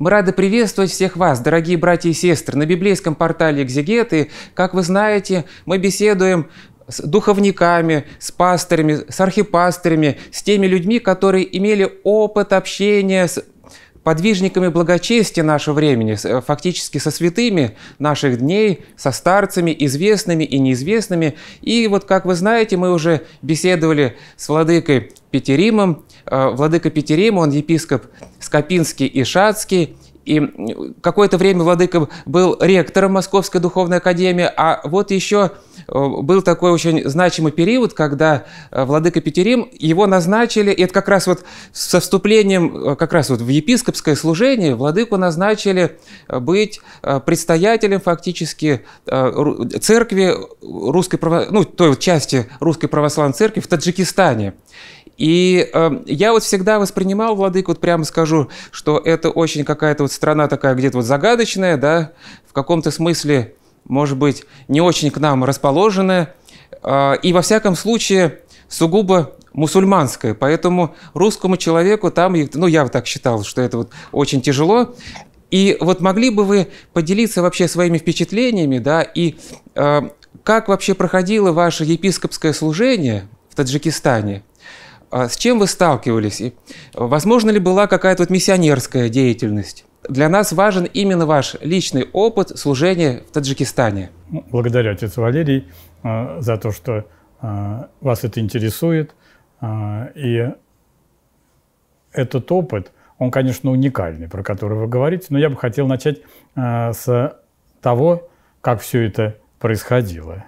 Мы рады приветствовать всех вас, дорогие братья и сестры, на библейском портале «Экзегеты». Как вы знаете, мы беседуем с духовниками, с пасторами, с архипасторами, с теми людьми, которые имели опыт общения с подвижниками благочестия нашего времени, э, фактически со святыми наших дней, со старцами, известными и неизвестными. И вот, как вы знаете, мы уже беседовали с владыкой Петеримом. Э, владыка Петерим, он епископ Скопинский и Шацкий, и какое-то время владыка был ректором Московской духовной академии, а вот еще э, был такой очень значимый период, когда э, владыка Петерим, его назначили, и это как раз вот со вступлением э, как раз вот в епископское служение владыку назначили быть предстоятелем фактически церкви русской, ну, той части русской православной церкви в Таджикистане. И э, я вот всегда воспринимал Владык, вот прямо скажу, что это очень какая-то вот страна такая где-то вот загадочная, да, в каком-то смысле, может быть, не очень к нам расположенная, э, и во всяком случае сугубо мусульманская, поэтому русскому человеку там, ну я вот так считал, что это вот очень тяжело, и вот могли бы вы поделиться вообще своими впечатлениями, да, и э, как вообще проходило ваше епископское служение в Таджикистане? А с чем вы сталкивались? И возможно ли была какая-то вот миссионерская деятельность? Для нас важен именно ваш личный опыт служения в Таджикистане. Ну, благодарю, отец Валерий, а, за то, что а, вас это интересует. И этот опыт, он, конечно, уникальный, про который вы говорите, но я бы хотел начать с того, как все это происходило.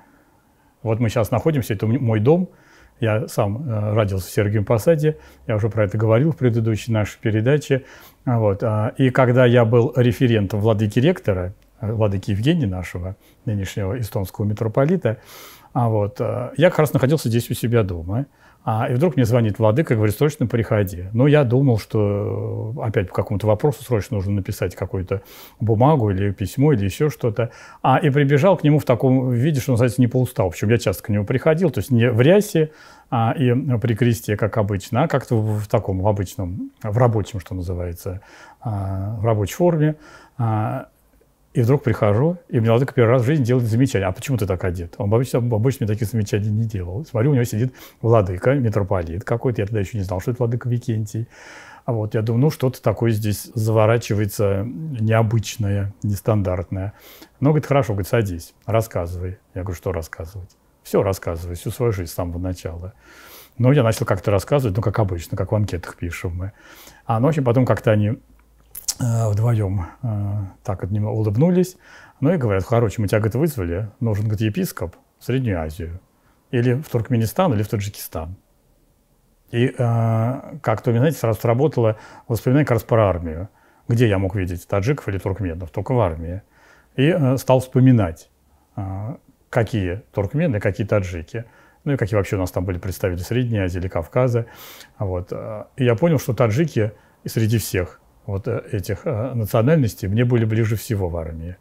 Вот мы сейчас находимся, это мой дом – я сам э, родился в Сергием Посаде, я уже про это говорил в предыдущей нашей передаче. А, вот. А, и когда я был референтом владыки ректора, э, владыки Евгения нашего, нынешнего эстонского митрополита, а, вот, э, я как раз находился здесь у себя дома. А, и вдруг мне звонит владыка, говорит, срочно приходи. Ну, я думал, что э, опять по какому-то вопросу срочно нужно написать какую-то бумагу или письмо, или еще что-то. А, и прибежал к нему в таком виде, что, он, знаете, не поустал. Причем я часто к нему приходил, то есть не в рясе а, и при кресте, как обычно, а как-то в, в таком в обычном, в рабочем, что называется, а, в рабочей форме. А, и вдруг прихожу, и мне Владыка первый раз в жизни делает замечание. А почему ты так одет? Он обычно, обычно мне таких замечаний не делал. Смотрю, у него сидит Владыка, митрополит какой-то. Я тогда еще не знал, что это Владыка Викентий. А вот я думаю, ну что-то такое здесь заворачивается необычное, нестандартное. Ну говорит, хорошо, говорит, садись, рассказывай. Я говорю, что рассказывать? Все рассказывай, всю свою жизнь с самого начала. Ну, я начал как-то рассказывать, ну, как обычно, как в анкетах пишем мы. А, ну, в общем, потом как-то они Э, вдвоем э, так от улыбнулись. Ну и говорят, короче, мы тебя, говорит, вызвали, нужен, говорит, епископ в Среднюю Азию. Или в Туркменистан, или в Таджикистан. И э, как-то знаете, сразу сработало воспоминание как раз про армию. Где я мог видеть таджиков или туркменов? Только в армии. И э, стал вспоминать, э, какие туркмены, какие таджики. Ну и какие вообще у нас там были представители Средней Азии или Кавказа. Вот. Э, и я понял, что таджики среди всех вот э, этих э, национальностей мне были ближе всего в армии.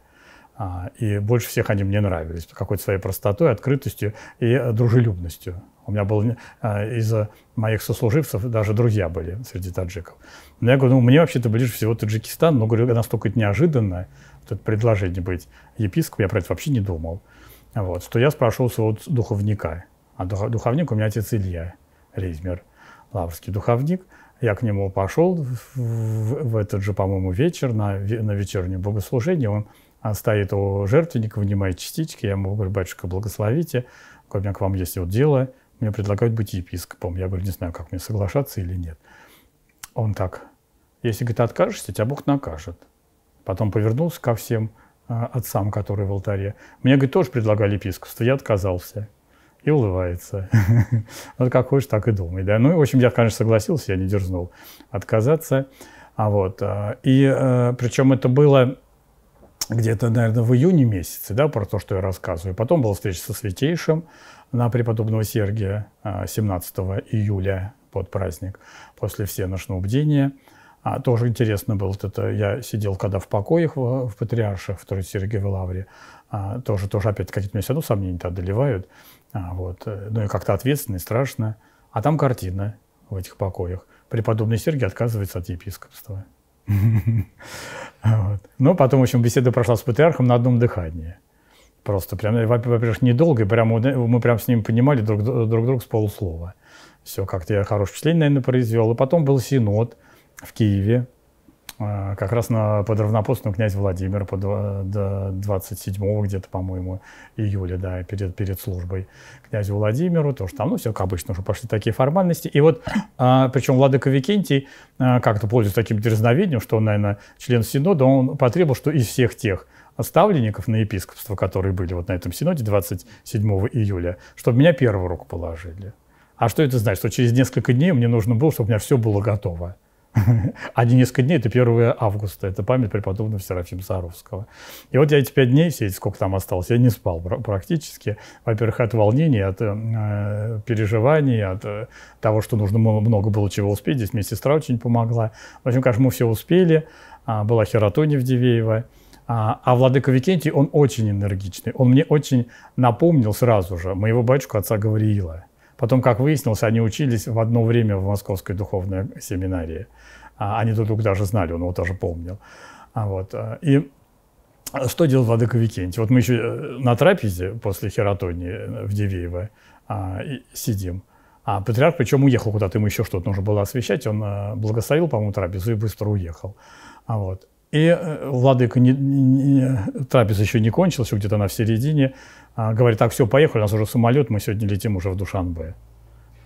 А, и больше всех они мне нравились какой-то своей простотой, открытостью и э, дружелюбностью. У меня был из моих сослуживцев даже друзья были среди таджиков. Но я говорю, ну, мне вообще-то ближе всего Таджикистан, но, говорю, настолько это неожиданно, вот это предложение быть епископом, я про это вообще не думал, вот, что я спрашивал своего духовника. А духовник у меня отец Илья Рейзмер, лаврский духовник – я к нему пошел в, в этот же, по-моему, вечер на, на вечернее богослужение. Он а, стоит у жертвенника, вынимает частички. Я ему говорю, батюшка, благословите, у меня к вам есть вот дело. Мне предлагают быть епископом. Я говорю, не знаю, как мне соглашаться или нет. Он так, если, говорит, откажешься, тебя Бог накажет. Потом повернулся ко всем а, отцам, которые в алтаре. Мне, говорит, тоже предлагали епископство, я отказался и улыбается. Вот как хочешь, так и думай. Да? Ну, в общем, я, конечно, согласился, я не дерзнул отказаться. А вот, а, и э, причем это было где-то, наверное, в июне месяце, да, про то, что я рассказываю. Потом была встреча со Святейшим на преподобного Сергия 17 а, июля под праздник, после всеношного бдения. А, тоже интересно было вот это. Я сидел, когда в покоях в, в Патриарших, в Троице Сергиевой Лавре, а, тоже, тоже опять какие-то меня все равно сомнения-то одолевают. А, вот. Э, ну и как-то ответственно и страшно. А там картина в этих покоях. Преподобный Сергий отказывается от епископства. Но ну, потом, в общем, беседа прошла с патриархом на одном дыхании. Просто прям, э, во-первых, недолго, прям мы прям с ним понимали друг, друг друга с полуслова. Все, как-то я хорошее впечатление, наверное, произвел. И потом был синод в Киеве, а, как раз на, под равнопостную князь Владимир, под 27 э, где-то, по-моему, июля, да, перед, перед службой князю Владимиру, тоже там, ну, все как обычно, уже пошли такие формальности. И вот, а, причем Владыка Викентий а, как-то пользуется таким дерзновением, что он, наверное, член Синода, он потребовал, что из всех тех ставленников на епископство, которые были вот на этом Синоде 27 июля, чтобы меня первую руку положили. А что это значит? Что через несколько дней мне нужно было, чтобы у меня все было готово. А несколько дней, это 1 августа, это память преподобного Серафима Саровского. И вот я эти пять дней, все эти сколько там осталось, я не спал практически. Во-первых, от волнения, от э, переживаний, от э, того, что нужно много было чего успеть. Здесь мне сестра очень помогла. В общем, конечно, мы все успели. А, была Хератония Вдевеева. А, а владыка Викентий, он очень энергичный. Он мне очень напомнил сразу же моего батюшку отца Гавриила Потом, как выяснилось, они учились в одно время в Московской духовной семинарии. А, они друг друга даже знали, он его тоже помнил. А, вот. Э, и что делал Владыка Викентий? Вот мы еще э, на трапезе после хератонии э, в Дивеево а, сидим. А патриарх, причем уехал куда-то, ему еще что-то нужно было освещать, он благословил, по-моему, трапезу и быстро уехал. Вот. И владыка не, не, не, трапез еще не кончился, где-то она в середине, а, говорит, так, все, поехали, у нас уже самолет, мы сегодня летим уже в Душанбе.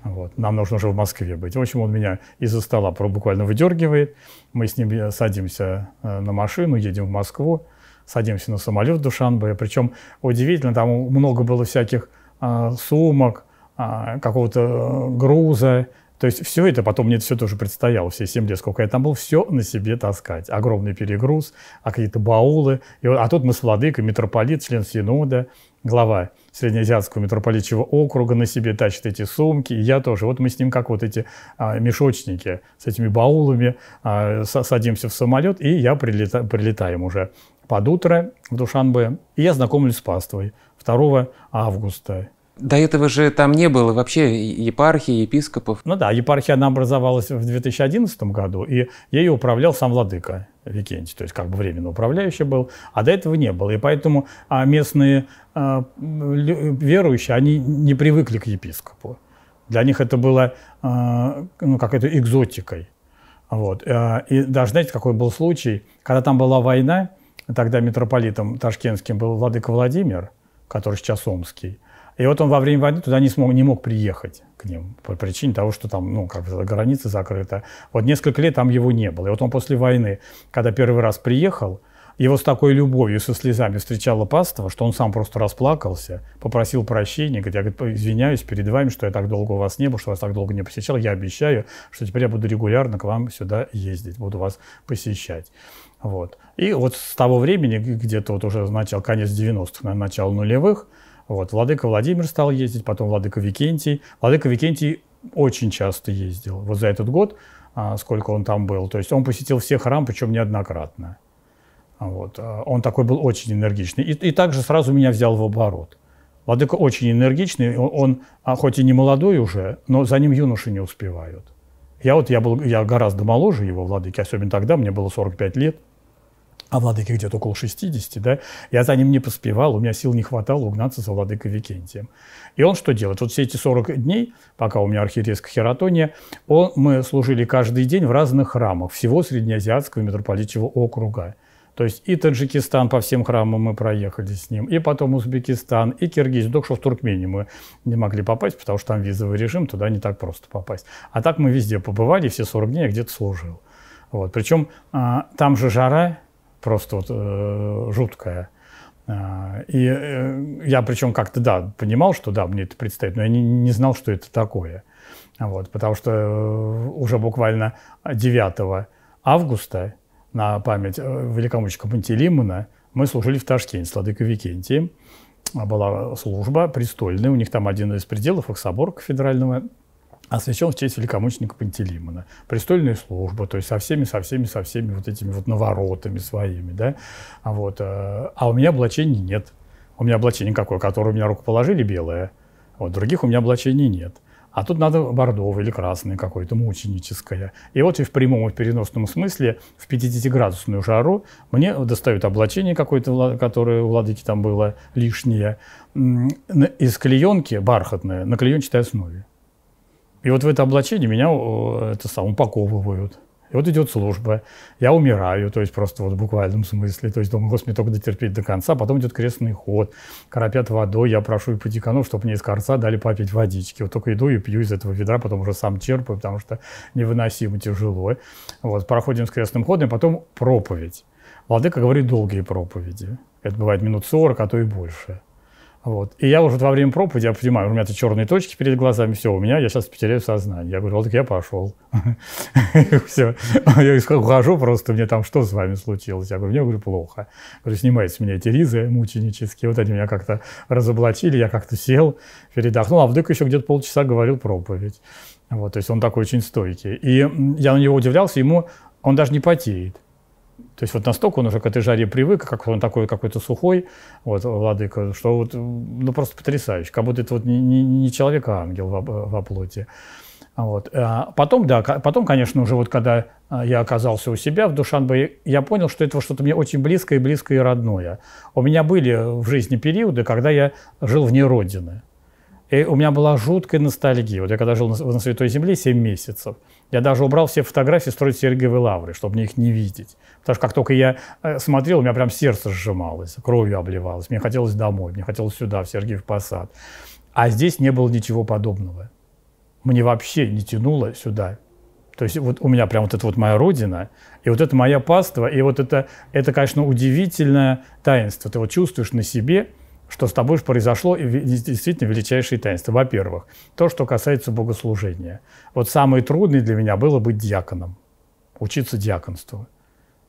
Вот, нам нужно уже в Москве быть. В общем, он меня из-за стола буквально выдергивает. Мы с ним э, садимся э, на машину, едем в Москву, садимся на самолет в Душанбе. Причем удивительно, там много было всяких а, сумок, а, какого-то э, груза, то есть все это, потом мне это все тоже предстояло, все 7 лет, сколько я там был, все на себе таскать. Огромный перегруз, а какие-то баулы. И, вот, а тут мы с владыкой, митрополит, член синода, глава Среднеазиатского митрополитчего округа на себе тащит эти сумки, и я тоже. Вот мы с ним как вот эти а, мешочники с этими баулами а, садимся в самолет, и я прилета, прилетаем уже под утро в Душанбе, и я знакомлюсь с паствой 2 августа. До этого же там не было вообще епархии, епископов. Ну да, епархия она образовалась в 2011 году, и ею управлял сам владыка Викентий, то есть как бы временно управляющий был, а до этого не было. И поэтому а, местные а, верующие, они не привыкли к епископу. Для них это было а, ну, какой-то экзотикой. Вот. И даже знаете, какой был случай, когда там была война, тогда митрополитом ташкентским был владыка Владимир, который сейчас омский, и вот он во время войны туда не, смог, не мог приехать к ним по причине того, что там, ну, как бы граница закрыта. Вот несколько лет там его не было. И вот он после войны, когда первый раз приехал, его с такой любовью, со слезами встречала паства, что он сам просто расплакался, попросил прощения, говорит, я говорит, извиняюсь перед вами, что я так долго у вас не был, что вас так долго не посещал, я обещаю, что теперь я буду регулярно к вам сюда ездить, буду вас посещать. Вот. И вот с того времени, где-то вот уже начал конец 90-х, начало нулевых, вот, владыка Владимир стал ездить, потом владыка Викентий. Владыка Викентий очень часто ездил. Вот за этот год, а, сколько он там был. То есть он посетил все храм, причем неоднократно. Вот. А, он такой был очень энергичный. И, и также сразу меня взял в оборот. Владыка очень энергичный, он, он а хоть и не молодой уже, но за ним юноши не успевают. Я вот я был, я гораздо моложе его, владыки, особенно тогда, мне было 45 лет а владыке где-то около 60, да, я за ним не поспевал, у меня сил не хватало угнаться за владыкой Викентием. И он что делает? Вот все эти 40 дней, пока у меня архиерейская хератония, он, мы служили каждый день в разных храмах всего Среднеазиатского митрополитчего округа. То есть и Таджикистан по всем храмам мы проехали с ним, и потом Узбекистан, и Киргизия, Только что в Туркмению мы не могли попасть, потому что там визовый режим, туда не так просто попасть. А так мы везде побывали, все 40 дней я где-то служил. Вот. Причем а, там же жара, просто вот э, жуткая. А, и э, я причем как-то, да, понимал, что да, мне это предстоит, но я не, не знал, что это такое. Вот, потому что э, уже буквально 9 августа на память э, великомученика Пантелеймона мы служили в Ташкенте с Ладыкой Викентием. Была служба престольная, у них там один из пределов их собор федерального освящен а в честь великомученика Пантелеймона. Престольная служба, то есть со всеми, со всеми, со всеми вот этими вот наворотами своими, да. А, вот, э, а у меня облачений нет. У меня облачение какое, которое у меня рукоположили белое, а вот, других у меня облачений нет. А тут надо бордовое или красное какое-то, мученическое. И вот и в прямом и в переносном смысле в 50-градусную жару мне достают облачение какое-то, которое у владыки там было лишнее, из клеенки бархатное на клеенчатой основе. И вот в это облачение меня это сам упаковывают. И вот идет служба, я умираю, то есть просто вот в буквальном смысле, то есть думаю, господи, только дотерпеть до конца, потом идет крестный ход, коропят водой, я прошу и патиканов, чтобы мне из корца дали попить водички, вот только иду и пью из этого ведра, потом уже сам черпаю, потому что невыносимо тяжело. Вот, проходим с крестным ходом, и потом проповедь. Владыка говорит долгие проповеди, это бывает минут 40, а то и больше. Вот. И я уже во время проповеди, я понимаю, у меня это черные точки перед глазами, все, у меня, я сейчас потеряю сознание. Я говорю, вот так я пошел. Все, я ухожу просто, мне там, что с вами случилось? Я говорю, мне, говорю, плохо. Говорю, снимайте с меня эти ризы мученические. Вот они меня как-то разоблачили, я как-то сел, передохнул, а вдруг еще где-то полчаса говорил проповедь. Вот, то есть он такой очень стойкий. И я на него удивлялся, ему он даже не потеет. То есть вот настолько он уже к этой жаре привык, как он такой какой-то сухой, вот, владыка, что вот, ну, просто потрясающе. Как будто это вот не, не, не человек, а ангел во, во плоти. Вот. А потом, да, потом, конечно, уже вот когда а, я оказался у себя в Душанбе, я понял, что это что-то мне очень близкое, близкое и родное. У меня были в жизни периоды, когда я жил вне Родины. И у меня была жуткая ностальгия. Вот я когда жил на, на Святой Земле 7 месяцев – я даже убрал все фотографии строить Сергиевой лавры, чтобы мне их не видеть. Потому что как только я э, смотрел, у меня прям сердце сжималось, кровью обливалось. Мне хотелось домой, мне хотелось сюда, в Сергиев Посад. А здесь не было ничего подобного. Мне вообще не тянуло сюда. То есть вот у меня прям вот это вот моя родина, и вот это моя паства, и вот это, это конечно, удивительное таинство. Ты вот чувствуешь на себе – что с тобой же произошло действительно величайшие таинства. Во-первых, то, что касается богослужения. Вот самое трудное для меня было быть диаконом, учиться диаконству.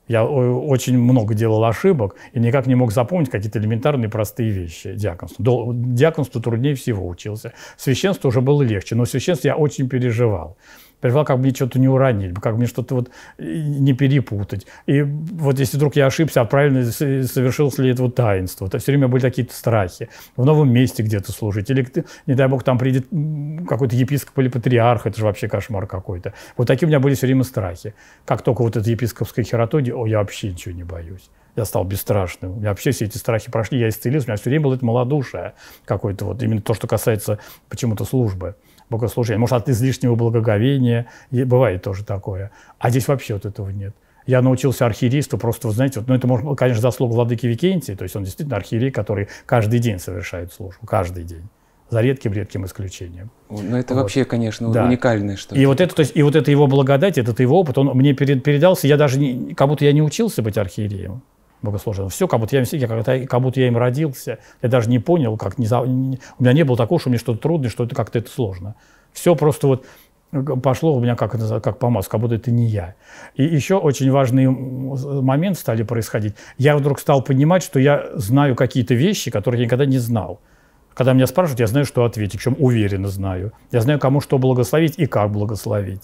Я очень много делал ошибок и никак не мог запомнить какие-то элементарные простые вещи диаконству. Диаконству труднее всего учился. Священство уже было легче, но священство я очень переживал переживал, как мне что-то не уронить, как мне что-то вот не перепутать. И вот если вдруг я ошибся, а правильно совершилось ли это вот таинство, то все время были такие страхи. В новом месте где-то служить, или, не дай бог, там придет какой-то епископ или патриарх, это же вообще кошмар какой-то. Вот такие у меня были все время страхи. Как только вот эта епископская хератодия, о, я вообще ничего не боюсь я стал бесстрашным. У меня вообще все эти страхи прошли, я исцелился. У меня все время было это малодушие какое-то, вот именно то, что касается почему-то службы богослужения, может, от излишнего благоговения, и бывает тоже такое. А здесь вообще вот этого нет. Я научился архиерейству просто, вы знаете, вот, ну это, может, конечно, заслуга владыки Викентия, то есть он действительно архиерей, который каждый день совершает службу, каждый день за редким-редким исключением. Но ну, это вот. вообще, конечно, да. уникальное что-то. И вот это, то есть, и вот это его благодать, этот его опыт, он мне перед, передался. Я даже не, как будто я не учился быть архиереем богослужение. Все, как будто я, я, как, будто я им родился. Я даже не понял, как... Не, не, у меня не было такого, что мне что-то трудно, что это как-то это сложно. Все просто вот э, пошло у меня как, это, как по маске, как будто это не я. И еще очень важный момент стали происходить. Я вдруг стал понимать, что я знаю какие-то вещи, которые я никогда не знал. Когда меня спрашивают, я знаю, что ответить, в чем уверенно знаю. Я знаю, кому что благословить и как благословить.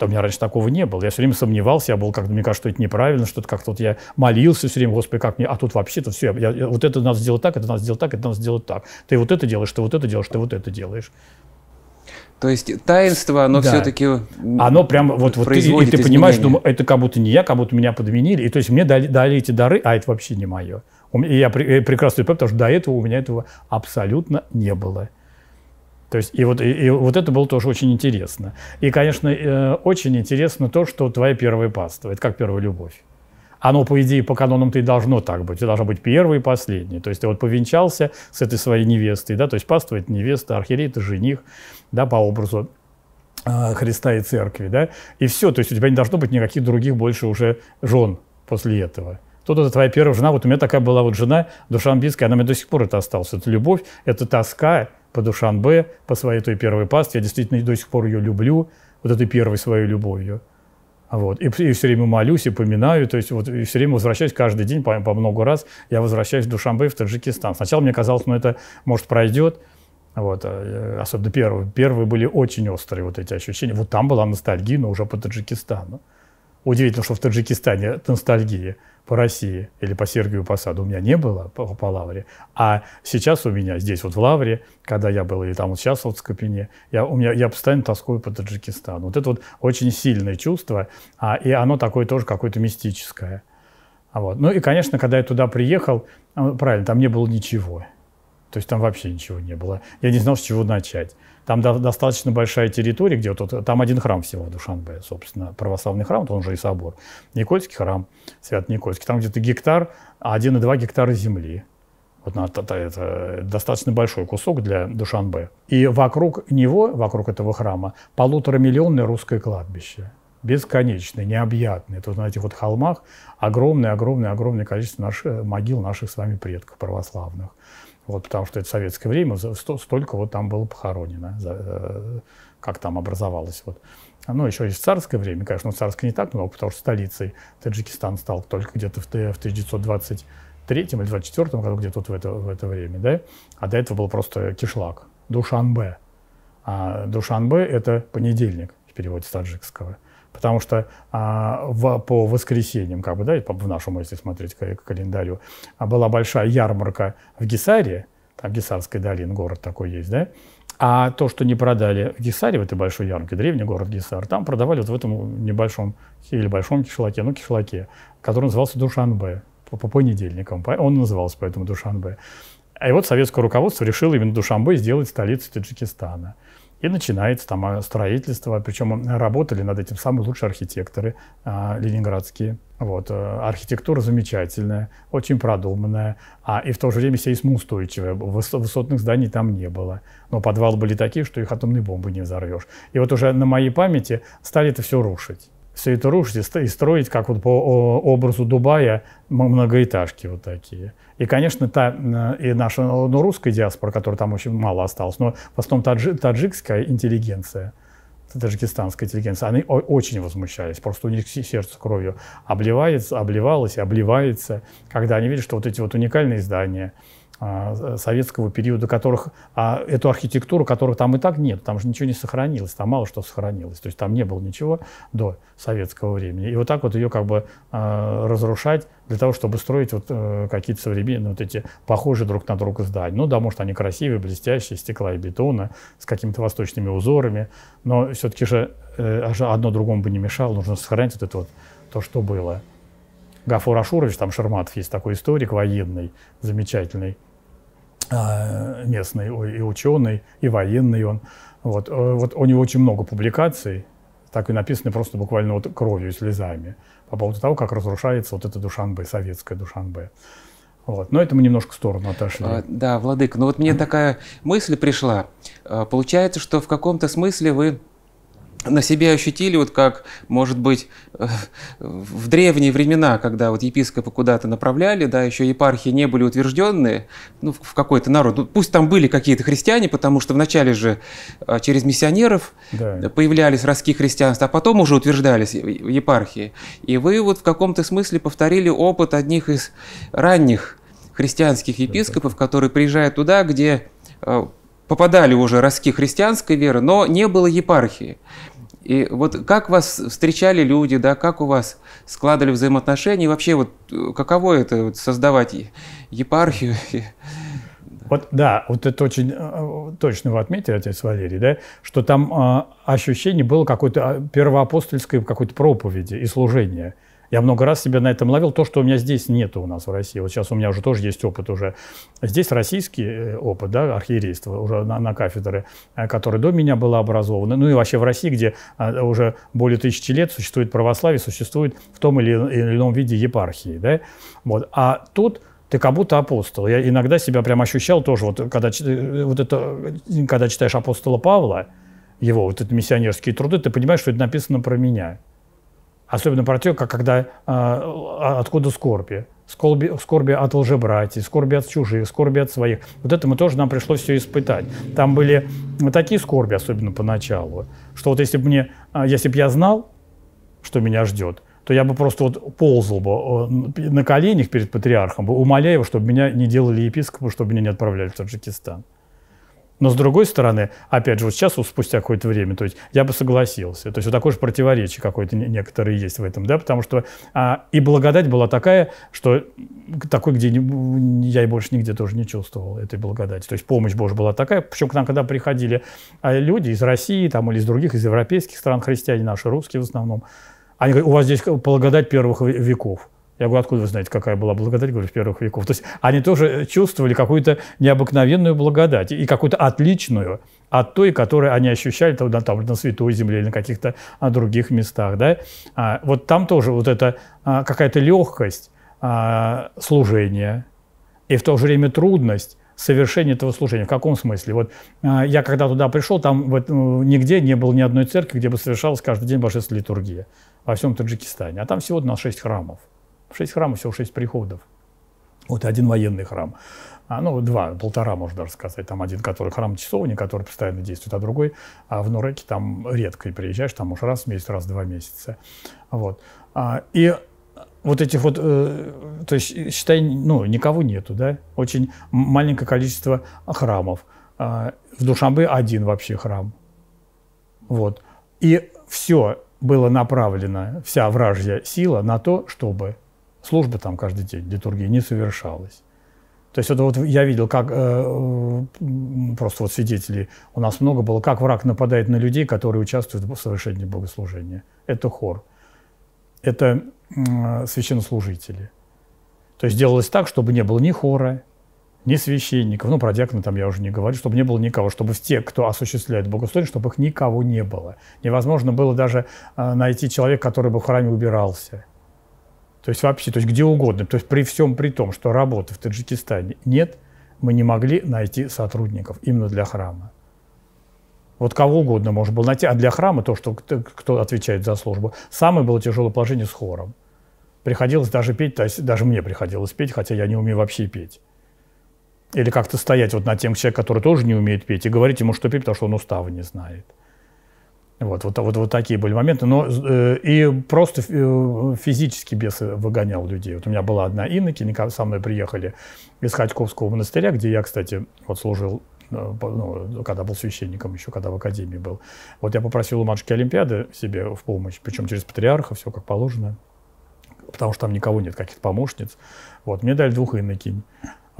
Да у меня раньше такого не было. Я все время сомневался, я был как-то, мне кажется, что это неправильно, что-то как-то вот я молился все время, Господи, как мне, а тут вообще-то все, я, я, вот это надо сделать так, это надо сделать так, это надо сделать так. Ты вот это делаешь, ты вот это делаешь, ты вот это делаешь. То есть таинство, оно да. все-таки Оно прям вот, вот ты, и ты понимаешь, думаю, это как будто не я, как будто меня подменили. И то есть мне дали, дали эти дары, а это вообще не мое. И я, я э, прекрасно понимаю, потому что до этого у меня этого абсолютно не было. То есть, и вот, и, и вот это было тоже очень интересно. И, конечно, э, очень интересно то, что твоя первая паства. Это как первая любовь. Оно, по идее, по канонам ты должно так быть. Ты должна быть первой и последней. То есть ты вот повенчался с этой своей невестой, да, то есть паства – это невеста, архиерей – это жених, да, по образу э, Христа и Церкви, да, и все. То есть у тебя не должно быть никаких других больше уже жен после этого. Тут это твоя первая жена. Вот у меня такая была вот жена душа душамбинская, она мне до сих пор это осталась. Это любовь, это тоска, по душам Б по своей той первой пасте. Я действительно до сих пор ее люблю, вот этой первой своей любовью. Вот. И, и все время молюсь и поминаю, то есть вот и все время возвращаюсь каждый день по, по много раз. Я возвращаюсь в Душанбе, в Таджикистан. Сначала мне казалось, ну это может пройдет, вот, а, э, особенно первые. Первые были очень острые вот эти ощущения. Вот там была ностальгия, но уже по Таджикистану. Удивительно, что в Таджикистане ностальгия по России или по Сергию Посаду у меня не было по, по Лавре, а сейчас у меня здесь вот в Лавре, когда я был или там вот сейчас вот в Скопине, я, у меня, я постоянно тоскую по Таджикистану. Вот это вот очень сильное чувство, а, и оно такое тоже какое-то мистическое. А вот. Ну и, конечно, когда я туда приехал, а, правильно, там не было ничего. То есть там вообще ничего не было. Я не знал, с чего начать. Там до, достаточно большая территория, где вот, там один храм всего в Душанбе, собственно, православный храм, он же и собор. Никольский храм, Свято-Никольский. Там где-то гектар, 1,2 гектара земли. Вот на, это, это достаточно большой кусок для Душанбе. И вокруг него, вокруг этого храма, полуторамиллионное русское кладбище. Бесконечное, необъятное. Это вот на этих вот холмах огромное-огромное-огромное количество наших, могил наших с вами предков православных. Вот, потому что это советское время, столько вот там было похоронено, э, как там образовалось. Вот. Ну, еще и царское время, конечно, ну, царское не так много, потому что столицей Таджикистан стал только где-то в 1923 э, или 24 году, где-то вот в это, в это время, да? А до этого был просто кишлак, Душанбе. А Душанбе – это понедельник, в переводе с таджикского – потому что а, в, по воскресеньям, как бы, да, в нашем, если смотреть к, к календарю, а, была большая ярмарка в Гесаре, там Гесарская долина, город такой есть, да, а то, что не продали в Гесаре, в этой большой ярмарке, древний город Гесар, там продавали вот в этом небольшом или большом кишлаке, ну, кишлаке, который назывался Душанбе, по, по понедельникам, он назывался поэтому Душанбе. А и вот советское руководство решило именно Душанбе сделать столицей Таджикистана – и начинается там строительство, причем работали над этим самые лучшие архитекторы а, ленинградские. Вот. Э, архитектура замечательная, очень продуманная, а, и в то же время сейсмоустойчивая. Выс высотных зданий там не было. Но подвалы были такие, что их атомной бомбы не взорвешь. И вот уже на моей памяти стали это все рушить все это рушить и строить, как вот по образу Дубая, многоэтажки вот такие. И, конечно, та, э, и наша ну, русская диаспора, которая там очень мало осталась, но в основном таджи, таджикская интеллигенция, таджикистанская интеллигенция, они очень возмущались, просто у них сердце кровью обливается, обливалось и обливается, когда они видят, что вот эти вот уникальные здания – а, советского периода, которых, а эту архитектуру, которых там и так нет, там же ничего не сохранилось, там мало что сохранилось, то есть там не было ничего до советского времени. И вот так вот ее как бы а, разрушать для того, чтобы строить вот э, какие-то современные вот эти похожие друг на друга здания. Ну да, может, они красивые, блестящие, стекла и бетона, с какими-то восточными узорами, но все-таки э, же одно другому бы не мешало, нужно сохранить вот это вот, то, что было. Гафур Ашурович, там Шерматов есть такой историк военный, замечательный, а, местный и ученый, и военный он. Вот, э, вот у него очень много публикаций, так и написаны просто буквально вот кровью и слезами по поводу того, как разрушается вот эта Душанбе, советская Душанбе. Вот. Но это мы немножко в сторону отошли. А, да, Владык, но ну вот мне такая мысль пришла. Э, получается, что в каком-то смысле вы на себе ощутили, вот как, может быть, э, в древние времена, когда вот епископы куда-то направляли, да, еще епархии не были утвержденные, ну, в какой-то народ. Ну, пусть там были какие-то христиане, потому что вначале же а, через миссионеров да. появлялись ростки христианства, а потом уже утверждались епархии. И вы вот в каком-то смысле повторили опыт одних из ранних христианских епископов, которые приезжают туда, где а, попадали уже ростки христианской веры, но не было епархии. И вот как вас встречали люди, да, как у вас складывали взаимоотношения, и вообще вот э, каково это вот, создавать епархию? Вот да, вот это очень э, точно вы отметили, отец Валерий, да, что там э, ощущение было какой-то а, первоапостольской какой-то проповеди и служения – я много раз себя на этом ловил, то, что у меня здесь нету у нас в России. Вот сейчас у меня уже тоже есть опыт уже. Здесь российский э, опыт, да, архиерейство уже на, на кафедры, э, которая до меня была образована. Ну и вообще в России, где а, уже более тысячи лет существует православие, существует в том или, или ином виде епархии, да. Вот. А тут ты как будто апостол. Я иногда себя прям ощущал тоже, вот когда, э, вот это, когда читаешь апостола Павла, его вот эти миссионерские труды, ты понимаешь, что это написано про меня. Особенно про те, когда а, а, откуда скорби. Скорби, скорби от лжебратьев, скорби от чужих, скорби от своих. Вот это мы тоже нам пришлось все испытать. Там были э, такие скорби, особенно поначалу, что вот если бы мне, а, если бы я знал, что меня ждет, то я бы просто вот ползал бы на коленях перед патриархом, умоляя его, чтобы меня не делали епископом, чтобы меня не отправляли в Таджикистан. Но с другой стороны, опять же, вот сейчас, вот спустя какое-то время, то есть я бы согласился. То есть вот такое же противоречие какое-то некоторые есть в этом, да, потому что а, и благодать была такая, что такой, где не, я и больше нигде тоже не чувствовал этой благодати. То есть помощь Божья была такая, причем к нам, когда приходили а, люди из России там, или из других, из европейских стран, христиане наши, русские в основном, они говорят, у вас здесь благодать первых веков. Я говорю, откуда вы знаете, какая была благодать, говорю, в первых веков? То есть они тоже э, чувствовали какую-то необыкновенную благодать и какую-то отличную от той, которую они ощущали там, там, на Святой Земле или на каких-то а, других местах. Да? А, вот там тоже вот эта а, какая-то легкость а, служения и в то же время трудность совершение этого служения. В каком смысле? Вот а, я когда туда пришел, там вот, ну, нигде не было ни одной церкви, где бы совершалась каждый день божественная литургия во всем Таджикистане. А там всего у нас шесть храмов. Шесть храмов, всего шесть приходов. Вот один военный храм. А, ну, два, полтора, можно даже сказать. Там один, который храм часовни, который постоянно действует, а другой а в Нуреке там редко и приезжаешь, там уж раз в месяц, раз в два месяца. Вот. А, и вот этих вот, э, то есть, считай, ну, никого нету, да? Очень маленькое количество храмов. А, в Душамбе один вообще храм. Вот. И все было направлено, вся вражья сила на то, чтобы службы там каждый день, литургия не совершалось, То есть это вот я видел, как э, просто вот свидетелей у нас много было, как враг нападает на людей, которые участвуют в совершении богослужения. Это хор, это э, священнослужители. То есть делалось так, чтобы не было ни хора, ни священников, ну про диакона там я уже не говорю, чтобы не было никого, чтобы те, кто осуществляет богослужение, чтобы их никого не было. Невозможно было даже э, найти человека, который бы в храме убирался – то есть вообще, то есть где угодно. То есть при всем при том, что работы в Таджикистане нет, мы не могли найти сотрудников именно для храма. Вот кого угодно можно было найти. А для храма, то, что, кто отвечает за службу, самое было тяжелое положение с хором. Приходилось даже петь, то есть даже мне приходилось петь, хотя я не умею вообще петь. Или как-то стоять вот на тем человеком, который тоже не умеет петь, и говорить ему, что петь, потому что он устава не знает. Вот, вот, вот, вот такие были моменты. Но, э, и просто э, физически бес выгонял людей. Вот у меня была одна они со мной приехали из Ходьковского монастыря, где я, кстати, вот служил э, ну, когда был священником еще, когда в академии был. Вот я попросил у матушки Олимпиады себе в помощь, причем через патриарха, все как положено, потому что там никого нет, каких-то помощниц. Вот, мне дали двух инокинь.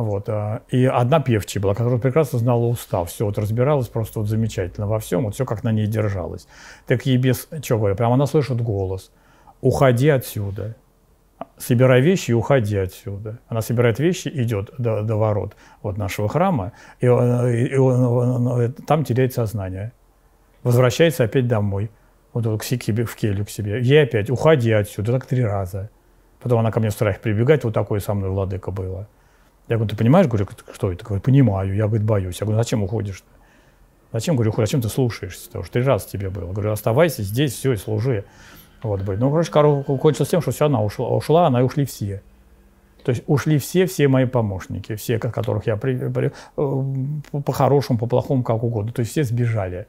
Вот. А, и одна певчая была, которая прекрасно знала устав, все вот разбиралась просто вот замечательно во всем, вот все как на ней держалось. Так ей без, чего я прям она слышит голос, уходи отсюда, собирай вещи и уходи отсюда. Она собирает вещи, и идет до, до ворот вот нашего храма, и, он, и он, там теряет сознание. Возвращается опять домой, вот, вот к себе, в келью к себе. Ей опять, уходи отсюда, так три раза. Потом она ко мне в страхе прибегает, вот такое со мной владыка было. Я говорю, ты понимаешь? Говорю, кто это? Говорю, понимаю. Я, говорит, боюсь. Я говорю, «А зачем уходишь? Зачем, говорю, уходишь? Зачем ты слушаешься? Потому что ты раз тебе было? Говорю, оставайся здесь, все, и служи. Вот, блин. Ну, короче, кончилось тем, что все, она ушла, ушла, она и ушли все. То есть ушли все, все мои помощники, все, которых я при, при, э, по-хорошему, по-плохому, как угодно. То есть все сбежали.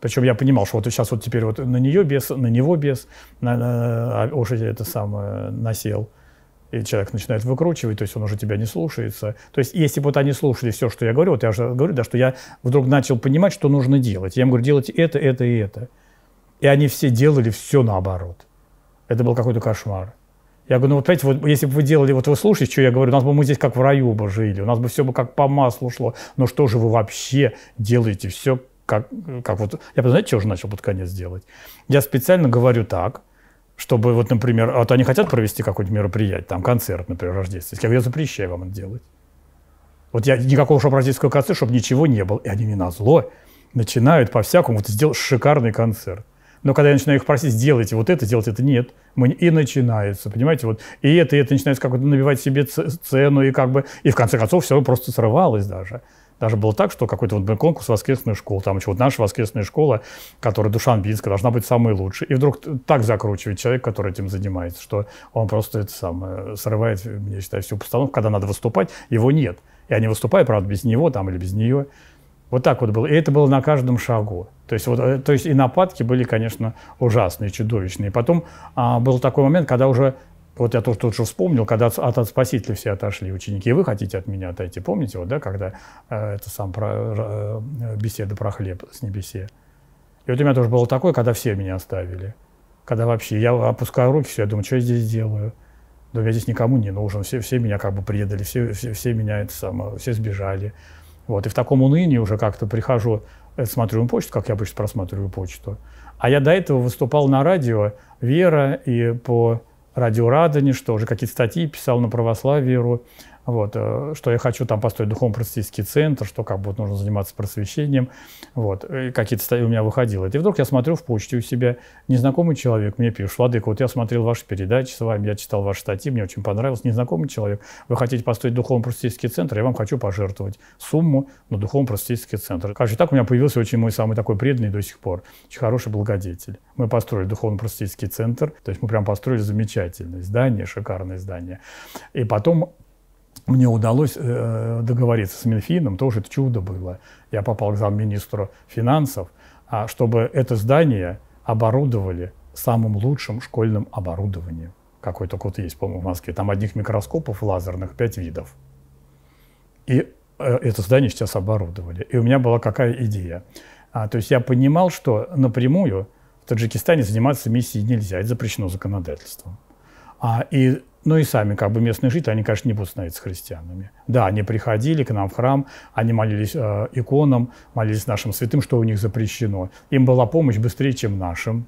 Причем я понимал, что вот сейчас вот теперь вот на нее без, на него без, на, на, а уже это самое насел и человек начинает выкручивать, то есть он уже тебя не слушается. То есть если бы вот они слушали все, что я говорю, вот я уже говорю, да, что я вдруг начал понимать, что нужно делать. Я им говорю, делайте это, это и это. И они все делали все наоборот. Это был какой-то кошмар. Я говорю, ну вот понимаете, вот, если бы вы делали, вот вы слушаете, что я говорю, у нас бы мы здесь как в раю бы жили, у нас бы все бы как по маслу шло. Но что же вы вообще делаете все как, как вот... Я, знаете, что уже начал под конец делать? Я специально говорю так, чтобы, вот, например, а вот они хотят провести какое-нибудь мероприятие, там, концерт, например, рождественский, я говорю, я запрещаю вам это делать. Вот я никакого, чтобы рождественского концерта, чтобы ничего не было. И они мне зло начинают по-всякому, вот сделать шикарный концерт. Но когда я начинаю их просить, сделайте вот это, сделайте это, нет. Мы, и начинается, понимаете, вот и это, и это начинается как-то набивать себе цену, и как бы, и в конце концов все просто срывалось даже. Даже было так, что какой-то вот был конкурс воскресной школы, там еще вот наша воскресная школа, которая душа Душанбинская, должна быть самой лучшей. И вдруг так закручивает человек, который этим занимается, что он просто это самое, срывает, я считаю, всю постановку, когда надо выступать, его нет. И они выступают, правда, без него там или без нее. Вот так вот было. И это было на каждом шагу. То есть, вот, э, то есть и нападки были, конечно, ужасные, чудовищные. И потом а, был такой момент, когда уже вот я тоже тут же вспомнил, когда от, от Спасителя все отошли ученики, и вы хотите от меня отойти. Помните, вот, да, когда э, это сам про, э, э, беседа про хлеб с небесе. И вот у меня тоже было такое, когда все меня оставили. Когда вообще я опускаю руки, все, я думаю, что я здесь делаю? Да я здесь никому не нужен, все, все меня как бы предали, все, все, все меня это самое, все сбежали. Вот, и в таком унынии уже как-то прихожу, э, смотрю на почту, как я обычно просматриваю почту. А я до этого выступал на радио «Вера» и по радио Радонеж, тоже какие-то статьи писал на православие, вот, э, что я хочу там построить духовно-просветительский центр, что как бы нужно заниматься просвещением, вот, э, какие-то статьи у меня выходило. И вдруг я смотрю в почте у себя, незнакомый человек мне пишет, Владыка, вот я смотрел ваши передачи с вами, я читал ваши статьи, мне очень понравилось, незнакомый человек, вы хотите построить духовно-просветительский центр, я вам хочу пожертвовать сумму на духовно-просветительский центр. Как же так у меня появился очень мой самый такой преданный до сих пор, очень хороший благодетель. Мы построили духовно-просветительский центр, то есть мы прям построили замечательное здание, шикарное здание. И потом мне удалось э, договориться с Минфином, тоже это чудо было. Я попал к замминистру финансов, а чтобы это здание оборудовали самым лучшим школьным оборудованием, какое только вот есть, по-моему, в Москве. Там одних микроскопов лазерных пять видов. И э, это здание сейчас оборудовали. И у меня была какая идея. А, то есть я понимал, что напрямую в Таджикистане заниматься миссией нельзя, это запрещено законодательством. А, и ну и сами как бы местные жители, они, конечно, не будут становиться христианами. Да, они приходили к нам в храм, они молились э, иконам, молились нашим святым, что у них запрещено. Им была помощь быстрее, чем нашим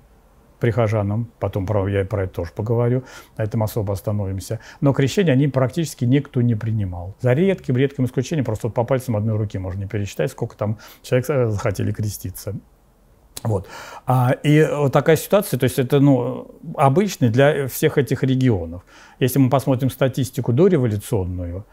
прихожанам. Потом про, я про это тоже поговорю, на этом особо остановимся. Но крещение они практически никто не принимал. За редким-редким исключением, просто вот по пальцам одной руки можно пересчитать, сколько там человек э, захотели креститься. Вот. А, и вот такая ситуация, то есть это ну, обычный для всех этих регионов. Если мы посмотрим статистику дореволюционную,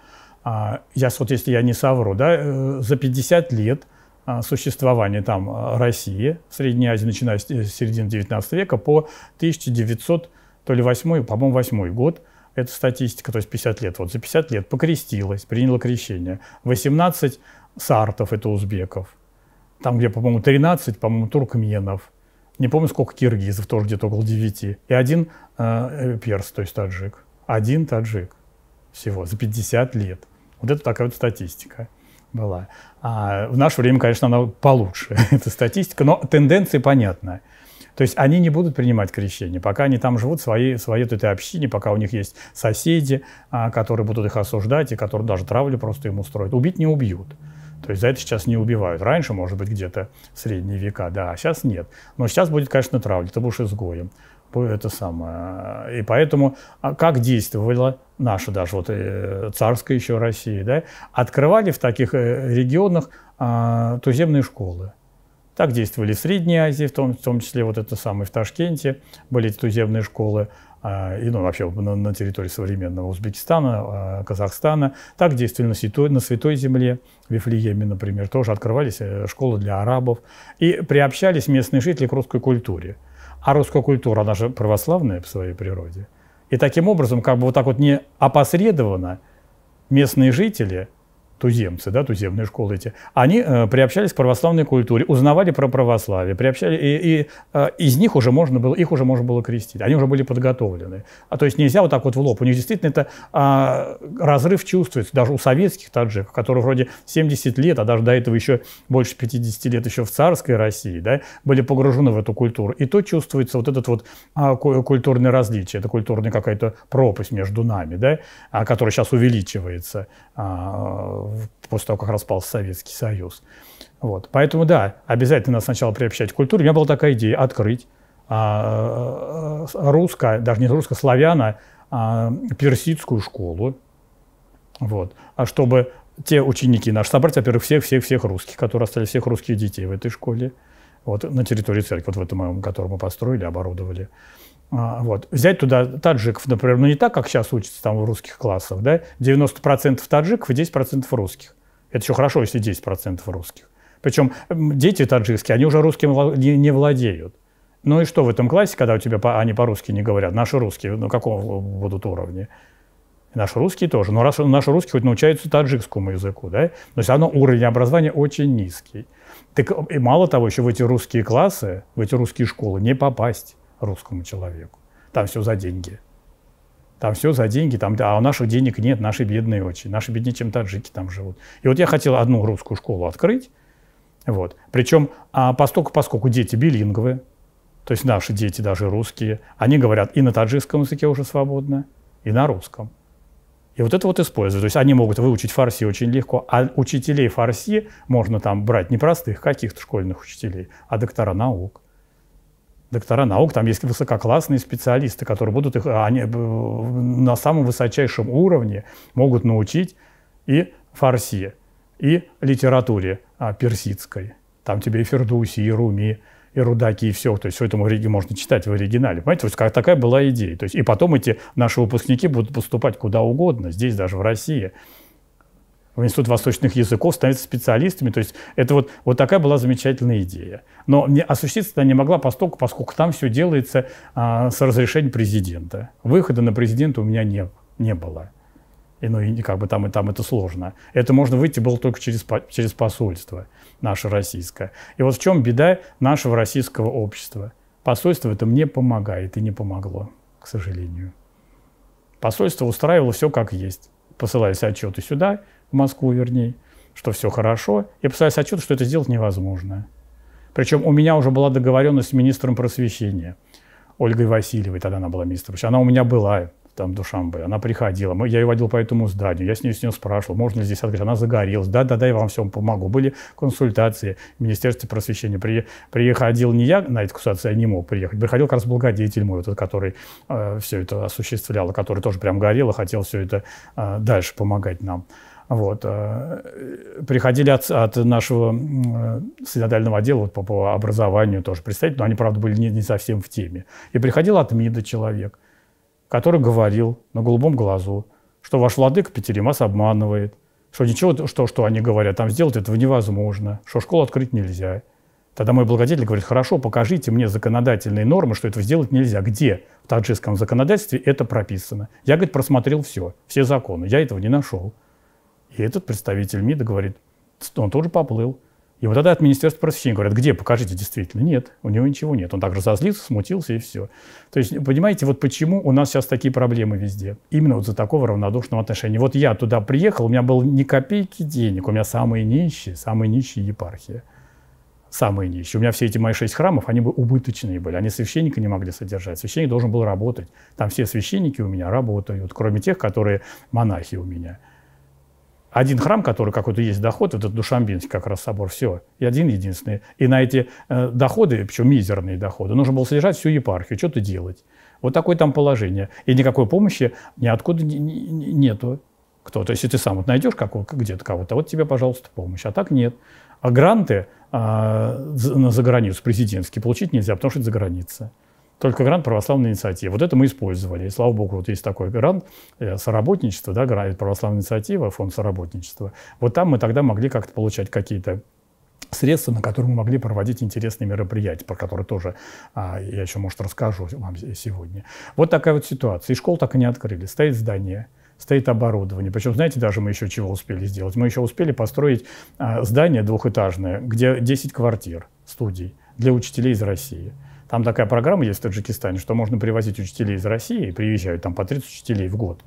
а, я вот если я не совру, да, э, за 50 лет а, существования там а, России, Средней Азии, начиная с э, середины 19 века, по 1908, по-моему, 8 год, это статистика, то есть 50 лет. Вот за 50 лет покрестилась, приняла крещение. 18 сартов, это узбеков, там, где, по-моему, 13, по-моему, туркменов, не помню, сколько киргизов, тоже где-то около 9, и один э, э, перс, то есть таджик. Один таджик всего за 50 лет. Вот это такая вот статистика была. А в наше время, конечно, она получше, эта статистика, но тенденция понятны. То есть они не будут принимать крещение, пока они там живут в своей, своей этой общине, пока у них есть соседи, а, которые будут их осуждать, и которые даже травлю просто им устроят. Убить не убьют. То есть за это сейчас не убивают. Раньше, может быть, где-то в средние века, да, а сейчас нет. Но сейчас будет, конечно, травля, ты будешь изгоем. Это самое. И поэтому, а как действовала наша даже вот э, царская еще Россия, да, открывали в таких э, регионах а, туземные школы. Так действовали в Средней Азии, в том, в том числе вот это самое в Ташкенте были эти туземные школы. А, и ну, вообще на, на территории современного Узбекистана, а, Казахстана. Так действовали на святой, на святой земле, в Вифлееме, например, тоже открывались э, школы для арабов. И приобщались местные жители к русской культуре. А русская культура, она же православная в своей природе. И таким образом, как бы вот так вот не опосредованно местные жители – туземцы, да, туземные школы эти, они э, приобщались к православной культуре, узнавали про православие, приобщали, и, и э, из них уже можно было, их уже можно было крестить, они уже были подготовлены. А то есть нельзя вот так вот в лоб. У них действительно это э, разрыв чувствуется, даже у советских таджиков, которые вроде 70 лет, а даже до этого еще больше 50 лет еще в царской России, да, были погружены в эту культуру. И то чувствуется вот этот вот э, культурное различие, это культурная какая-то пропасть между нами, да, а, которая сейчас увеличивается после того, как распался Советский Союз. Вот. Поэтому, да, обязательно надо сначала приобщать к культуре. У меня была такая идея открыть а, э, русско, даже не русско-славяно, а, персидскую школу, вот, а чтобы те ученики наши собрать, во-первых, всех-всех-всех русских, которые остались, всех русских детей в этой школе, вот на территории церкви, вот в этом моем, который мы построили, оборудовали. А, вот. Взять туда таджиков, например, ну не так, как сейчас учатся там в русских классах, да, 90% таджиков и 10% русских. Это еще хорошо, если 10% русских. Причем дети таджикские, они уже русским не владеют. Ну и что в этом классе, когда у тебя по, они по-русски не говорят? Наши русские на ну, каком будут уровне? наши русские тоже. Но ну, раз наши русские хоть научаются таджикскому языку, да, но все равно уровень образования очень низкий. Так и мало того, еще в эти русские классы, в эти русские школы не попасть русскому человеку. Там все за деньги. Там все за деньги, там, а у наших денег нет, наши бедные очень. Наши беднее, чем таджики там живут. И вот я хотел одну русскую школу открыть. Вот. Причем, а поскольку, поскольку дети билинговые, то есть наши дети, даже русские, они говорят и на таджикском языке уже свободно, и на русском. И вот это вот используют. То есть они могут выучить фарси очень легко, а учителей фарси можно там брать не простых каких-то школьных учителей, а доктора наук, доктора наук, там есть высококлассные специалисты, которые будут их а они, э, на самом высочайшем уровне могут научить и фарси, и литературе а, персидской. Там тебе и Фердуси, и Руми, и Рудаки, и все. То есть все это можно читать в оригинале. Понимаете, то есть как такая была идея. То есть, и потом эти наши выпускники будут поступать куда угодно, здесь даже в России в Институт восточных языков, становиться специалистами. То есть это вот, вот такая была замечательная идея. Но не, осуществиться она не могла постольку, поскольку там все делается а, с разрешения президента. Выхода на президента у меня не, не было. И, ну, и как бы там и там это сложно. Это можно выйти было только через, через посольство наше российское. И вот в чем беда нашего российского общества. Посольство это мне помогает и не помогло, к сожалению. Посольство устраивало все как есть. Посылались отчеты сюда, в Москву, вернее, что все хорошо. Я писался отчет, что это сделать невозможно. Причем у меня уже была договоренность с министром просвещения Ольгой Васильевой, тогда она была министром. Она у меня была там в Душамбе, она приходила, мы, я ее водил по этому зданию, я с ней, с ней спрашивал, можно ли здесь открыть, она загорелась, да-да-да, я вам всем помогу. Были консультации в Министерстве просвещения, При, приходил не я на эту консультацию, я не мог приехать, приходил как раз благодетель мой, вот который э, все это осуществлял, который тоже прям горел и хотел все это э, дальше помогать нам. Вот. Э, приходили от, от нашего э, синодального отдела вот, по, по образованию тоже представить, но они, правда, были не, не совсем в теме. И приходил от МИДа человек, который говорил на голубом глазу, что ваш владыка Петеримас обманывает, что ничего, что, что они говорят, там сделать этого невозможно, что школу открыть нельзя. Тогда мой благодетель говорит, хорошо, покажите мне законодательные нормы, что этого сделать нельзя. Где в таджикском законодательстве это прописано? Я, говорит, просмотрел все, все законы, я этого не нашел. И этот представитель МИДа говорит, он тоже поплыл. И вот тогда от Министерства просвещения говорят, где, покажите действительно. Нет, у него ничего нет. Он также разозлился, смутился и все. То есть, понимаете, вот почему у нас сейчас такие проблемы везде. Именно вот за такого равнодушного отношения. Вот я туда приехал, у меня было ни копейки денег, у меня самые нищие, самые нищие епархии. Самые нищие. У меня все эти мои шесть храмов, они бы убыточные были. Они священника не могли содержать. Священник должен был работать. Там все священники у меня работают, кроме тех, которые монахи у меня один храм, который какой-то есть доход, этот Душамбинский как раз собор, все, и один единственный. И на эти э, доходы, причем мизерные доходы, нужно было содержать всю епархию, что-то делать. Вот такое там положение. И никакой помощи ниоткуда нету. Кто? То есть, если ты сам вот найдешь где-то кого-то, вот тебе, пожалуйста, помощь. А так нет. А гранты э, а, за, за границу президентские получить нельзя, потому что это за граница. Только грант православной инициативы. Вот это мы использовали. И, слава богу, вот есть такой грант э, соработничества, да, грант православной инициатива, фонд соработничества. Вот там мы тогда могли как-то получать какие-то средства, на которые мы могли проводить интересные мероприятия, про которые тоже а, я еще, может, расскажу вам сегодня. Вот такая вот ситуация. И школ так и не открыли. Стоит здание, стоит оборудование. Причем, знаете, даже мы еще чего успели сделать? Мы еще успели построить а, здание двухэтажное, где 10 квартир, студий для учителей из России – там такая программа есть в Таджикистане, что можно привозить учителей из России, приезжают там по 30 учителей в год,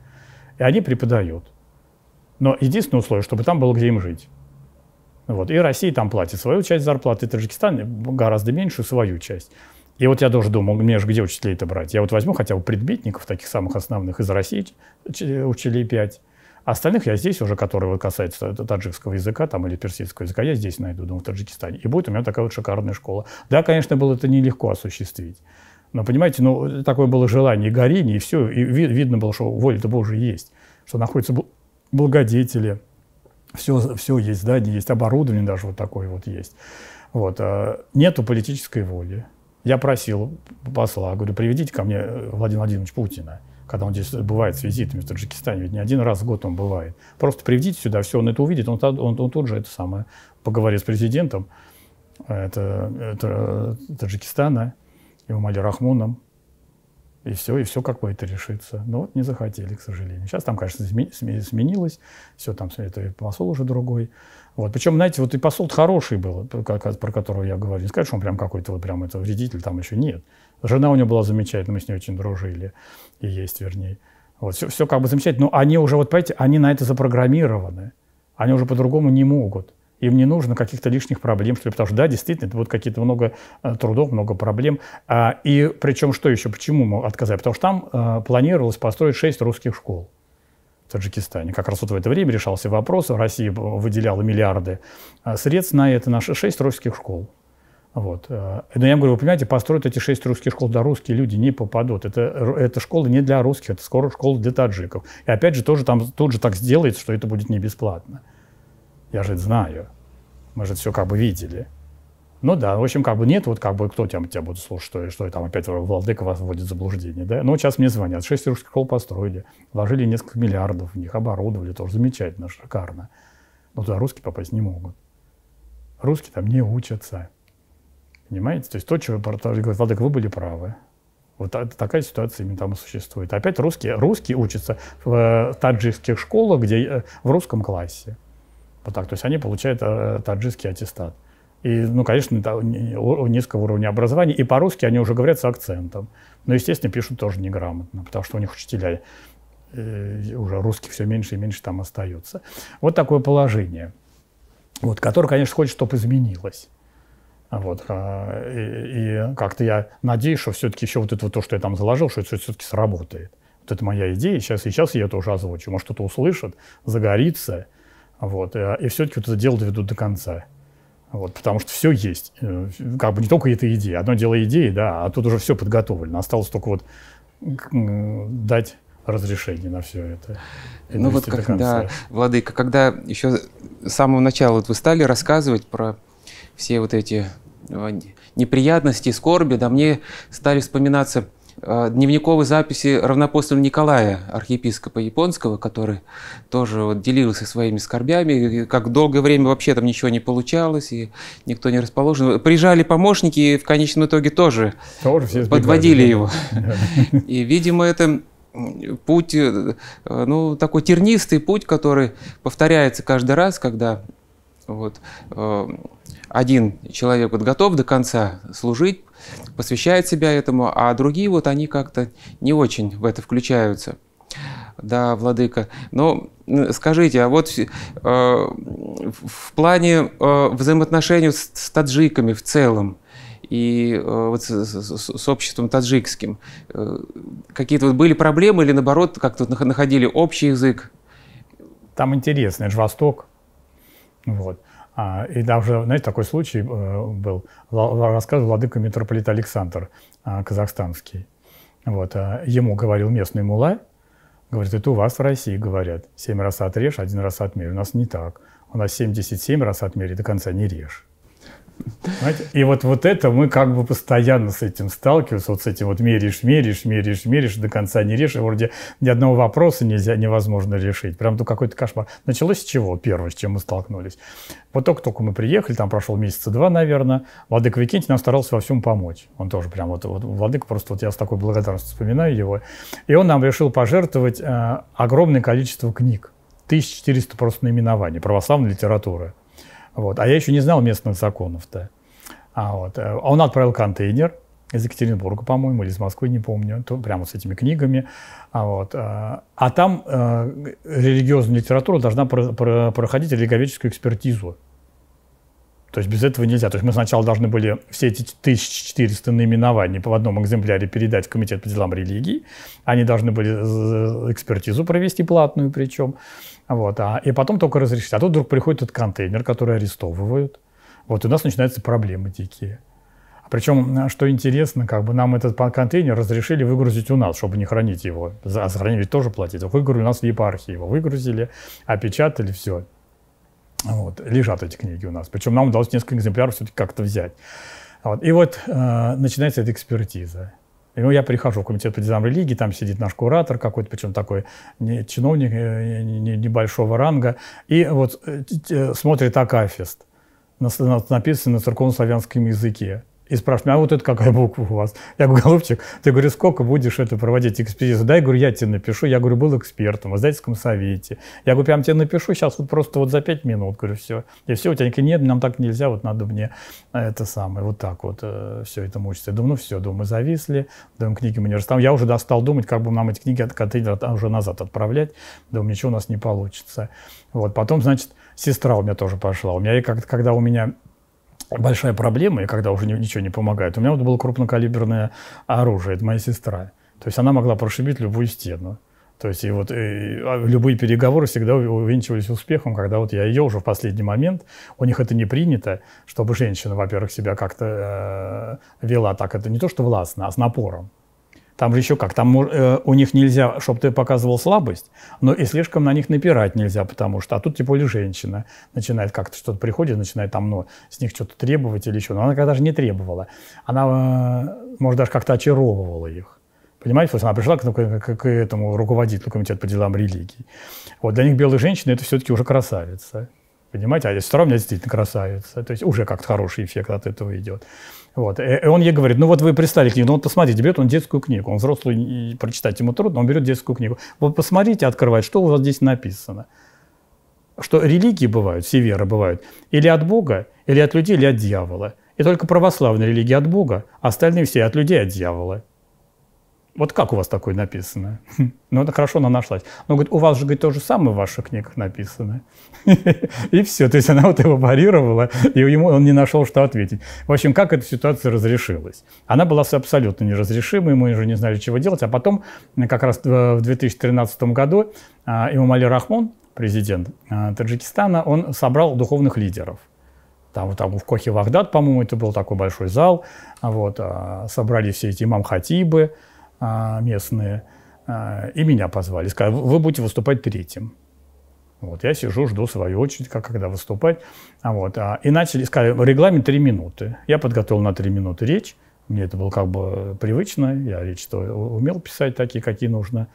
и они преподают. Но единственное условие, чтобы там было где им жить. Вот. И Россия там платит свою часть зарплаты, и Таджикистан гораздо меньше свою часть. И вот я тоже думал, мне же где учителей-то брать? Я вот возьму хотя бы предметников, таких самых основных, из России учителей 5, а остальных я здесь уже, которые вот касаются таджикского языка там, или персидского языка, я здесь найду, думаю, ну, в Таджикистане. И будет у меня такая вот шикарная школа. Да, конечно, было это нелегко осуществить. Но, понимаете, ну, э, такое было желание, и горение, и все. И ви- видно было, что воля-то Божия есть, что находятся благодетели, все, все есть, да, есть, оборудование даже вот такое вот есть. Вот. А, нету политической воли. Я просил посла, говорю, приведите ко мне э, Владимир Владимирович Путина когда он здесь бывает с визитами в Таджикистане, ведь не один раз в год он бывает. Просто приведите сюда, все, он это увидит, он, он, он тут же это самое поговорит с президентом э, это, это, э, Таджикистана, Имамали Рахмоном, и все, и все как бы это решится. Но вот не захотели, к сожалению. Сейчас там, конечно, сменилось, все там, это посол уже другой. Вот. Причем, знаете, вот и посол хороший был, про, про которого я говорил. Не сказать, что он прям какой-то вот прям это вредитель, там еще нет. Жена у него была замечательная, мы с ней очень дружили, и есть, вернее. Вот, все, все как бы замечательно, но они уже, вот понимаете, они на это запрограммированы. Они уже по-другому не могут. Им не нужно каких-то лишних проблем, что ли, потому что, да, действительно, это будут какие-то много э, трудов, много проблем. а И причем что еще, почему мы отказали? Потому что там э, планировалось построить шесть русских школ в Таджикистане. Как раз вот в это время решался вопрос, Россия выделяла миллиарды э, средств на это, наши шесть русских школ. Вот. Э, но я говорю, вы понимаете, построят эти шесть русских школ, да русские люди не попадут. Это, это школа не для русских, это скоро школа для таджиков. И опять же, тоже там тут же так сделается, что это будет не бесплатно. Я же это знаю. Мы же это все как бы видели. Ну да, в общем, как бы нет, вот как бы кто там тебя будет слушать, что, что там опять Владыка вас вводит в заблуждение, да? Ну, сейчас мне звонят, шесть русских школ построили, вложили несколько миллиардов в них, оборудовали, тоже замечательно, шикарно. Но туда русские попасть не могут. Русские там не учатся. Понимаете? То есть то, чего Порталович говорит, Владыка, вы были правы. Вот такая ситуация именно там и существует. Опять русские, русские учатся в э, таджикских школах, где э, в русском классе. Вот так, то есть они получают э, таджикский аттестат. И, ну, конечно, низкого уровня образования. И по-русски они уже говорят с акцентом. Но, естественно, пишут тоже неграмотно, потому что у них учителя уже русских все меньше и меньше там остается. Вот такое положение, вот, которое, конечно, хочет, чтобы изменилось. Вот. Э, и, и как-то я надеюсь, что все-таки еще вот это вот то, что я там заложил, что это все-таки сработает. Вот это моя идея, сейчас, и сейчас я это уже озвучу. Может, кто-то услышит, загорится, вот, э, и все-таки вот это дело доведут до конца. Вот, потому что все есть. Э, как бы не только эта идея. Одно дело идеи, да, а тут уже все подготовлено. Осталось только вот дать разрешение на все это. ну вот когда, Владыка, когда еще с самого начала вот вы стали рассказывать про все вот эти э, неприятности, скорби, да мне стали вспоминаться э, дневниковые записи равнопостного Николая, архиепископа японского, который тоже вот делился своими скорбями, как долгое время вообще там ничего не получалось, и никто не расположен. Приезжали помощники, и в конечном итоге тоже, тоже все подводили его. И, видимо, это путь, э, ну, такой тернистый путь, который повторяется каждый раз, когда вот один человек вот готов до конца служить, посвящает себя этому, а другие вот они как-то не очень в это включаются. Да, Владыка. Но скажите, а вот э, в плане э, взаимоотношений с, с таджиками в целом, и э, вот с, с, с обществом таджикским. Э, какие-то вот были проблемы или наоборот как-то находили общий язык? Там интересно, это же Восток. Вот. А, и даже, знаете, такой случай э, был, рассказывал владыка митрополит Александр а, казахстанский. Вот, а, ему говорил местный мулай, говорит, это у вас в России говорят, семь раз отрежь, один раз отмерь. У нас не так. У нас 77 раз отмерь, до конца не режь. Понимаете? И вот, вот это мы как бы постоянно с этим сталкиваемся, вот с этим вот меришь, меришь, меришь, меришь, до конца не решишь, вроде ни одного вопроса нельзя, невозможно решить. Прям то какой-то кошмар. Началось с чего первое, с чем мы столкнулись? Вот только-только мы приехали, там прошел месяца два, наверное, Владыка Викентий нам старался во всем помочь. Он тоже прям вот, вот Владыка, просто вот я с такой благодарностью вспоминаю его. И он нам решил пожертвовать э, огромное количество книг. 1400 просто наименований православной литературы. Вот. А я еще не знал местных законов-то. А вот. А он отправил контейнер из Екатеринбурга, по-моему, или из Москвы, не помню, то, прямо с этими книгами. А, вот. Э, а там э, религиозная литература должна про, про, проходить религоведческую экспертизу. То есть без этого нельзя. То есть мы сначала должны были все эти 1400 наименований в одном экземпляре передать в Комитет по делам религии. Они должны были экспертизу провести платную причем. Вот, а, и потом только разрешить. А тут вдруг приходит этот контейнер, который арестовывают. Вот у нас начинаются проблемы дикие. Причем, э, что интересно, как бы нам этот контейнер разрешили выгрузить у нас, чтобы не хранить его. За, за хранение тоже платить. Выгрузили у нас в епархии его, выгрузили, опечатали, все. Вот, лежат эти книги у нас. Причем нам удалось несколько экземпляров все-таки как-то взять. Вот. И вот э, начинается эта экспертиза. И ну, я прихожу в комитет по делам религии, там сидит наш куратор какой-то, причем такой не, чиновник э, не, не, небольшого ранга, и вот э, э, смотрит Акафист, на, на, написано на церковно-славянском языке. И спрашивают, а вот это какая буква у вас? Я говорю, голубчик, ты, говорю, сколько будешь это проводить экспедицию? Да, я говорю, я тебе напишу. Я говорю, был экспертом в издательском совете. Я говорю, прям тебе напишу сейчас вот просто вот за пять минут. Говорю, все. И все, у тебя говорят, нет, нам так нельзя, вот надо мне это самое, вот так вот э, все это мучиться. Я думаю, ну все, думаю, зависли, думаю, книги мы не расставим. Я уже достал думать, как бы нам эти книги от контейнера уже назад отправлять. Думаю, ничего у нас не получится. Вот, потом, значит, сестра у меня тоже пошла. У меня, когда у меня большая проблема, и когда уже ничего не помогает. У меня вот было крупнокалиберное оружие, это моя сестра. То есть она могла прошибить любую стену. То есть и вот и, э, а любые переговоры всегда увенчивались успехом, когда вот я ее уже в последний момент, у них это не принято, чтобы женщина, во-первых, себя как-то э, вела так, это не то что властно, а с напором. Там же еще как, там э, у них нельзя, чтобы ты показывал слабость, но и слишком на них напирать нельзя, потому что, а тут тем типа более женщина начинает как-то что-то приходит, начинает там, ну, с них что-то требовать или еще, но она когда даже не требовала, она, э, может, даже как-то очаровывала их. Понимаете, потому что она пришла к, к, к, к этому руководителю комитета по делам религии. Вот для них белые женщины это все-таки уже красавица. Понимаете, а здесь вторая у меня действительно красавица. То есть уже как-то хороший эффект от этого идет. Вот. И э, э, он ей говорит, ну вот вы прислали книгу, ну вот посмотрите, берет он детскую книгу, он взрослую, и прочитать ему трудно, он берет детскую книгу. Вот посмотрите, открывает, что у вас здесь написано. Что религии бывают, все веры бывают, или от Бога, или от людей, или от дьявола. И только православные религии от Бога, а остальные все от людей, от дьявола. Вот как у вас такое написано? Ну, она хорошо, она нашлась. Но говорит, у вас же, говорит, то же самое в ваших книгах написано. И все. То есть она вот его парировала, и ему он не нашел, что ответить. В общем, как эта ситуация разрешилась? Она была абсолютно неразрешимой, мы уже не знали, чего делать. А потом, э, как раз э, в 2013 году, Имамали э, Рахмон, президент Таджикистана, он собрал духовных лидеров там, там в Кохе Вагдад, по-моему, это был такой большой зал, а вот, а, собрали все эти имам-хатибы, а, местные, а, и меня позвали. Сказали, вы будете выступать третьим. Вот, я сижу, жду свою очередь, как, когда выступать. А вот, а, и начали, сказали, «Ну, регламент 3 минуты. Я подготовил на 3 минуты речь. Мне это было как бы привычно. Я речь-то умел писать такие, какие нужно.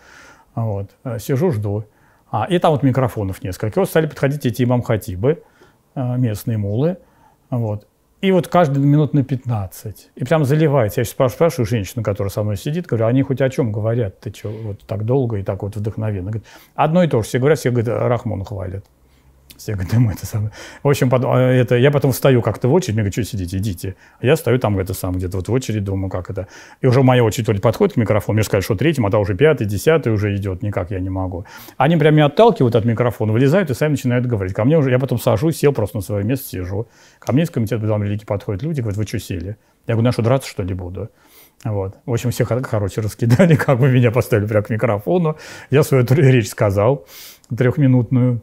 А вот, э, сижу, жду. А, и там вот микрофонов несколько. И вот стали подходить эти имам-хатибы, э, местные мулы. Вот. И вот каждый минут на 15. И прям заливается. Я сейчас спрашиваю женщину, которая со мной сидит, говорю, они хоть о чем говорят? Ты что, вот так долго и так вот вдохновенно? Говорит, одно и то же. Все говорят, все говорят, Рахмон хвалят все говорят да мы это самое. В общем, потом, а, это, я потом встаю как-то в очередь, мне говорят, что сидите, идите. А я стою там это самое, где-то вот в очередь, думаю, как это. И уже моя очередь вроде подходит к микрофону, мне сказали, что третьим, а то уже пятый, десятый уже идет, никак я не могу. Они прям меня отталкивают от микрофона, вылезают и сами начинают говорить. Ко мне уже, я потом сажусь, сел просто на свое место, сижу. Ко мне из комитета по делам религии подходят люди, говорят, вы что сели? Я говорю, на что, драться что ли буду? Вот. В общем, всех, короче, раскидали, как бы меня поставили прямо к микрофону. Я свою речь сказал, трехминутную.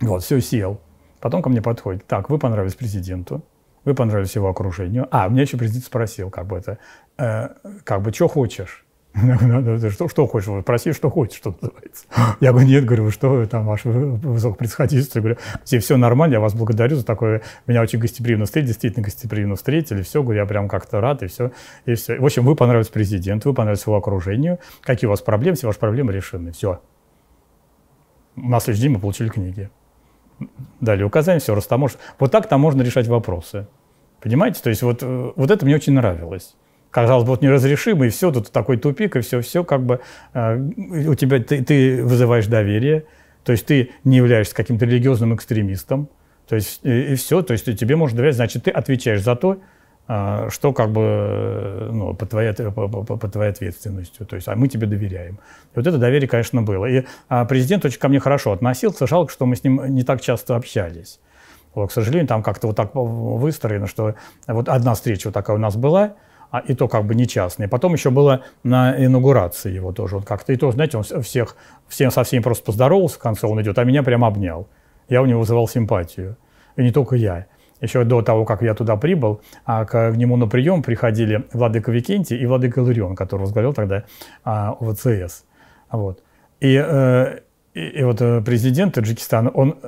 Вот, все, сел. Потом ко мне подходит. Так, вы понравились президенту, вы понравились его окружению. А, меня еще президент спросил, как бы это, э, как бы, что хочешь? Что, что хочешь? Вот, проси, что хочешь, что называется. Я говорю, нет, говорю, вы что, там, ваше высокопредсходительство. Я говорю, тебе все нормально, я вас благодарю за такое. Меня очень гостеприимно встретили, действительно гостеприимно встретили. Все, говорю, я прям как-то рад, и все, и все. В общем, вы понравились президенту, вы понравились его окружению. Какие у вас проблемы? Все ваши проблемы решены. Все. На следующий день мы получили книги дали указания, все, Ростомор. Вот так там можно решать вопросы. Понимаете? То есть вот, э, вот это мне очень нравилось. Казалось бы, вот неразрешимо, и все, тут такой тупик, и все-все, как бы э, у тебя ты, ты вызываешь доверие, то есть ты не являешься каким-то религиозным экстремистом, то есть и, и все, то есть тебе можно доверять, значит, ты отвечаешь за то, а, что как бы ну, по, твоей, по, по, по твоей ответственностью. То есть, а мы тебе доверяем. И вот это доверие, конечно, было. И а, президент очень ко мне хорошо относился. Жалко, что мы с ним не так часто общались. Вот, к сожалению, там как-то вот так выстроено, что вот одна встреча вот такая у нас была, а и то как бы не частные. Потом еще было на инаугурации его тоже. Он как-то и то, знаете, он всех, всем со всеми просто поздоровался в конце, он идет, а меня прямо обнял. Я у него вызывал симпатию. И не только я еще до того, как я туда прибыл, а, к нему на прием приходили владыка Викентий и владыка Ларион, который возглавлял тогда а, ВЦС, Вот. И, э, и, и вот э, президент Таджикистана, он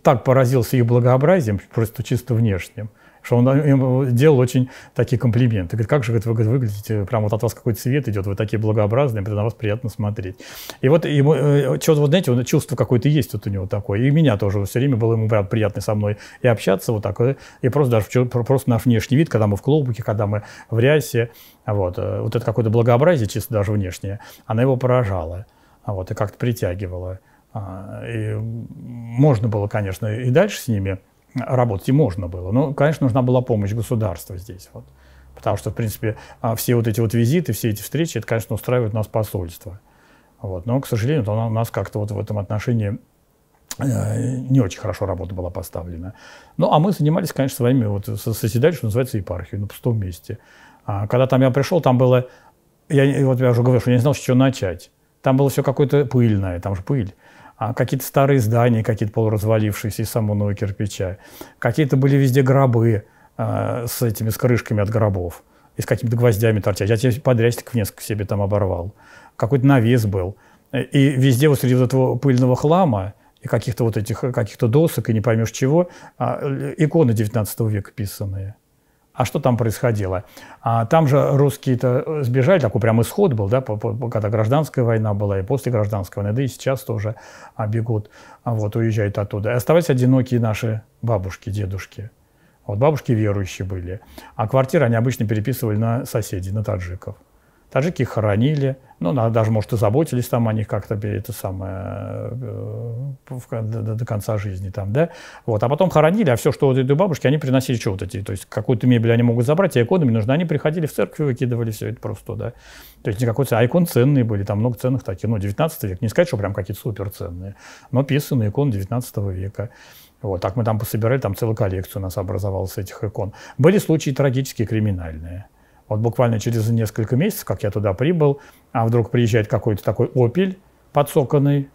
так поразился их благообразием, просто чисто внешним – что он им э, делал очень такие комплименты. Говорит, как же говорит, вы говорит, выглядите, прям вот от вас какой-то свет идет, вы такие благообразные, на вас приятно смотреть. И вот ему, э, что-то, вот, знаете, он, чувство какое-то есть вот у него такое. И меня тоже все время было ему прям приятно со мной и общаться вот так, э, и просто даже просто наш внешний вид, когда мы в клубке, когда мы в рясе, вот, вот это какое-то благообразие, чисто даже внешнее, она его поражала, а вот, и как-то притягивала. А, и можно было, конечно, и дальше с ними работать и можно было. Но, ну, конечно, нужна была помощь государства здесь. Вот. Потому что, в принципе, а, все вот эти вот визиты, все эти встречи, это, конечно, устраивает нас посольство. Вот. Но, к сожалению, у нас как-то вот в этом отношении э, не очень хорошо работа была поставлена. Ну, а мы занимались, конечно, своими, вот соседали, что называется, епархию на ну, пустом месте. А, когда там я пришел, там было, я, вот я уже говорю, что я не знал, с чего начать. Там было все какое-то пыльное, там же пыль. А какие-то старые здания, какие-то полуразвалившиеся из самого кирпича. Какие-то были везде гробы а, с этими с крышками от гробов и с какими-то гвоздями торчать. Я тебе подрядчиков несколько себе там оборвал. Какой-то навес был. И везде вот среди вот этого пыльного хлама и каких-то вот этих, каких-то досок, и не поймешь чего, а, иконы 19 века писанные – а что там происходило? А там же русские-то э, сбежали, такой прям исход был, да, когда гражданская война была, и после гражданской войны, да и сейчас тоже а, бегут, а, вот, уезжают оттуда. И оставались одинокие наши бабушки, дедушки. Вот бабушки верующие были, а квартиры они обычно переписывали на соседей, на таджиков. Таджики их хоронили, ну, даже, может, и заботились там о них как-то это самое, э, до, до, конца жизни там, да. Вот. А потом хоронили, а все, что вот этой бабушки, они приносили что вот эти, то есть какую-то мебель они могут забрать, а иконами нужно. Они приходили в церковь выкидывали все это просто, да. То есть никакой цены. А икон ценные были, там много ценных таких. Ну, 19 век, не сказать, что прям какие-то суперценные, но писанные иконы 19 века. Вот, так мы там пособирали, там целую коллекцию у нас образовалась этих икон. Были случаи трагические, криминальные. Вот буквально через несколько месяцев, как я туда прибыл, а вдруг приезжает какой-то такой «Опель» подсоканный,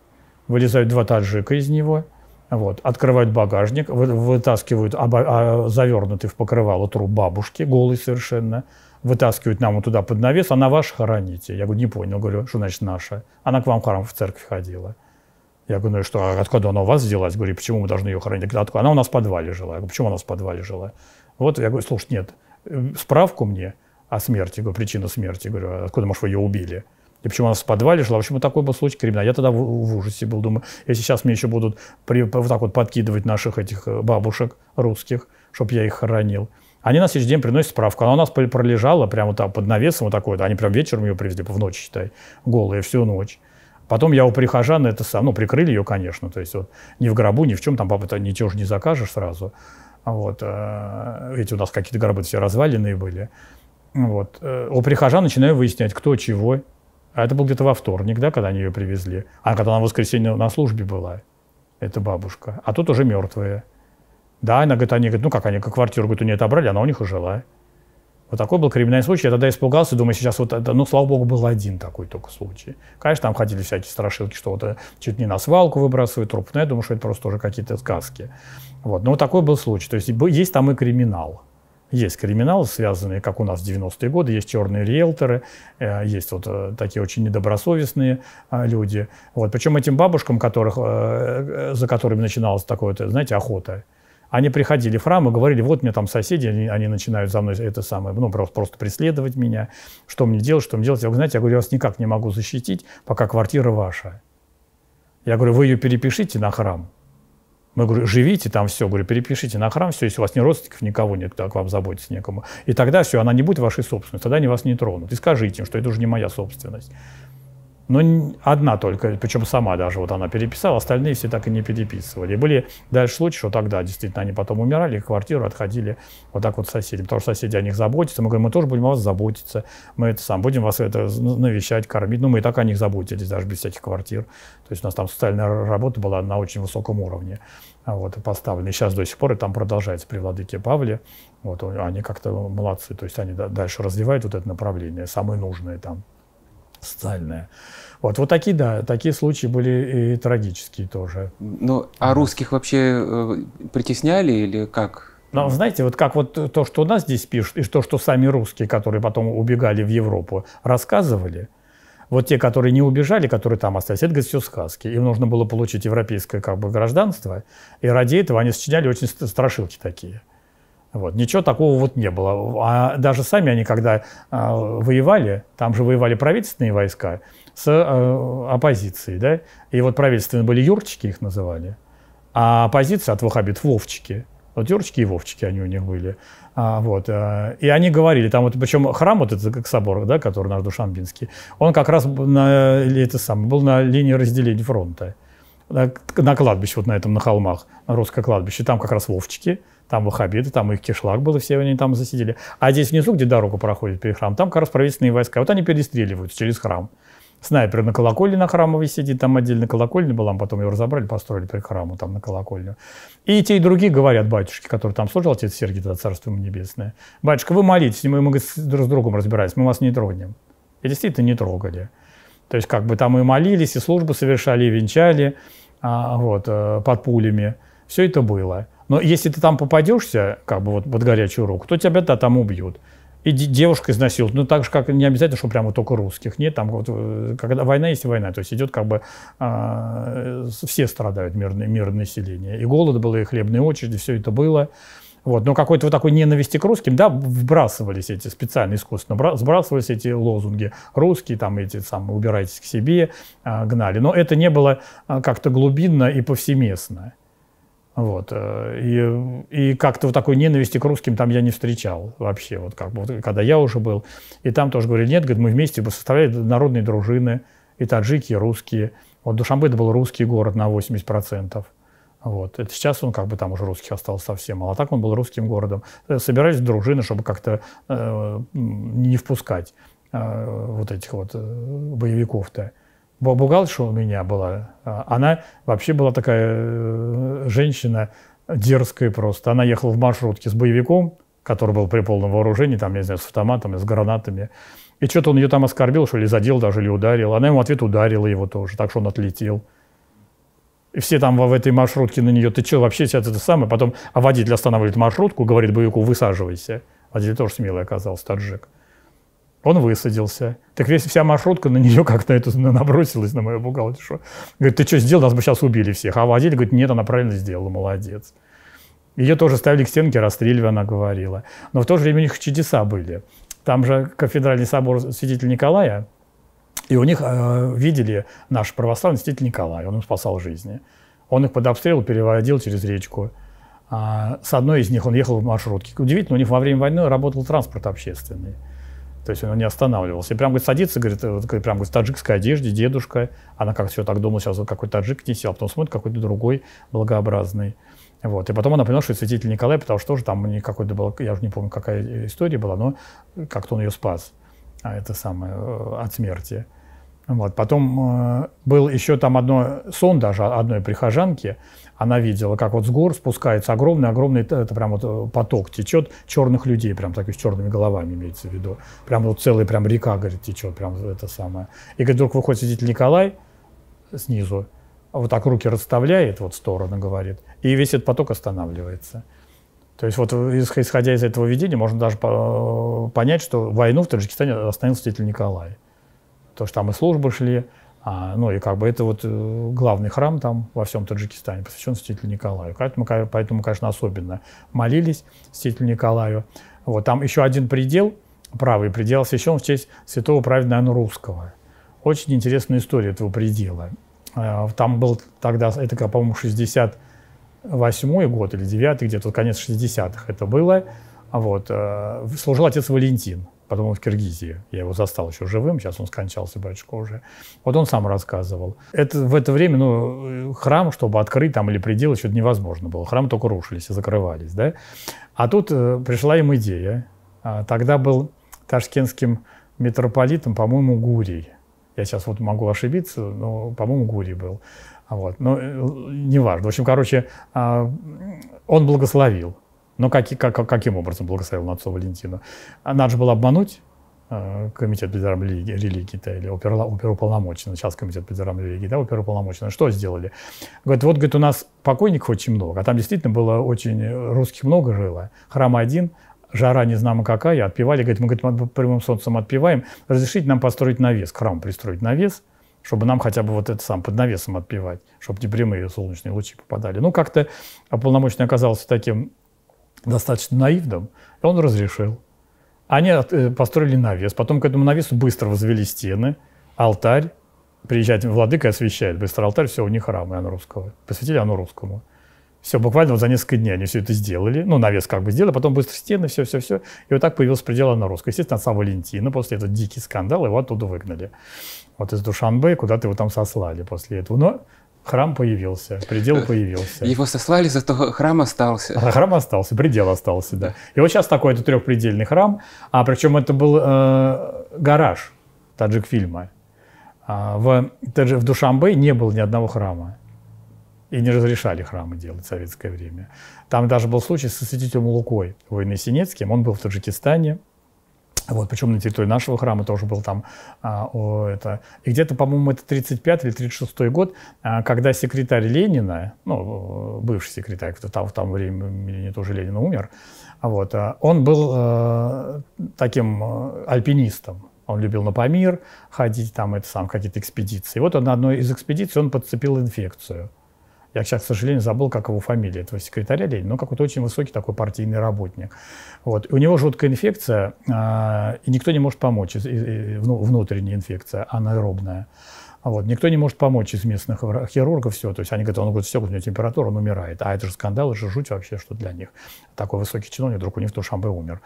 вылезают два таджика из него, вот, открывают багажник, вы, вытаскивают оба, а, завернутый в покрывало труп бабушки, голый совершенно, вытаскивают нам туда под навес, а на ваш хороните. Я говорю, не понял, говорю, что значит наша? Она к вам в храм в церковь ходила. Я говорю, ну и что, а откуда она у вас взялась? Говорю, почему мы должны ее хоронить? Говорю, «А откуда? Она у нас в подвале жила. Я говорю, почему она у нас в подвале жила? Вот я говорю, слушай, нет, э, справку мне, о смерти, говорю, причина смерти, говорю, «А откуда, может, вы ее убили? И почему она в подвале жила? Почему такой был случай криминал? Я тогда в, в ужасе был, думаю, если сейчас мне еще будут при, вот так вот подкидывать наших этих э, бабушек русских, чтобы я их хоронил. Они на следующий день приносят справку. Она у нас пролежала прямо там под навесом вот такой. Они прям вечером ее привезли, в ночь, считай, голые всю ночь. Потом я у прихожан это сам, ну, прикрыли ее, конечно, то есть вот ни в гробу, ни в чем, там, папа, ничего же не закажешь сразу. Вот, ведь э, у нас какие-то гробы все разваленные были. Вот. Э, у прихожан начинаю выяснять, кто чего. А это был где-то во вторник, да, когда они ее привезли. А когда она в воскресенье на службе была, эта бабушка. А тут уже мертвая. Да, она говорит, они говорят, ну как они как квартиру говорит, у нее отобрали, она у них и жила. Вот такой был криминальный случай. Я тогда испугался, думаю, сейчас вот это, ну, слава богу, был один такой только случай. Конечно, там ходили всякие страшилки, что вот э, чуть не на свалку выбрасывают труп, но я думаю, что это просто уже какие-то сказки. Вот. Но вот такой был случай. То есть есть там и криминал. Есть криминалы, связанные, как у нас в 90-е годы, есть черные риэлторы, э, есть вот э, такие очень недобросовестные э, люди. Вот. Причем этим бабушкам, которых, за которыми начиналась такая, знаете, охота, они приходили в храм и говорили, вот мне там соседи, они, они начинают за мной это самое, ну, просто, просто преследовать меня, что мне делать, что мне делать. Я говорю, знаете, я говорю, я вас никак не могу защитить, пока квартира ваша. Я говорю, вы ее перепишите на храм, мы говорю, живите там все, говорю, перепишите на храм все, если у вас ни родственников, никого нет, так вам заботиться некому. И тогда все, она не будет вашей собственностью, тогда они вас не тронут. И скажите им, что это уже не моя собственность но одна только, причем сама даже вот она переписала, остальные все так и не переписывали. И были дальше случаи, что тогда действительно они потом умирали, их квартиру отходили вот так вот соседи, потому что соседи о них заботятся. Мы говорим, мы тоже будем о вас заботиться, мы это сам будем вас это навещать, кормить. Ну, мы и так о них заботились даже без всяких квартир. То есть у нас там социальная работа была на очень высоком уровне а вот, поставлена. И сейчас до сих пор и там продолжается при Владыке Павле. Вот, они как-то молодцы, то есть они дальше развивают вот это направление, самое нужное там социальное. Вот, вот такие, да, такие случаи были и трагические тоже. Ну, а русских вообще э, притесняли или как? Ну, знаете, вот как вот то, что у нас здесь пишут, и то, что сами русские, которые потом убегали в Европу, рассказывали, вот те, которые не убежали, которые там остались, это, говорит, все сказки. Им нужно было получить европейское как бы, гражданство, и ради этого они сочиняли очень страшилки такие. Вот. Ничего такого вот не было. А даже сами они, когда э, воевали, там же воевали правительственные войска с э, оппозицией, да? И вот правительственные были юрчики, их называли, а оппозиция от ваххабит – вовчики. Вот юрчики и вовчики они у них были. А, вот, э, и они говорили, там вот, причем храм вот этот, как собор, да, который наш Душанбинский, он как раз на, это сам, был на линии разделения фронта. На, на кладбище, вот на этом, на холмах, на русское кладбище. Там как раз вовчики – там ваххабиты, там их кишлак был, и все они там засидели. А здесь внизу, где дорога проходит перед храмом, там как раз правительственные войска. Вот они перестреливают через храм. Снайпер на колокольне на храмовой сидит, там отдельно колокольня была, потом ее разобрали, построили при храму там на колокольню. И те и другие говорят батюшки, который там служил, отец Сергий, тогда царство ему небесное. Батюшка, вы молитесь, мы, мы с друг с другом разбираемся, мы вас не тронем. И действительно не трогали. То есть как бы там и молились, и службу совершали, и венчали а, вот, э, под пулями. Все это было. Но если ты там попадешься, как бы вот под горячую руку, то тебя да, там убьют. И девушка изнасилует. Ну, так же, как не обязательно, что прямо только русских. Нет, там вот, э, когда война есть война. То есть идет как бы э, все страдают, мирное, мирное население. И голод был, и хлебные очереди, все это было. Вот. Но какой-то вот такой ненависти к русским, да, вбрасывались эти специально искусственно, сбрасывались эти лозунги. Русские там эти самые, убирайтесь к себе, а, гнали. Но это не было а, как-то глубинно и повсеместно. Вот. Э, и, и как-то вот такой ненависти к русским там я не встречал вообще, вот как бы, вот, когда я уже был. И там тоже говорили, нет, говорит, мы вместе бы составляли народные дружины, и таджики, и русские. Вот Душамбе это был русский город на 80%. Вот. Это сейчас он как бы там уже русских остался совсем, а так он был русским городом. Э, собирались дружины, чтобы как-то э, не впускать э, вот этих вот э, боевиков-то бухгалтерша у меня была, а она вообще была такая э, женщина дерзкая просто. Она ехала в маршрутке с боевиком, который был при полном вооружении, там, я не знаю, с автоматами, с гранатами. И что-то он ее там оскорбил, что ли, задел даже, или ударил. Она ему в ответ ударила его тоже, так что он отлетел. И все там в этой маршрутке на нее, ты что, вообще сейчас это самое? Потом а водитель останавливает маршрутку, говорит боевику, высаживайся. Водитель тоже смелый оказался, таджик. Он высадился. Так весь, вся маршрутка на нее как-то это набросилась, на мою бухгалтершу. Говорит, ты что сделал? Нас бы сейчас убили всех. А водитель говорит, нет, она правильно сделала, молодец. Ее тоже ставили к стенке, расстреливая, она говорила. Но в то же время у них чудеса были. Там же кафедральный собор святителя Николая, и у них э, видели наш православный святитель Николай, он им спасал жизни. Он их под обстрел переводил через речку. А с одной из них он ехал в маршрутке. Удивительно, у них во время войны работал транспорт общественный. То есть он не останавливался. И прям говорит, садится, говорит, вот, прям говорит, в таджикской одежде, дедушка. Она как все так думала, сейчас вот какой таджик не сел, а потом смотрит, какой-то другой благообразный. Вот. И потом она поняла, что святитель Николай, потому что тоже там не какой-то был, я уже не помню, какая история была, но как-то он ее спас. А это самое, э, от смерти. Вот. Потом э, был еще там одно сон даже одной прихожанки она видела, как вот с гор спускается огромный-огромный э, это прям вот э, поток течет черных людей, прям так и с черными головами имеется в виду. Прям вот целая прям река, говорит, течет, прям это самое. И говорит, вдруг выходит свидетель Николай снизу, вот так руки расставляет вот в сторону, говорит, и весь этот поток останавливается. То есть вот э, исходя из этого видения, можно даже понять, что войну в Таджикистане остановил свидетель Николай. Потому что там и службы шли, а, ну и как бы это вот э, главный храм там во всем Таджикистане, посвящен святителю Николаю. Поэтому, поэтому конечно, особенно молились святителю Николаю. Вот там еще один предел, правый предел, освящен в честь святого праведного Иоанна Русского. Очень интересная история этого предела. Э, там был тогда, это, по-моему, 68 год или 9 где-то конец 60-х это было. Вот. Э, служил отец Валентин потом он в Киргизии. Я его застал еще живым, сейчас он скончался, батюшка уже. Вот он сам рассказывал. Это, в это время ну, э, храм, чтобы открыть там или предел, еще невозможно было. Храм только рушились и закрывались. Да? А тут э, пришла им идея. А, тогда был ташкентским митрополитом, по-моему, Гурий. Я сейчас вот могу ошибиться, но, по-моему, Гурий был. Вот. Но э, неважно. В общем, короче, а, он благословил но ну, как, как, каким образом благословил на отцу Валентина? А надо же было обмануть э, комитет по делам религии, религии да, или оперуполномоченный, сейчас комитет по делам религии, да, оперуполномоченный, что сделали? Говорит, вот, говорит, у нас покойников очень много, а там действительно было очень, э, русских много жило, храм один, жара не знамо какая, отпевали, говорит, мы, говорит, мы прямым солнцем отпеваем, разрешите нам построить навес, к храму пристроить навес, чтобы нам хотя бы вот это сам под навесом отпевать, чтобы не прямые солнечные лучи попадали. Ну, как-то полномочный оказался таким достаточно наивным, и он разрешил. Они э, построили навес, потом к этому навесу быстро возвели стены, алтарь, приезжает владыка освещает, быстро алтарь, все, у них храм Иоанна Русского, посвятили Иоанну Русскому. Все, буквально вот за несколько дней они все это сделали, ну, навес как бы сделали, потом быстро стены, все-все-все, и вот так появился предел Иоанна Русского. Естественно, отца валентина после этого дикий скандал, его оттуда выгнали. Вот из Душанбе куда-то его там сослали после этого. Но Храм появился, предел э, появился. Его сослали, зато храм остался. А, храм остался, предел остался, да. И вот сейчас такой это трехпредельный храм, а причем это был э, гараж таджик фильма. А, в, в Душамбе не было ни одного храма. И не разрешали храмы делать в советское время. Там даже был случай со святителем Лукой, воиной Синецким. Он был в Таджикистане, вот, причем на территории нашего храма тоже был там а, о, это. И где-то, по-моему, это 35 или 36 год, а, когда секретарь Ленина, ну, э, бывший секретарь, кто там в то время тоже Ленина умер, а вот, а, он был а, таким а, альпинистом. Он любил на Памир ходить, там это сам, какие-то экспедиции. И вот он на одной из экспедиций он подцепил инфекцию – я сейчас, к сожалению, забыл, как его фамилия этого секретаря Ленина, но какой-то очень высокий такой партийный работник. Вот. И у него жуткая инфекция, а, и никто не может помочь, и, и, ну, внутренняя инфекция, анаэробная. Вот. Никто не может помочь из местных хирургов, все. То есть они говорят, он говорит, все, у него температура, он умирает. А это же скандал, это же жуть вообще, что для них. Такой высокий чиновник, вдруг у них в Душамбе умер.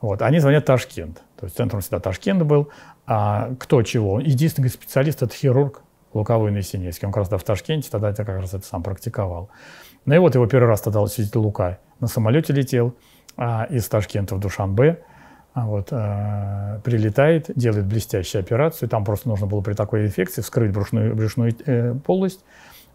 Вот. Они звонят Ташкент. То есть центром всегда Ташкент был. А кто чего? Единственный специалист – это хирург Луковой на Синейске. Он как раз да, в Ташкенте тогда как раз это сам практиковал. Ну и вот его первый раз тогда свидетель Лука на самолете летел а, из Ташкента в Душанбе. А вот, а, прилетает, делает блестящую операцию. Там просто нужно было при такой инфекции вскрыть брюшную, брюшную э, полость,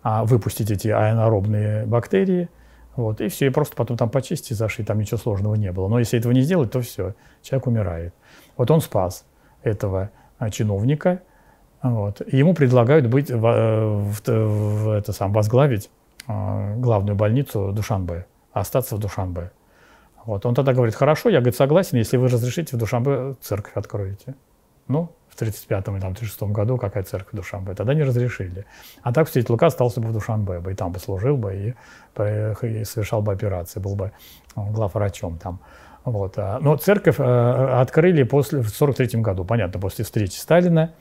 а, выпустить эти аэнаробные бактерии. Вот, и все, и просто потом там почистить, зашить, там ничего сложного не было. Но если этого не сделать, то все, человек умирает. Вот он спас этого а, чиновника – вот. ему предлагают быть, э, в, в, в, это сам, возглавить э, главную больницу Душанбе, остаться в Душанбе. Вот. Он тогда говорит, хорошо, я, говорит, согласен, если вы разрешите в Душанбе церковь откроете. Ну, в 35-м или там, 36-м году какая церковь в Душанбе. Тогда не разрешили. А так святитель Лука остался бы в Душанбе, и там бы служил бы, и, и совершал бы операции, был бы э, главврачом там. Вот. А, но церковь открыли после, в 43-м году, понятно, после встречи Сталина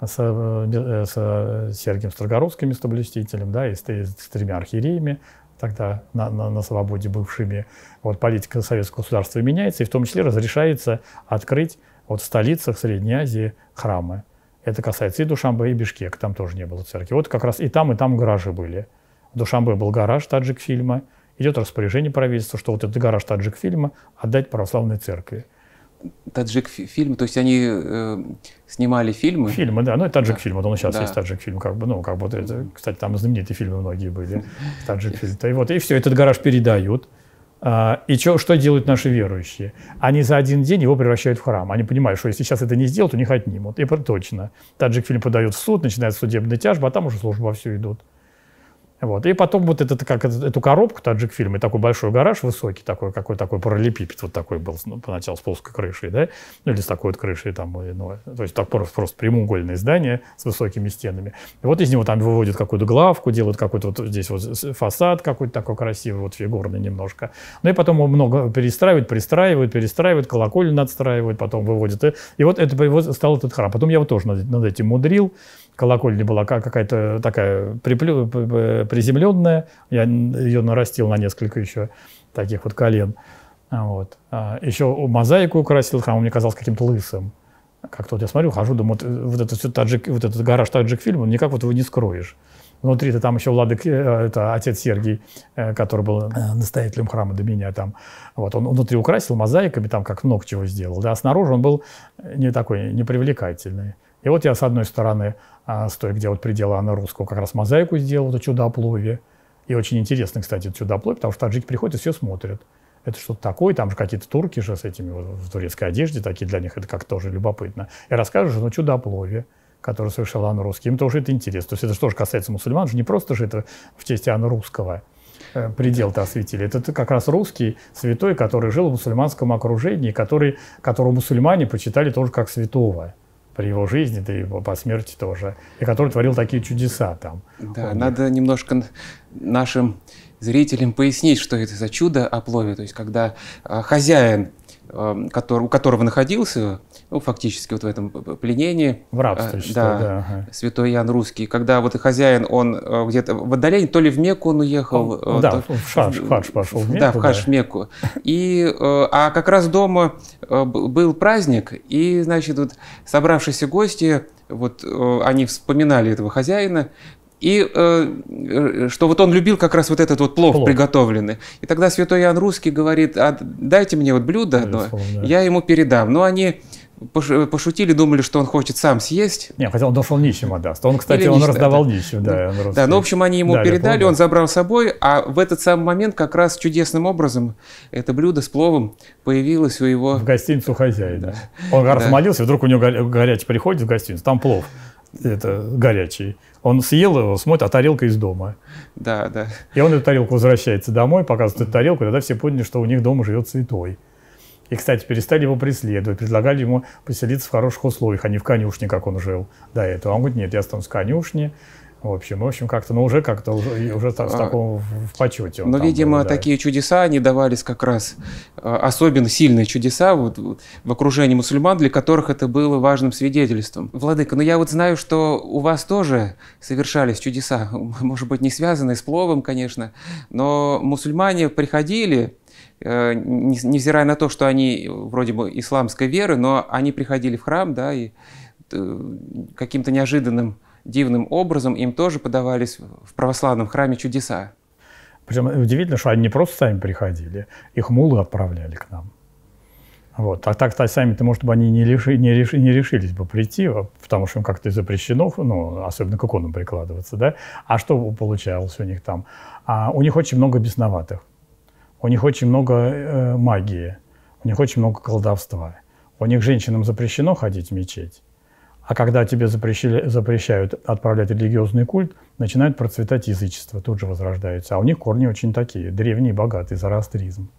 с, э, с Сергием Строгоровским, местоблюстителем, да, и с, и с тремя архиереями, тогда на, на, на свободе бывшими. Вот политика советского государства меняется, и в том числе разрешается открыть вот в столицах Средней Азии храмы. Это касается и Душамбе, и Бишкека, там тоже не было церкви. Вот как раз и там, и там гаражи были. В Душамбе был гараж таджик фильма. Идет распоряжение правительства, что вот этот гараж таджик фильма отдать православной церкви таджик фильм, то есть они э, снимали фильмы. Фильмы, да, ну это таджик фильм, вот он сейчас да. есть таджик фильм, как бы, ну как бы, это, кстати, там знаменитые фильмы многие были, таджик фильм. И вот и все, этот гараж передают. А, и что, что делают наши верующие? Они за один день его превращают в храм. Они понимают, что если сейчас это не сделают, у них отнимут. И точно. Таджик фильм подает в суд, начинается судебная тяжба, а там уже службы все идут. Вот. И потом вот этот, как, эту коробку таджик фильма, такой большой гараж высокий, такой, какой такой параллелепипед вот такой был ну, поначалу с плоской крышей, да, ну, или с такой вот крышей там, ну, то есть так просто, просто прямоугольное здание с высокими стенами. И вот из него там выводят какую-то главку, делают какой-то вот здесь вот фасад какой-то такой красивый, вот фигурный немножко. Ну и потом много перестраивают, пристраивают перестраивают, колокольни надстраивают, потом выводят. И, и вот это вот стал этот храм. Потом я вот тоже над, над этим мудрил колокольня была какая-то такая приплю, приземленная. Я ее нарастил на несколько еще таких вот колен. А, вот. А, еще мозаику украсил, храм, он мне казался каким-то лысым. Как-то вот я смотрю, хожу, думаю, вот, э, вот, этот, все таджик, вот этот гараж таджик фильм, никак вот его не скроешь. Внутри-то там еще Владык, э, это отец Сергий, э, который был настоятелем храма до меня там. Вот, он внутри украсил мозаиками, там как много чего сделал. Да, а снаружи он был не такой, непривлекательный. И вот я с одной стороны а, стоит где вот предела на русского, как раз мозаику сделал, это чудо-опловье. И очень интересно, кстати, это чудо-опловье, потому что таджики приходят и все смотрят. Это что-то такое, там же какие-то турки же с этими вот, в турецкой одежде, такие для них это как тоже любопытно. И расскажешь, ну, чудо-опловье который совершил Анну Русский. Им тоже это интересно. То есть это же тоже касается мусульман, же не просто же это в честь Анны Русского э, предел-то осветили. Это как раз русский святой, который жил в мусульманском окружении, который, которого мусульмане почитали тоже как святого при его жизни, да и по смерти тоже, и который творил такие чудеса там. Да, Он... надо немножко нашим зрителям пояснить, что это за чудо о плове, то есть когда а, хозяин Эм, который, у которого находился, ну, фактически вот в этом пленении. В рабстве, э, что да, святой Ян Русский. Когда вот и хозяин, он э, где-то в отдалении, то ли в Мекку он уехал. Он, э, да, то, в, Шаш, Хадж пошел в Мекку. Да, в Хадж, да. в Мекку. И, а как раз дома был праздник, и, значит, вот собравшиеся гости вот они вспоминали этого хозяина, и э, э, что вот он любил как раз вот этот вот плов, плов. приготовленный. И тогда святой Иоанн Русский говорит, а дайте мне вот блюдо одно, да. я ему передам. Но они э, пошутили, думали, что он хочет сам съесть. Не, хотя он думал, ничем отдаст. Он, кстати, Или он раздавал да. нищим. Да, да. да, ну, в общем, они ему Дали передали, плов, он забрал с собой, а в этот самый момент как раз чудесным образом это блюдо с пловом появилось у его... В гостиницу хозяина. Да. Он как раз молился, вдруг у него горячий приходит в гостиницу, там плов это, горячий. Он съел его, смотрит, а тарелка из дома. Да, да. И он эту тарелку возвращается домой, показывает эту тарелку, и тогда все поняли, что у них дома живет святой. И, кстати, перестали его преследовать, предлагали ему поселиться в хороших условиях, а не в конюшне, как он жил до этого. Он говорит, нет, я останусь в конюшне, в общем, в общем, как-то, ну уже как-то уже, уже так, в а, таком в почете. Но, видимо, был, да. такие чудеса они давались как раз а, особенно сильные чудеса вот, в окружении мусульман, для которых это было важным свидетельством. Владыка, ну я вот знаю, что у вас тоже совершались чудеса, может быть, не связанные с пловом, конечно, но мусульмане приходили э, невзирая на то, что они вроде бы исламской веры, но они приходили в храм, да, и э, каким-то неожиданным дивным образом им тоже подавались в православном храме чудеса. Причем удивительно, что они не просто сами приходили, их мулы отправляли к нам. Вот. А так-то сами-то, может быть, они не, реши, не, реши, не решились бы прийти, а, потому что им как-то запрещено, ну, особенно к иконам прикладываться, да? А что получалось у них там? А у них очень много бесноватых, у них очень много э, магии, у них очень много колдовства. У них женщинам запрещено ходить в мечеть, а когда тебе запрещили, запрещают отправлять религиозный культ, начинает процветать язычество, тут же возрождается. А у них корни очень такие, древние, богатые, зороастризм.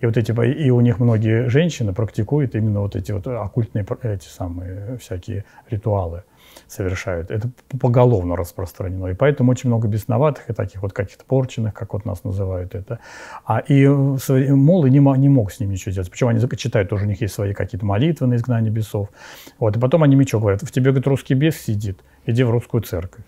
И вот эти, и у них многие женщины практикуют именно вот эти вот оккультные эти самые всякие ритуалы совершают. Это поголовно распространено. И поэтому очень много бесноватых и таких вот каких-то порченных, как вот нас называют это. А, и э, молы не, не мог с ним ничего делать. Почему они читают, тоже у них есть свои какие-то молитвы на изгнание бесов. Вот. И потом они мечу говорят, в тебе, говорит, русский бес сидит, иди в русскую церковь.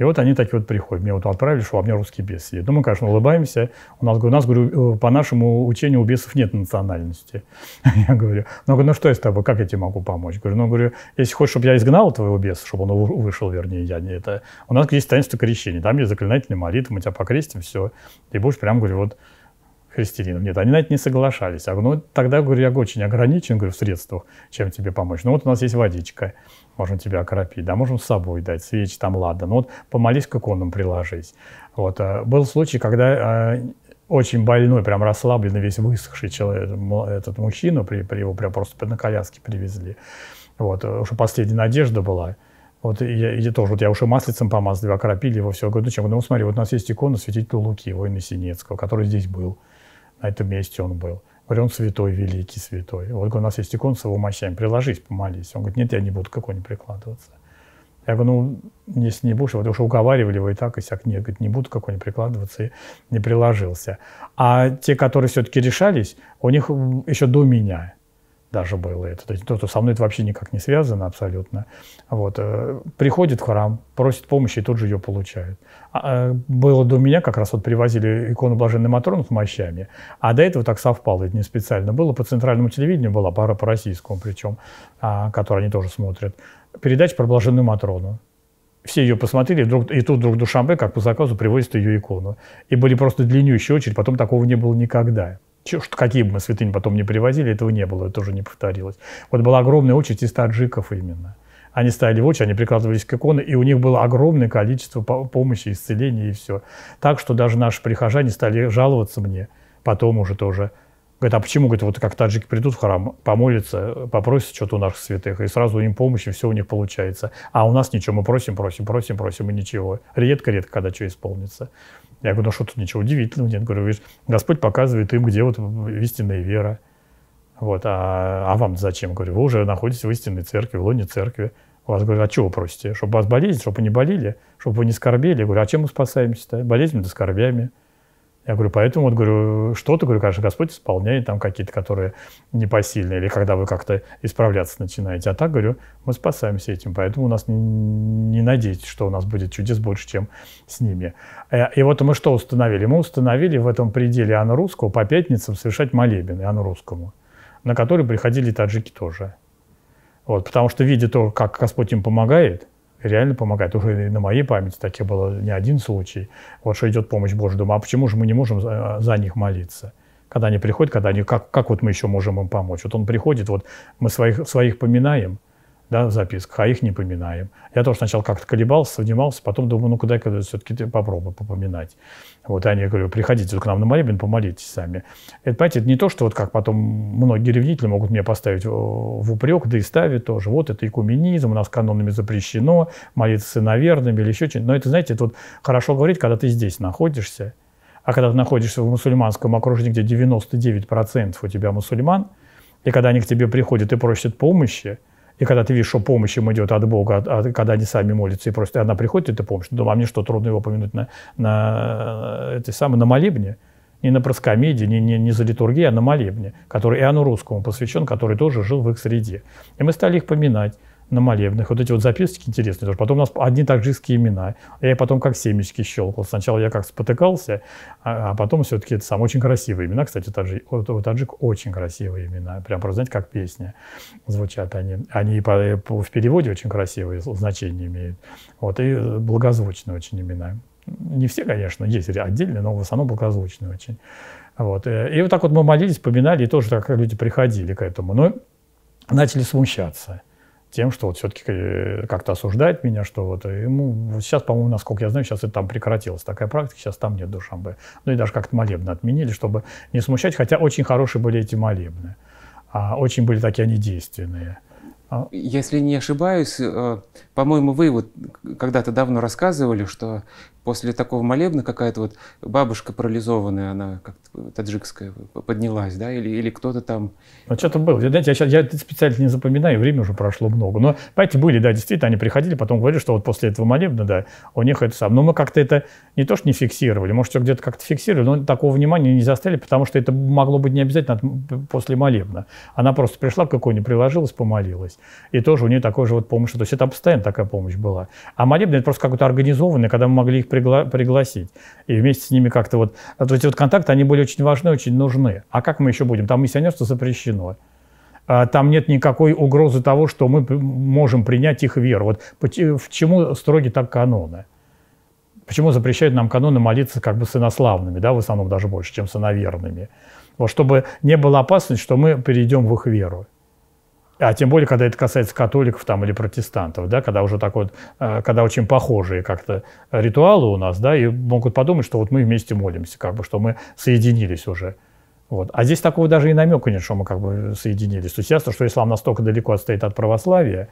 И вот они такие вот приходят. Мне вот отправили, что у меня русский бес сидит. Ну, мы, конечно, улыбаемся. У нас, у нас говорю, э, по нашему учению у бесов нет национальности. Я говорю, ну, ну что я с тобой, как я тебе могу помочь? Говорю, ну, говорю, если хочешь, чтобы я изгнал твоего беса, чтобы он вышел, вернее, я не это. У нас есть таинство крещения, там есть заклинательная молитва, мы тебя покрестим, все. и будешь прям, говорю, вот христианинов. Нет, они на это не соглашались. Я говорю, ну, тогда, говорю, я очень ограничен, говорю, в средствах, чем тебе помочь. Ну, вот у нас есть водичка можем тебя окропить, да, можем с собой дать, свечи там, ладно, ну вот помолись к иконам приложись. Вот, э, был случай, когда э, очень больной, прям расслабленный, весь высохший человек, этот мужчина, при, при его прям просто на коляске привезли. Вот, э, уже последняя надежда была. Вот я, я тоже, вот я уже маслицем помазал, его окропили его, все. Говорю, ну, чем? ну смотри, вот у нас есть икона святителя Луки, воина Синецкого, который здесь был, на этом месте он был. Говорю, он святой, великий святой. Вот у нас есть икон с его мощами, приложись, помолись. Он говорит, нет, я не буду к иконе прикладываться. Я говорю, ну, если не будешь, вот уже уговаривали его и так, и сяк, нет, говорит, не буду какой нибудь прикладываться, и не приложился. А те, которые все-таки решались, у них еще до меня даже было это. То есть то, что со мной это вообще никак не связано абсолютно. Вот. Э, приходит в храм, просит помощи и тут же ее получает. А, э, было до меня, как раз вот привозили икону Блаженной Матроны с мощами, а до этого так совпало, это не специально было, по центральному телевидению была, пара по российскому причем, а, они тоже смотрят, передача про Блаженную Матрону все ее посмотрели, вдруг, и тут вдруг Душамбе, как по заказу, привозит ее икону. И были просто длиннющие очередь, потом такого не было никогда что, какие бы мы святыни потом не привозили, этого не было, это тоже не повторилось. Вот была огромная очередь из таджиков именно. Они стояли в очередь, они прикладывались к иконе, и у них было огромное количество помощи, исцеления и все. Так что даже наши прихожане стали жаловаться мне, потом уже тоже. Говорят, а почему, говорит, вот как таджики придут в храм, помолятся, попросят что-то у наших святых, и сразу им помощь, и все у них получается. А у нас ничего, мы просим, просим, просим, просим, и ничего. Редко-редко, когда что исполнится. Я говорю, ну что тут ничего удивительного нет. Говорю, видишь, Господь показывает им, где вот истинная вера. Вот, а, а вам зачем? Говорю, вы уже находитесь в истинной церкви, в лоне церкви. У вас говорят, а чего вы просите? Чтобы вас болезнь, чтобы вы не болели, чтобы вы не скорбели. Я говорю, а чем мы спасаемся-то? Болезнью да скорбями. Я говорю, поэтому вот говорю, что ты говорю, конечно, Господь исполняет там какие-то, которые непосильные, или когда вы как-то исправляться начинаете. А так, говорю, мы спасаемся этим, поэтому у нас не надейтесь, что у нас будет чудес больше, чем с ними. Э, и вот мы что установили? Мы установили в этом пределе Анну Русского по пятницам совершать молебен Анну Русскому, на который приходили таджики тоже. Вот, потому что, видя то, как Господь им помогает, реально помогает. Уже на моей памяти таких было не один случай. Вот что идет помощь Божья. Думаю, а почему же мы не можем э, за них молиться? Когда они приходят, когда они, как, как вот мы еще можем им помочь? Вот он приходит, вот мы своих, своих поминаем, да, в записках, а их не поминаем. Я тоже сначала как-то колебался, сомневался, потом думаю, ну куда я все-таки попробую попоминать. Вот они, говорю, приходите к нам на молебен, помолитесь сами. Это, понимаете, это не то, что вот как потом многие ревнители могут мне поставить в упрек, да и ставят тоже. Вот это экуменизм, у нас канонами запрещено, молиться с или еще что-нибудь. Но это, знаете, это вот хорошо говорить, когда ты здесь находишься, а когда ты находишься в мусульманском окружении, где 99% у тебя мусульман, и когда они к тебе приходят и просят помощи – и когда ты видишь, что помощь им идет от Бога, от, от, когда они сами молятся и просто она приходит, и помощь. Думаю, а мне что, трудно его помянуть на, на, э, этой самой, на молебне? Не на проскомедии, не, не, не за литургией, а на молебне, который Иоанну Русскому посвящен, который тоже жил в их среде. И мы стали их поминать на молебных. Вот эти вот записочки интересные тоже. Потом у нас одни таджикские имена. Я потом как семечки щелкал. Сначала я как спотыкался, а, а потом все-таки это сам. Очень красивые имена, кстати, таджи, у, таджик очень красивые имена. Прям просто, знаете, как песня звучат они. Они по, по, в переводе очень красивые значения имеют. Вот, и э, благозвучные очень имена. Не все, конечно, есть отдельные, но в основном благозвучные очень. Вот. Э, и вот так вот мы молились, поминали, и тоже так люди приходили к этому. Но начали смущаться тем, что вот все-таки э, как-то осуждает меня, что вот э, ему сейчас, по-моему, насколько я знаю, сейчас это там прекратилось такая практика, сейчас там нет Душамбе. Ну и даже как-то молебны отменили, чтобы не смущать, хотя очень хорошие были эти молебны, а очень были такие они действенные. А Если не ошибаюсь, э, по-моему, вы вот когда-то давно рассказывали, что после такого молебна какая-то вот бабушка парализованная, она как таджикская, поднялась, да, или, или кто-то там. Ну, что-то было. Знаете, я, сейчас, я специально не запоминаю, время уже прошло много. Но, понимаете, были, да, действительно, они приходили, потом говорили, что вот после этого молебна, да, у них это сам. Но мы как-то это не то, что не фиксировали, может, где-то как-то фиксировали, но такого внимания не застряли, потому что это могло быть не обязательно после молебна. Она просто пришла к иконе, приложилась, помолилась. И тоже у нее такой же вот помощь. То есть это постоянно такая помощь была. А молебна это просто как-то организованная, когда мы могли их при пригла пригласить. И вместе с ними как-то вот... А то есть вот контакты, они были очень важны, очень нужны. А как мы еще будем? Там миссионерство запрещено а там нет никакой угрозы того, что мы можем принять их веру. Вот почему строги так каноны? Почему запрещают нам каноны молиться как бы сынославными, да, в основном даже больше, чем сыноверными? Вот чтобы не было опасности, что мы перейдем в их веру. А тем более, когда это касается католиков там, или протестантов, да, когда уже так вот, э, когда очень похожие как-то ритуалы у нас, да, и могут подумать, что вот мы вместе молимся, как бы, что мы соединились уже. Вот. А здесь такого даже и намека нет, что мы как бы соединились. То есть ясно, что ислам настолько далеко отстоит от православия,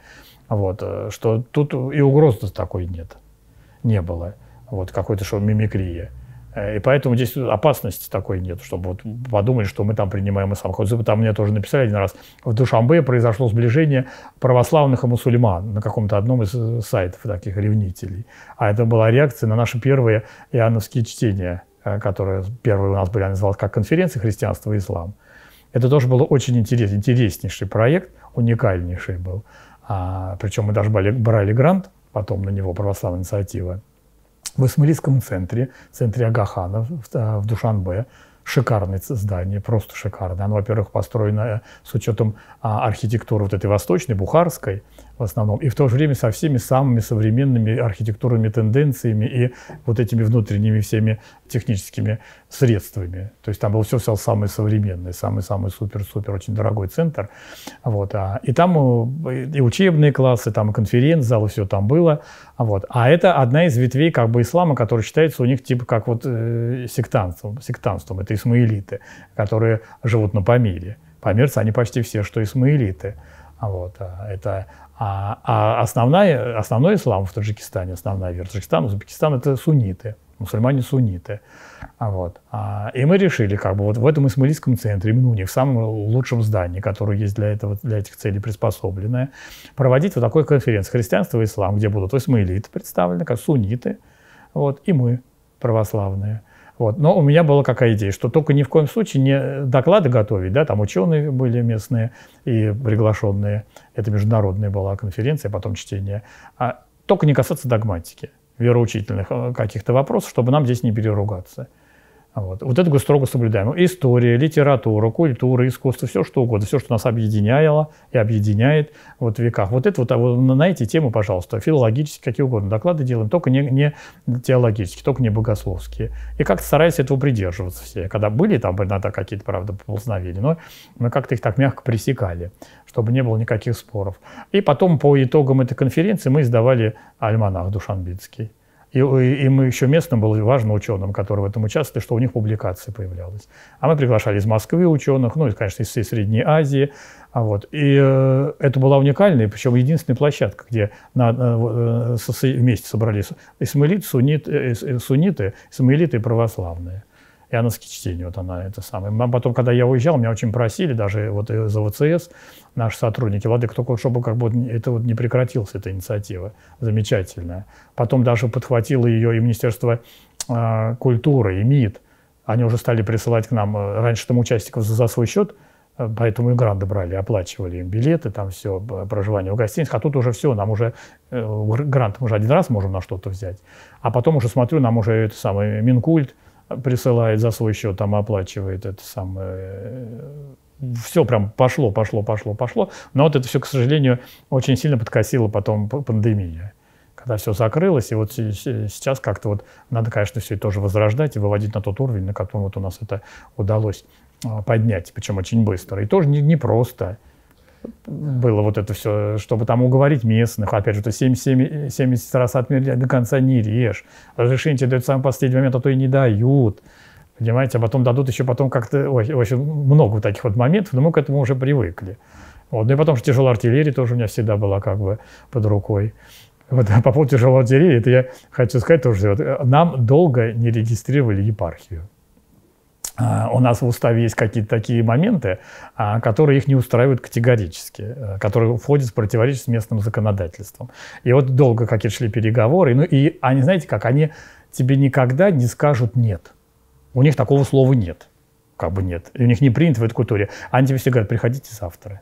вот, э, что тут и угрозы такой нет, не было. Вот какой-то что мимикрия. Э, и поэтому здесь опасности такой нет, чтобы вот подумали, что мы там принимаем ислам. Хоть там мне тоже написали один раз, в Душамбе произошло сближение православных и мусульман на каком-то одном из э, сайтов таких ревнителей. А это была реакция на наши первые иоанновские чтения, э, которые первые у нас были, я как конференция христианства и ислам». Это тоже было очень интерес, интереснейший проект, уникальнейший был. А, причем мы даже брали, брали грант потом на него, православная инициатива в Исмаилийском центре, в центре Агахана, в э, Душанбе. Шикарное здание, просто шикарное. Оно, во-первых, построено э, с учетом а, архитектуры вот этой восточной, бухарской – в основном, и в то же время со всеми самыми современными архитектурными тенденциями и вот этими внутренними всеми техническими средствами. То есть там был все, все самый современный, самый-самый супер-супер, очень дорогой центр. Вот, а, и там э, и учебные классы, там и конференц-залы, все там было. Вот. А это одна из ветвей как бы ислама, которая считается у них типа как вот э, сектантством, сектантством. Это исмаилиты, которые живут на Памире. Памирцы, они почти все, что исмаилиты. Вот. А, это а, а основная, основной ислам в Таджикистане, основная вера Таджикистана, Узбекистан – это сунниты, мусульмане-сунниты. А вот. А, и мы решили, как бы вот в этом исмаилийском центре, именно у них, в самом лучшем здании, которое есть для, этого, для этих целей приспособленное, проводить вот такой конференцию «Христианство и ислам», где будут исмаилиты представлены, как сунниты, вот, и мы православные – вот. Но у меня была какая идея, что только ни в коем случае не доклады готовить, да, там ученые были местные и приглашенные, это международная была конференция, потом чтение, а только не касаться догматики, вероучительных э, каких-то вопросов, чтобы нам здесь не переругаться. Вот, вот это строго соблюдаем. Ну, история, литература, культура, искусство, все что угодно, все, что нас объединяло и объединяет вот, в веках. Вот это вот, а на эти темы, пожалуйста, филологические, какие угодно, доклады делаем, только не, не теологические, только не богословские. И как-то стараюсь этого придерживаться все. Когда были там иногда какие-то, правда, поползновения, но мы как-то их так мягко пресекали, чтобы не было никаких споров. И потом по итогам этой конференции мы издавали альманах Душанбинский. И, и им еще местным было важно ученым, который в этом участвовали, что у них публикации появлялись. А мы приглашали из Москвы ученых, ну и, конечно, из всей Средней Азии. А вот. И э, это была уникальная, причем единственная площадка, где на, э, э со, вместе собрались исмаилиты, сунниты, э, сунниты, исмаилиты и православные и она к чтению, вот она это самое. А потом, когда я уезжал, меня очень просили, даже вот из ОВЦС, наши сотрудники, Владыка, только чтобы как бы это вот не прекратилась, эта инициатива замечательная. Потом даже подхватило ее и Министерство э, культуры, и МИД. Они уже стали присылать к нам, э, раньше там участников за, за свой счет, э, Поэтому и гранды брали, оплачивали им билеты, там все, проживание в гостиницах. А тут уже все, нам уже э, грант мы уже один раз можем на что-то взять. А потом уже, смотрю, нам уже это самое Минкульт, присылает за свой счет, там оплачивает это самое э, все прям пошло, пошло, пошло, пошло. Но вот это все, к сожалению, очень сильно подкосило потом пандемия, когда все закрылось. И вот сейчас как-то вот надо, конечно, все это тоже возрождать и выводить на тот уровень, на котором вот у нас это удалось а, поднять, причем очень быстро. И тоже непросто. Не, не просто было вот это все, чтобы там уговорить местных. Опять же, ты 70, 70 раз отмерять а до конца не режь. Разрешение тебе дают в самый последний момент, а то и не дают. Понимаете, а потом дадут еще потом как-то... Ой, очень много вот таких вот моментов, но мы к этому уже привыкли. Вот. Ну и потом, же тяжелая артиллерия тоже у меня всегда была как бы под рукой. Вот, а по поводу тяжелой артиллерии, это я хочу сказать тоже. Вот, э, нам долго не регистрировали епархию. А, у нас в уставе есть какие-то такие моменты, а, которые их не устраивают категорически, а, которые входят в противоречие с местным законодательством. И вот долго какие-то шли переговоры, ну и они, знаете как, они тебе никогда не скажут «нет». У них такого слова нет, как бы нет. И у них не принято в этой культуре. Они тебе все говорят «приходите завтра».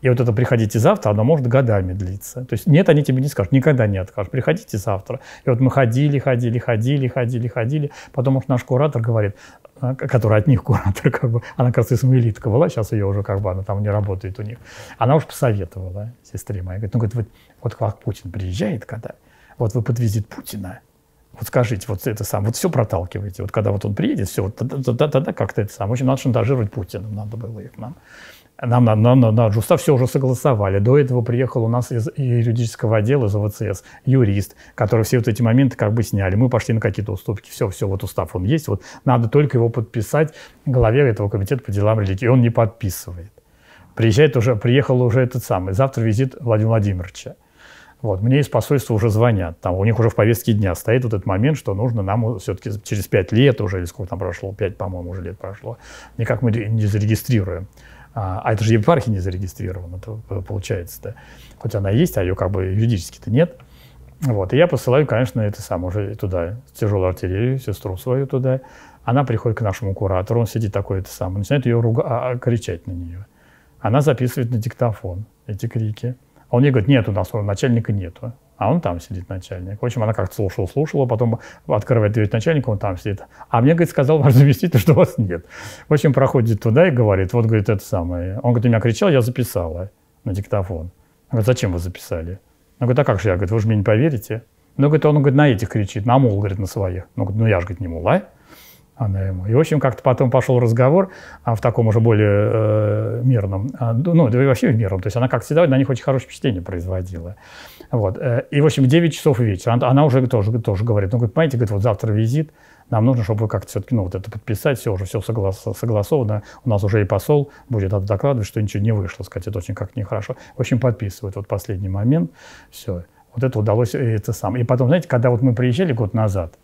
И вот это «приходите завтра», оно может годами длиться. То есть нет, они тебе не скажут, никогда не откажут, приходите завтра. И вот мы ходили, ходили, ходили, ходили, ходили. Потом уж наш куратор говорит, а, которая от них куратор, как бы, она, кажется, исмаилитка была, сейчас ее уже как бы, она там не работает у них. Она уж посоветовала сестре моей, говорит, ну, говорит, вот, вот к Путин приезжает когда, вот вы под визит Путина, вот скажите, вот это сам, вот все проталкиваете, вот когда вот он приедет, все, вот тогда, тогда, как-то это сам. В общем, надо шантажировать Путина, надо было их нам нам надо, нам надо, надо. Жуста все уже согласовали. До этого приехал у нас из юридического отдела, из ОВЦС, юрист, который все вот эти моменты как бы сняли. Мы пошли на какие-то уступки. Все, все, вот устав он есть. Вот надо только его подписать главе этого комитета по делам религии. Он не подписывает. Приезжает уже, приехал уже этот самый. Завтра визит Владимира Владимировича. Вот, мне из посольства уже звонят. Там у них уже в повестке дня стоит вот этот момент, что нужно нам все-таки через пять лет уже, или сколько там прошло, пять, по-моему, уже лет прошло, никак мы не зарегистрируем а, а это же епархия не зарегистрирована, получается. -то. Э, Хоть она есть, а ее как бы юридически-то нет. Вот. И я посылаю, конечно, это самое уже туда, тяжелую артиллерию, сестру свою туда. Она приходит к нашему куратору, он сидит такой это самое, начинает ее руга- а, а, кричать на нее. Она записывает на диктофон эти крики. А он ей говорит, нет у нас начальника нету а он там сидит начальник. В общем, она как то слушала, слушала, потом открывает дверь начальника, он там сидит. А мне, говорит, сказал ваш заместитель, что вас нет. В общем, проходит туда и говорит, вот, говорит, это самое. Он, говорит, у меня кричал, я записала на диктофон. Он говорит, зачем вы записали? Он говорит, а как же я? Говорит, вы же мне не поверите. Ну, говорит, он говорит, на этих кричит, на мул, говорит, на своих. Ну, говорит, ну я же, говорит, не мула. Она ему. И, в общем, как-то потом пошел разговор а в таком уже более э, мирном, а, ну, да и вообще мирном. То есть она, как всегда, на них очень хорошее впечатление производила. Вот. Э, и, в общем, 9 часов вечера. Она, она уже тоже, тоже говорит, ну, говорит, понимаете, говорит, вот завтра визит, нам нужно, чтобы вы как-то все-таки, ну, вот это подписать, все уже все соглас, согласовано, у нас уже и посол будет это докладывать, что ничего не вышло, сказать, это очень как то нехорошо. В общем, подписывают вот последний момент, все. Вот это удалось, э, это сам. И потом, знаете, когда вот мы приезжали год назад,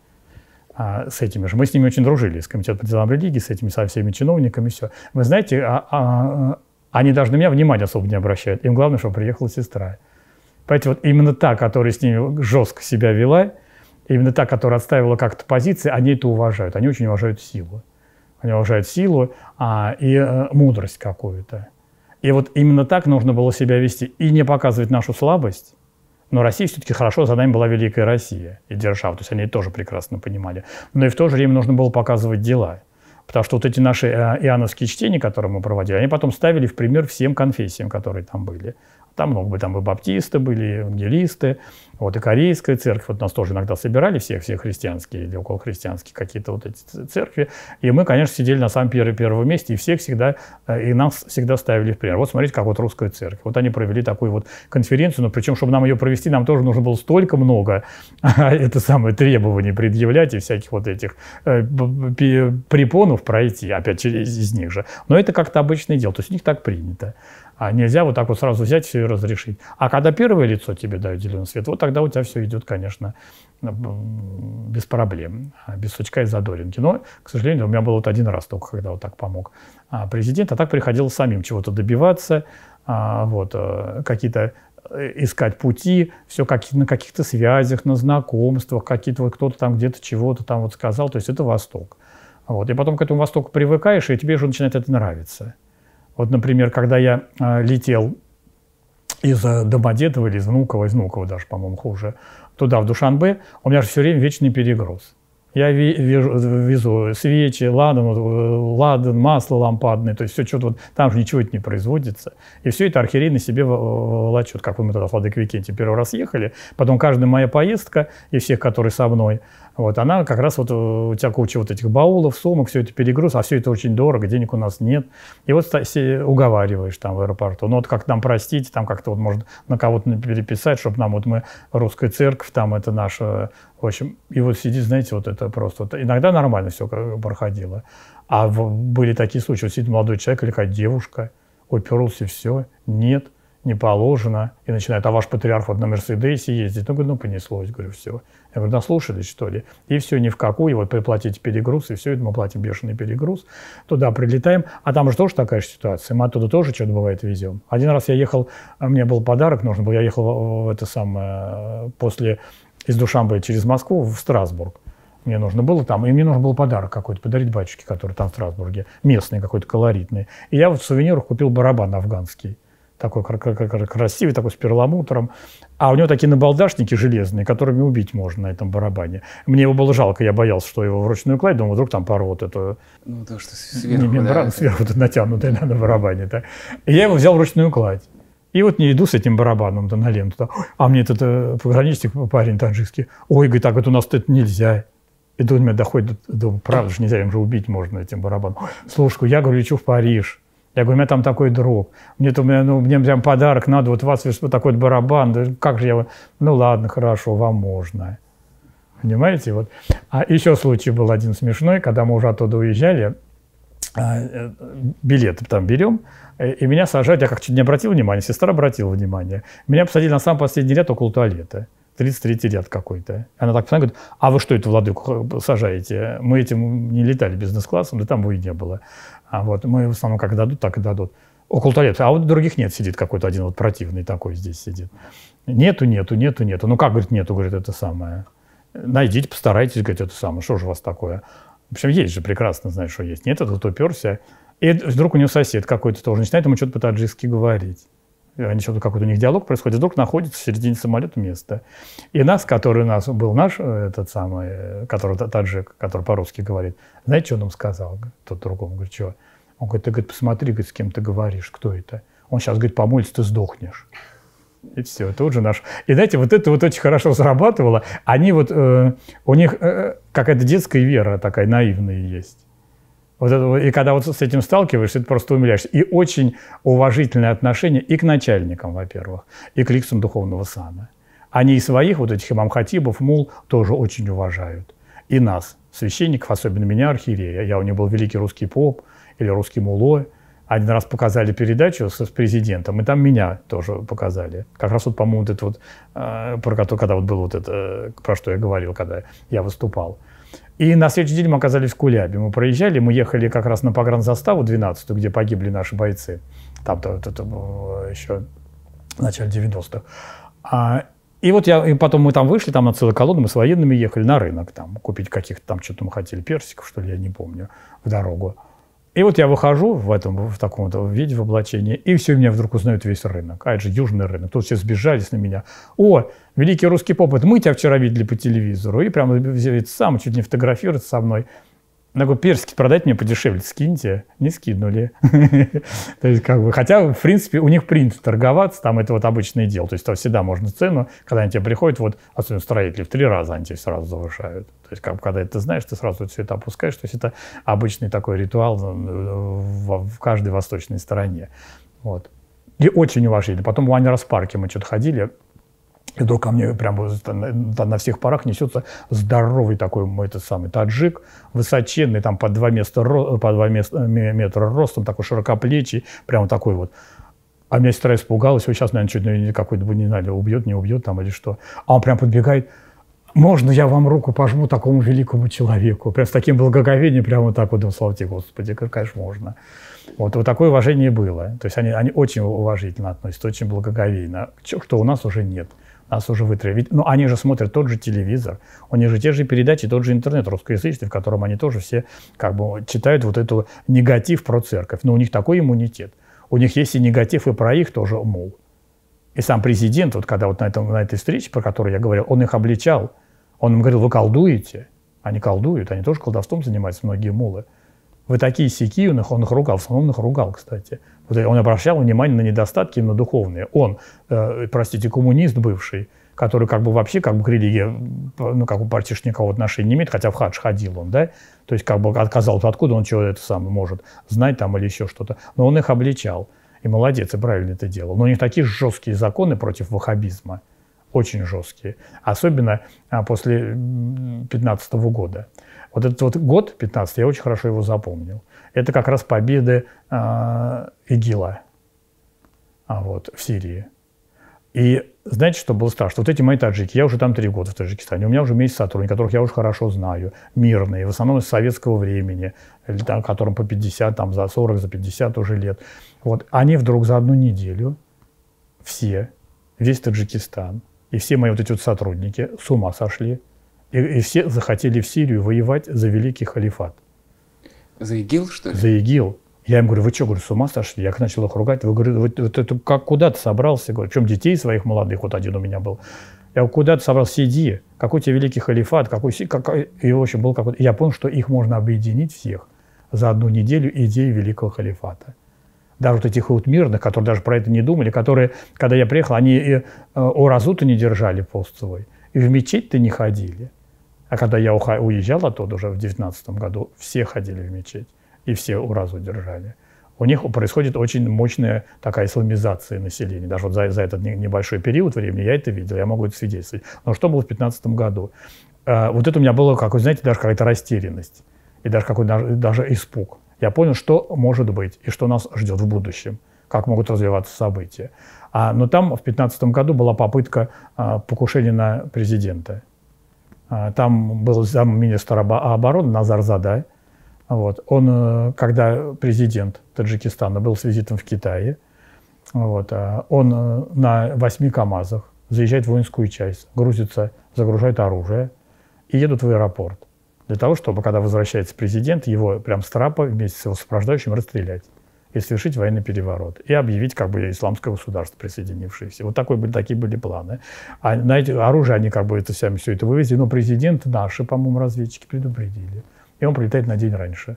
а, с этими же. Мы с ними очень дружили, с Комитетом по делам религии, с этими, со всеми чиновниками, все. Вы знаете, а, а, они даже на меня внимания особо не обращают. Им главное, чтобы приехала сестра. Понимаете, вот именно та, которая с ними жестко себя вела, именно та, которая отстаивала как-то позиции, они это уважают. Они очень уважают силу. Они уважают силу а, и э, мудрость какую-то. И вот именно так нужно было себя вести. И не показывать нашу слабость, но Россия все-таки хорошо, за нами была Великая Россия и держава, то есть они это тоже прекрасно понимали. Но и в то же время нужно было показывать дела. Потому что вот эти наши э, иоанновские чтения, которые мы проводили, они потом ставили в пример всем конфессиям, которые там были. Там ну, много бы, там и баптисты были, и евангелисты, вот и корейская церковь, вот нас тоже иногда собирали всех, все христианские или около христианские какие-то вот эти церкви, и мы, конечно, сидели на самом первом, первом месте, и всех всегда, э, и нас всегда ставили в пример. Вот смотрите, как вот русская церковь, вот они провели такую вот конференцию, но причем, чтобы нам ее провести, нам тоже нужно было столько много а, это самое требований предъявлять и всяких вот этих э, препонов пройти, опять через из них же. Но это как-то обычное дело, то есть у них так принято. А нельзя вот так вот сразу взять все и разрешить. А когда первое лицо тебе дает зеленый свет, вот тогда у тебя все идет, конечно, без проблем, а, без сучка и задоринки. Но, к сожалению, у меня был вот один раз только, когда вот так помог а, президент, а так приходилось самим чего-то добиваться, а, вот, э, какие-то э, искать пути, все как, на каких-то связях, на знакомствах, какие-то вот кто-то там где-то чего-то там вот сказал, то есть это Восток. Вот. И потом к этому Востоку привыкаешь, и тебе уже начинает это нравиться. Вот, например, когда я а, летел из э, Домодедова или из Внукова, из Внукова даже, по-моему, хуже, туда, в Душанбе, у меня же все время вечный перегруз. Я вижу, э, везу свечи, ладан, э, ладан, масло лампадное, то есть все что-то вот, там же ничего это не производится. И все это архиерей на себе волочет, как мы тогда в Владыке Викенте первый раз ехали. Потом каждая моя поездка и всех, которые со мной, вот, она как раз вот э, у тебя куча вот этих баулов, сумок, все это перегруз, а все это очень дорого, денег у нас нет. И вот уговариваешь там в аэропорту. Ну вот как нам простить, там как-то вот можно на кого-то переписать, чтобы нам вот мы русская церковь, там это наша, в общем. И вот сидит, знаете, вот это просто. Вот, иногда нормально все проходило. А в, были такие случаи, вот сидит молодой человек или какая девушка, уперлся, все, нет, не положено. И начинает, а ваш патриарх вот на Мерседесе ездит. Ну, говорю, ну понеслось, говорю, все я говорю, наслушались, что ли? И все, ни в какую, и вот приплатите перегруз, и все, это мы платим бешеный перегруз. Туда прилетаем, а там же тоже такая же ситуация. Мы оттуда тоже что-то бывает везем. Один раз я ехал, а мне был подарок нужен был, я ехал в это самое, после, из Душамбы через Москву в Страсбург мне нужно было там, и мне нужен был подарок какой-то, подарить батюшке, который там в Страсбурге, местный какой-то колоритный. И я вот в сувенирах купил барабан афганский такой красивый, такой с перламутром. А у него такие набалдашники железные, которыми убить можно на этом барабане. Мне его было жалко, я боялся, что его вручную кладь, думал, вдруг там порвут эту ну, то, что сверху, мембрану, да, сверху это... натянутая на барабане. Да. я его взял вручную кладь. И вот не иду с этим барабаном да, на ленту. Да. А мне этот э, пограничник, парень таджикский, ой, говорит, так вот у нас это нельзя. И до меня доходит, думаю, правда же нельзя, им же убить можно этим барабаном. Слушай, я, говорю, лечу в Париж. Я говорю, у меня там такой друг. Мне, -то, ну, мне прям подарок надо, вот вас вот такой вот барабан. Да как же я... Ну ладно, хорошо, вам можно. Понимаете? Вот. А еще случай был один смешной, когда мы уже оттуда уезжали, а, э, билеты там берем, э, и меня сажают, я как-то не обратил внимания, сестра обратила внимание. Меня посадили на самый последний ряд около туалета. 33-й ряд какой-то. Она так посмотрела, говорит, а вы что это, Владыку, сажаете? Мы этим не летали бизнес-классом, да там его и не было. А вот мы в основном как дадут, так и дадут. Около туалета. А вот других нет, сидит какой-то один вот противный такой здесь сидит. Нету, нету, нету, нету. Ну как, говорит, нету, говорит, это самое. Найдите, постарайтесь, говорит, это самое. Что же у вас такое? В общем, есть же, прекрасно знаешь, что есть. Нет, этот вот уперся. И вдруг у него сосед какой-то тоже начинает ему что-то по-таджикски говорить они что-то какой-то у них диалог происходит, вдруг находится в середине самолета место. И нас, который у нас был наш, э, этот самый, э, который таджик, который по-русски говорит, знаете, что он нам сказал? Тот другому говорит, что? Он говорит, ты говорит, посмотри, говорит, с кем ты говоришь, кто это. Он сейчас говорит, помолится, ты сдохнешь. И все, это уже наш. И знаете, вот это вот очень хорошо срабатывало. Они вот, э, у них э, э какая-то детская вера такая наивная есть. Вот это, и когда вот с этим сталкиваешься, ты просто умиляешься. И очень уважительное отношение и к начальникам, во-первых, и к ликсам духовного сана. Они и своих, вот этих имам-хатибов, мул, тоже очень уважают. И нас, священников, особенно меня, архиерея. Я у него был великий русский поп или русский мулой. Один раз показали передачу с, с президентом, и там меня тоже показали. Как раз вот, по-моему, вот это вот, э, про когда вот было вот это, э, про что я говорил, когда я выступал. И на следующий день мы оказались в Кулябе. Мы проезжали, мы ехали как раз на погранзаставу 12-ю, где погибли наши бойцы. Там-то это было э, еще в начале 90-х. А, и вот я, и потом мы там вышли, там на целую колонну, мы с военными ехали на рынок там, купить каких-то там, что-то мы хотели, персиков, что ли, я не помню, в дорогу. И вот я выхожу в этом, в таком вот виде, в облачении, и все, меня вдруг узнают весь рынок. А это же южный рынок. Тут все сбежались на меня. О, великий русский поп, мы тебя вчера видели по телевизору, и прям сам чуть не фотографируется со мной. Я говорю, персики продать мне подешевле, скиньте. Не скинули. То есть, как бы, хотя, в принципе, у них принято торговаться, там это вот обычное дело. То есть, там всегда можно цену, когда они тебе приходят, вот, особенно строители, в три раза они тебе сразу завышают. То есть, как бы, когда это знаешь, ты сразу все это опускаешь. То есть, это обычный такой ритуал э, в каждой восточной стороне. Вот. И очень уважительно. Потом в Ванерас парке мы что-то ходили, и вдруг ко мне прямо на всех парах несется здоровый такой мой этот самый таджик, высоченный, там по два места, по 2 метра ростом, такой широкоплечий, прямо такой вот. А меня сестра испугалась, вот сейчас, наверное, что-нибудь какой-то, не знаю, убьет, не убьет там или что. А он прям подбегает, можно я вам руку пожму такому великому человеку? Прям с таким благоговением, прямо вот так вот, думаю, слава тебе, Господи, конечно, можно. Вот, вот такое уважение было. То есть они, они очень уважительно относятся, очень благоговейно, что у нас уже нет нас уже вытравили. Но ну, они же смотрят тот же телевизор, у них же те же передачи, тот же интернет русскоязычный, в котором они тоже все как бы читают вот эту негатив про церковь. Но у них такой иммунитет. У них есть и негатив, и про их тоже мол. И сам президент, вот когда вот на, этом, на этой встрече, про которую я говорил, он их обличал. Он им говорил, вы колдуете. Они колдуют, они тоже колдовством занимаются, многие мулы. Вы такие сики, он их, он их ругал, в основном он их ругал, кстати. Вот он обращал внимание на недостатки, на духовные. Он, э, простите, коммунист бывший, который как бы вообще как бы к религии, ну, как бы практически никакого отношения не имеет, хотя в хадж ходил он, да, то есть как бы отказался, откуда он чего это сам может знать там или еще что-то, но он их обличал, и молодец, и правильно это делал. Но у них такие жесткие законы против ваххабизма, очень жесткие, особенно а, после 15 года. Вот этот вот год, 15 я очень хорошо его запомнил. Это как раз победы э, ИГИЛа а, вот, в Сирии. И знаете, что было страшно? Вот эти мои таджики, я уже там три года в Таджикистане, у меня уже есть сотрудников, которых я уже хорошо знаю, мирные, в основном из советского времени, или там, которым по 50, там за 40, за 50 уже лет. Вот они вдруг за одну неделю все, весь Таджикистан и все мои вот эти вот сотрудники с ума сошли – и, и все захотели в Сирию воевать за великий халифат. За ИГИЛ, что ли? За ИГИЛ. Я им говорю, вы что, говорю, с ума сошли? Я начал их ругать. Вы, говорю, вот, вот это как куда ты собрался? Говорю, чем детей своих молодых, вот один у меня был. Я говорю, куда ты собрался? Сиди. Какой тебе великий халифат? Какой, как, и, в общем, был какой-то... Я понял, что их можно объединить всех за одну неделю идеи великого халифата. Даже вот этих вот мирных, которые даже про это не думали, которые, когда я приехал, они и, э, о э, разуту не держали полстовой, и в мечеть-то не ходили. А когда я уезжал оттуда уже в 19 году, все ходили в мечеть и все уразу держали. У них происходит очень мощная такая исламизация населения. Даже вот за, за этот небольшой период времени я это видел, я могу это свидетельствовать. Но что было в 2015 году? А, вот это у меня было, как вы знаете, даже какая-то растерянность и даже какой-то даже испуг. Я понял, что может быть и что нас ждет в будущем, как могут развиваться события. А, но там в 2015 году была попытка а, покушения на президента. А, там был замминистра обороны Назар Задай. Вот. Он, э, когда президент Таджикистана был с визитом в Китае, вот, а, он э, на восьми КАМАЗах заезжает в воинскую часть, грузится, загружает оружие и едут в аэропорт. Для того, чтобы, когда возвращается президент, его прям с трапа вместе с его сопровождающим расстрелять и совершить военный переворот, и объявить как бы исламское государство, присоединившееся. Вот такой, такие были планы. А на эти, оружие они как бы это сами все это вывезли, но президент наши, по-моему, разведчики предупредили. И он прилетает на день раньше.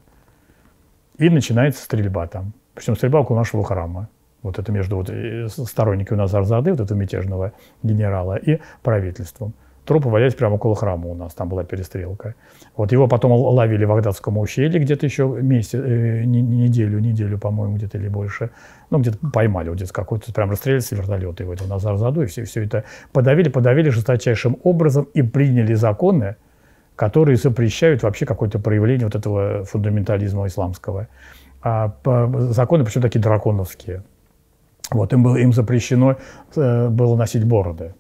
И начинается стрельба там. Причем стрельба около нашего храма. Вот это между вот э, сторонниками арзады вот этого мятежного генерала, и правительством трупы валялись прямо около храма у нас, там была перестрелка. Вот его потом ловили в Агдадском ущелье где-то еще месяц, э, неделю, неделю, по-моему, где-то или больше. Ну, где-то поймали, вот где-то какой-то, прям расстреляли вертолеты вертолета его, это у нас заду, и все, все это подавили, подавили жесточайшим образом и приняли законы, которые запрещают вообще какое-то проявление вот этого фундаментализма исламского. А по, законы, причем такие драконовские. Вот, им, было, им запрещено э, было носить бороды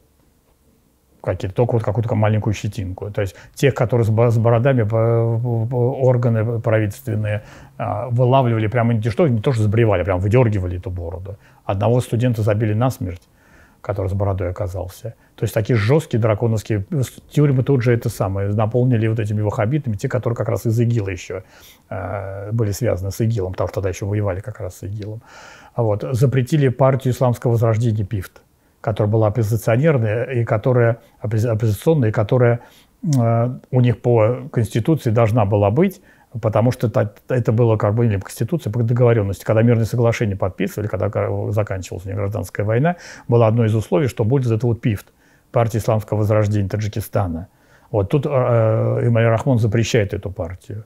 какие-то, только вот какую-то маленькую щетинку. То есть тех, которые с бородами органы правительственные а, вылавливали прямо не что, не то, что сбривали, а прям выдергивали эту бороду. Одного студента забили насмерть который с бородой оказался. То есть такие жесткие драконовские ну, тюрьмы тут же это самое наполнили вот этими вахабитами, те, которые как раз из ИГИЛа еще э, а, были связаны с ИГИЛом, потому что тогда еще воевали как раз с ИГИЛом. Вот. Запретили партию исламского возрождения ПИФТ которая была оппозиционерная и которая, оппозиционная, и которая э, у них по Конституции должна была быть, потому что это было как бы или по Конституции, а по договоренности. Когда мирные соглашения подписывали, когда заканчивалась у них гражданская война, было одно из условий, что будет это вот ПИФТ, партия Исламского Возрождения Таджикистана. Вот тут э, Ималь э, Рахмон запрещает эту партию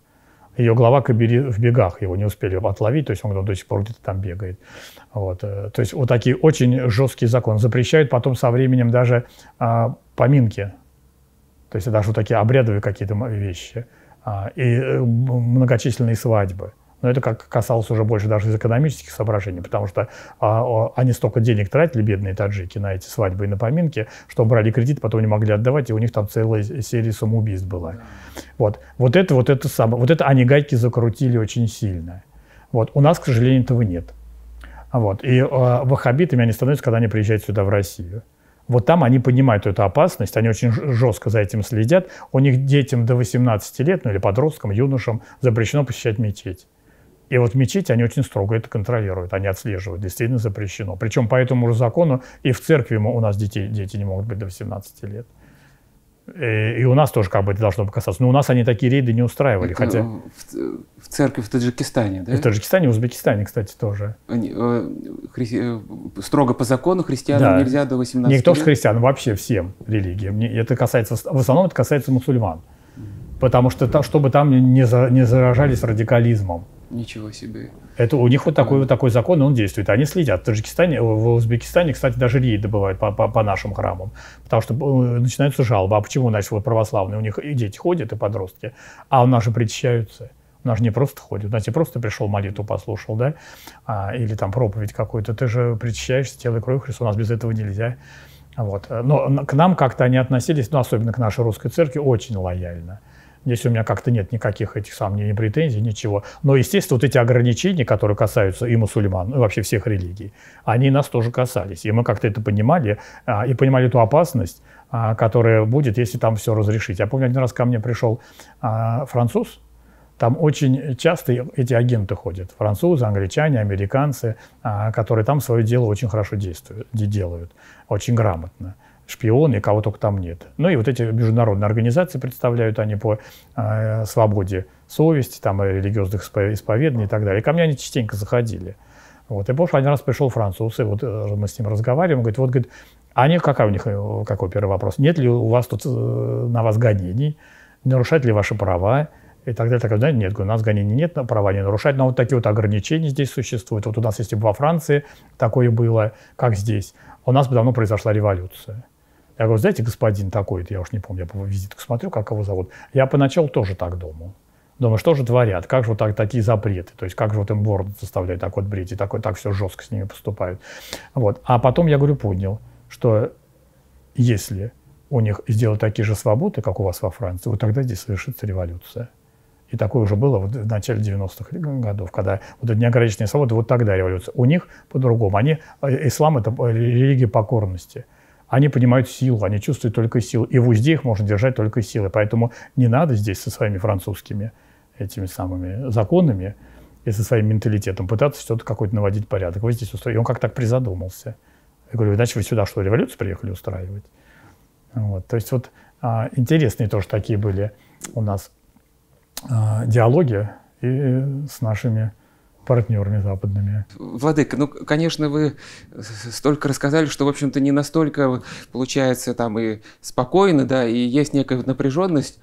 ее глава Кабири в бегах, его не успели отловить, то есть он до сих пор где-то там бегает. Вот. Э, то есть вот такие очень жесткие законы. Запрещают потом со временем даже а, поминки, то есть даже вот такие обрядовые какие-то вещи а, и э, многочисленные свадьбы. Но это как касалось уже больше даже из экономических соображений, потому что а, они столько денег тратили, бедные таджики, на эти свадьбы и на поминки, что брали кредит, потом не могли отдавать, и у них там целая серия самоубийств была. Вот, вот это, вот это самое, вот это они гайки закрутили очень сильно. Вот, у нас, к сожалению, этого нет. Вот, и э, а, ваххабитами они становятся, когда они приезжают сюда, в Россию. Вот там они понимают эту опасность, они очень жестко за этим следят. У них детям до 18 лет, ну или подросткам, юношам запрещено посещать мечеть. И вот мечети, они очень строго это контролируют, они отслеживают, действительно запрещено. Причем по этому же закону и в церкви у нас дети дети не могут быть до 18 лет. И, э, и у нас тоже как бы это должно касаться. Но у нас они такие рейды не устраивали, это хотя... В, в церкви в Таджикистане, да? И в Таджикистане, в Узбекистане, кстати, тоже. Они, э, хри... Э, строго по закону христианам да. нельзя до 18 Никто лет? Не только вообще всем религиям. Это касается, в основном это касается мусульман. Потому что, чтобы там не заражались радикализмом. Ничего себе. Это у них вот такой вот такой закон, он действует. Они следят. В Таджикистане, э, в Узбекистане, кстати, даже рейды добывают по, по, по нашим храмам, потому что э, начинаются жалобы. А почему, значит, вот православные, у них и дети ходят, и подростки, а у нас же причащаются. У нас же не просто ходят, у нас не просто пришел молитву послушал, да, а, или там проповедь какую-то. Ты же причащаешься тело и кровь Христа, у нас без этого нельзя. Вот. Но э, к нам как-то они относились, ну, особенно к нашей русской церкви, очень лояльно. Здесь у меня как-то нет никаких этих сомнений, претензий, ничего. Но, естественно, вот эти ограничения, которые касаются и мусульман, и вообще всех религий, они нас тоже касались. И мы как-то это понимали, а, и понимали ту опасность, а, которая будет, если там все разрешить. Я помню, один раз ко мне пришел а, француз, там очень часто эти агенты ходят. Французы, англичане, американцы, которые там свое дело очень хорошо действуют, делают, очень грамотно шпионы, кого только там нет. Ну и вот эти международные организации представляют они по э, свободе совести, там, э, религиозных исповеданий и так далее. И ко мне они частенько заходили. Вот. И больше один раз пришел француз, и вот э, мы с ним разговариваем, он говорит, вот, говорит, а не какая у них, э, какой первый вопрос, нет ли у вас тут на вас гонений, нарушать ли ваши права, и так далее. Так, далее. нет, у нас гонений нет, права не нарушать, но вот такие вот ограничения здесь существуют. Вот у нас, если бы во Франции такое было, как здесь, у нас бы давно произошла революция. Я говорю, знаете, господин такой-то, я уж не помню, я по визитку смотрю, как его зовут. Я поначалу тоже так думал. Думаю, что же творят, как же вот так, такие запреты, то есть как же вот им бороду заставляют так вот брить, и так, так все жестко с ними поступают. Вот. А потом я, говорю, понял, что если у них сделать такие же свободы, как у вас во Франции, вот тогда здесь совершится революция. И такое уже было в начале 90-х годов, когда вот эта неограниченная свободы, вот тогда революция. У них по-другому. Они, э, ислам – это э, религия покорности – они понимают силу, они чувствуют только силу. И в узде их можно держать только силой. Поэтому не надо здесь со своими французскими этими самыми законами и со своим менталитетом пытаться что-то какой-то наводить порядок. Вы здесь устроили. И он как так призадумался. Я говорю, иначе вы сюда что, революцию приехали устраивать? Вот. То есть вот а, интересные тоже такие были у нас а, диалоги и, и э, с нашими партнерами западными. Владыка, ну, конечно, вы столько рассказали, что, в общем-то, не настолько получается там и спокойно, да, и есть некая напряженность,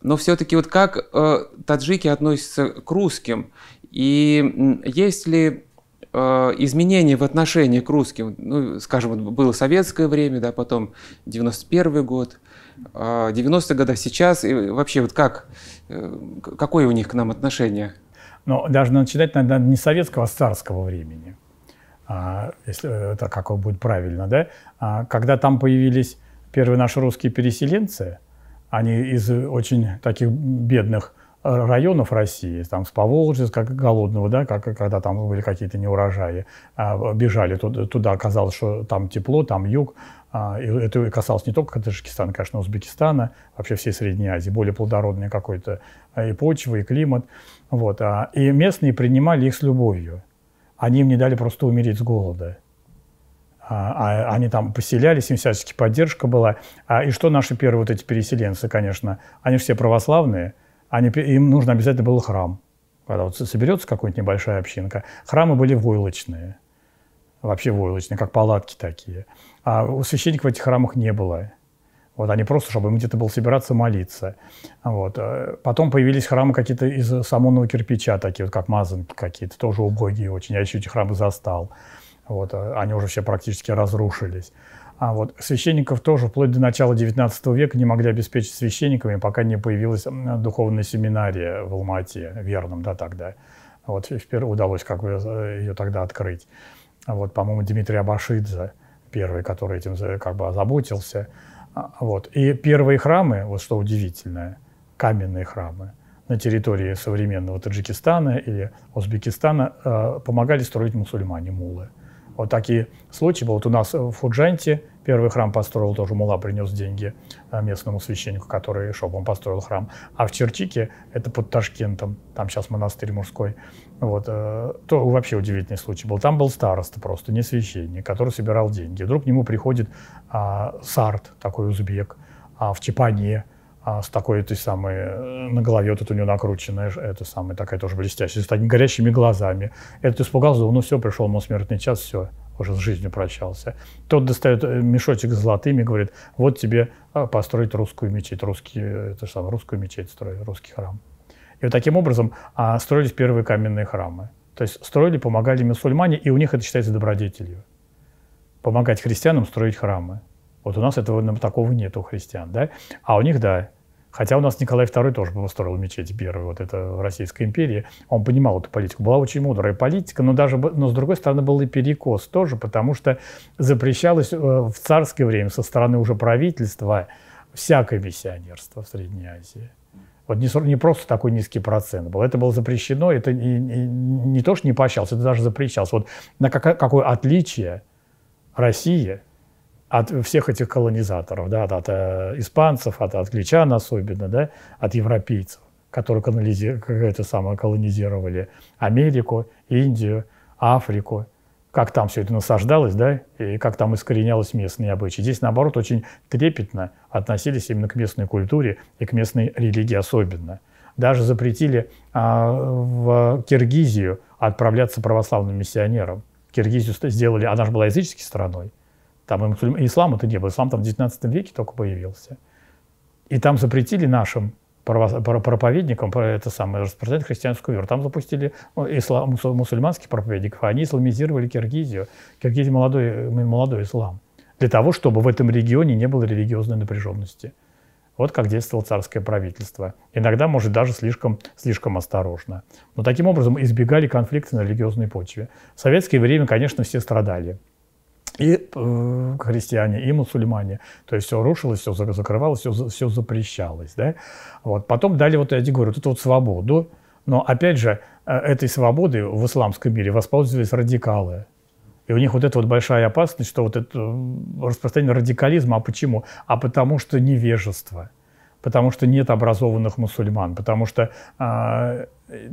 но все-таки вот как э, таджики относятся к русским? И есть ли э, изменения в отношении к русским, ну, скажем, было советское время, да, потом 91 год, 90-е э, годы, сейчас, и вообще вот как, э, какое у них к нам отношение? Но даже начинать надо не советского, а царского времени, а, если э, это как будет правильно, да? А, когда там появились первые наши русские переселенцы, они из очень таких бедных э, районов России, там с Поволжья, как голодного, да, как, когда там были какие-то неурожаи, а, бежали туда, туда, казалось, что там тепло, там юг, и это касалось не только Таджикистана, конечно, Узбекистана, вообще всей Средней Азии, более плодородный какой-то э, и почва, и климат. Вот, а, и местные принимали их с любовью. Они им не дали просто умереть с голода. А, а, они там поселялись, им всячески поддержка была. А, и что наши первые вот эти переселенцы, конечно, они же все православные, они, им нужно обязательно был храм. Когда вот соберется какая-нибудь небольшая общинка, храмы были войлочные, вообще войлочные, как палатки такие. А у священников в этих храмах не было вот, а не просто, чтобы им где-то было собираться молиться. Вот. Э, потом появились храмы какие-то из самонного кирпича, такие вот как мазанки какие-то, тоже убогие очень. Я еще эти храмы застал. Вот. Э, они уже все практически разрушились. А вот священников тоже вплоть до начала XIX века не могли обеспечить священниками, пока не появилась духовная семинария в Алмате, верном, да, тогда. Вот впервые удалось как бы э, ее тогда открыть. Вот, по-моему, Дмитрий Абашидзе первый, который этим как бы озаботился. А, вот. И первые храмы, вот что удивительное, каменные храмы на территории современного Таджикистана или Узбекистана э, помогали строить мусульмане, мулы. Вот такие случаи. Вот у нас в Фуджанте первый храм построил, тоже мула принес деньги э, местному священнику, который, чтобы он построил храм. А в Черчике, это под Ташкентом, там сейчас монастырь мужской, вот, э, то вообще удивительный случай был. Там был староста просто, не священник, который собирал деньги. Вдруг к нему приходит а, Сарт, такой узбек, а, в чепане а, с такой этой самой, э, на голове вот это у него накрученная, это самая такая тоже блестящая, с такими горящими глазами. Этот испугался, ну все, пришел мой смертный час, все, уже с жизнью прощался. Тот достает э, мешочек с золотыми, говорит, вот тебе а, построить русскую мечеть, русский, это же самое, русскую мечеть строить, русский храм. И вот таким образом а, строились первые каменные храмы. То есть строили, помогали мусульмане, и у них это считается добродетелью. Помогать христианам строить храмы. Вот у нас этого такого нет у христиан, да? А у них, да. Хотя у нас Николай II тоже построил мечеть первую, вот это в Российской империи. Он понимал эту политику. Была очень мудрая политика, но даже, но с другой стороны был и перекос тоже, потому что запрещалось э, в царское время со стороны уже правительства всякое миссионерство в Средней Азии. Вот не, не просто такой низкий процент был. Это было запрещено, это не, не, то, что не поощрялось, это даже запрещалось. Вот на как, какое отличие России от всех этих колонизаторов, да, от, от э, испанцев, от англичан особенно, да, от европейцев, которые колонизи, это самое, колонизировали Америку, Индию, Африку как там все это насаждалось, да, и как там искоренялось местные обычаи. Здесь, наоборот, очень трепетно относились именно к местной культуре и к местной религии особенно. Даже запретили а, в Киргизию отправляться православным миссионерам. Киргизию сделали, она же была языческой страной, там и, ислама-то не было, ислам там в XIX веке только появился. И там запретили нашим проповедником, это самое, распространять христианскую веру. Там запустили ну, ислам, мусульманских проповедников, а они исламизировали Киргизию. Киргизия молодой, молодой ислам. Для того, чтобы в этом регионе не было религиозной напряженности. Вот как действовало царское правительство. Иногда, может, даже слишком, слишком осторожно. Но таким образом избегали конфликта на религиозной почве. В советское время, конечно, все страдали и э, христиане, и мусульмане. То есть все рушилось, все закрывалось, все, все запрещалось. Да? Вот. Потом дали, вот эти тебе говорю, вот эту вот свободу. Но опять же, э, этой свободы в исламском мире воспользовались радикалы. И у них вот эта вот большая опасность, что вот это распространение радикализма. А почему? А потому что невежество – потому что нет образованных мусульман, потому что э,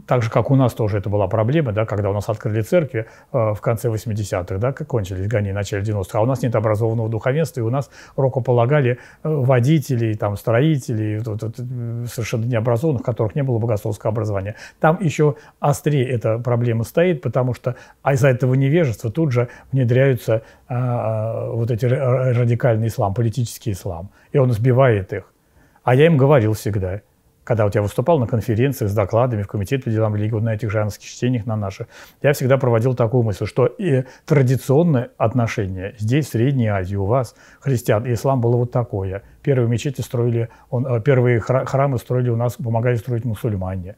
так же, как у нас тоже это была проблема, да, когда у нас открыли церкви э, в конце 80-х, да, как кончились гони в начале 90-х, а у нас нет образованного духовенства, и у нас рукополагали э, водителей, там, строителей, вот, вот, совершенно необразованных, у которых не было богословского образования. Там еще острее эта проблема стоит, потому что а из-за этого невежества тут же внедряются э, вот эти радикальный ислам, политический ислам, и он сбивает их. А я им говорил всегда, когда вот я выступал на конференциях с докладами в Комитете по делам религии, вот на этих жанрских чтениях, на наших. я всегда проводил такую мысль, что и традиционное отношение здесь, в Средней Азии, у вас, христиан, и ислам было вот такое. Первые мечети строили, он, э, первые храмы строили у нас, помогали строить мусульмане.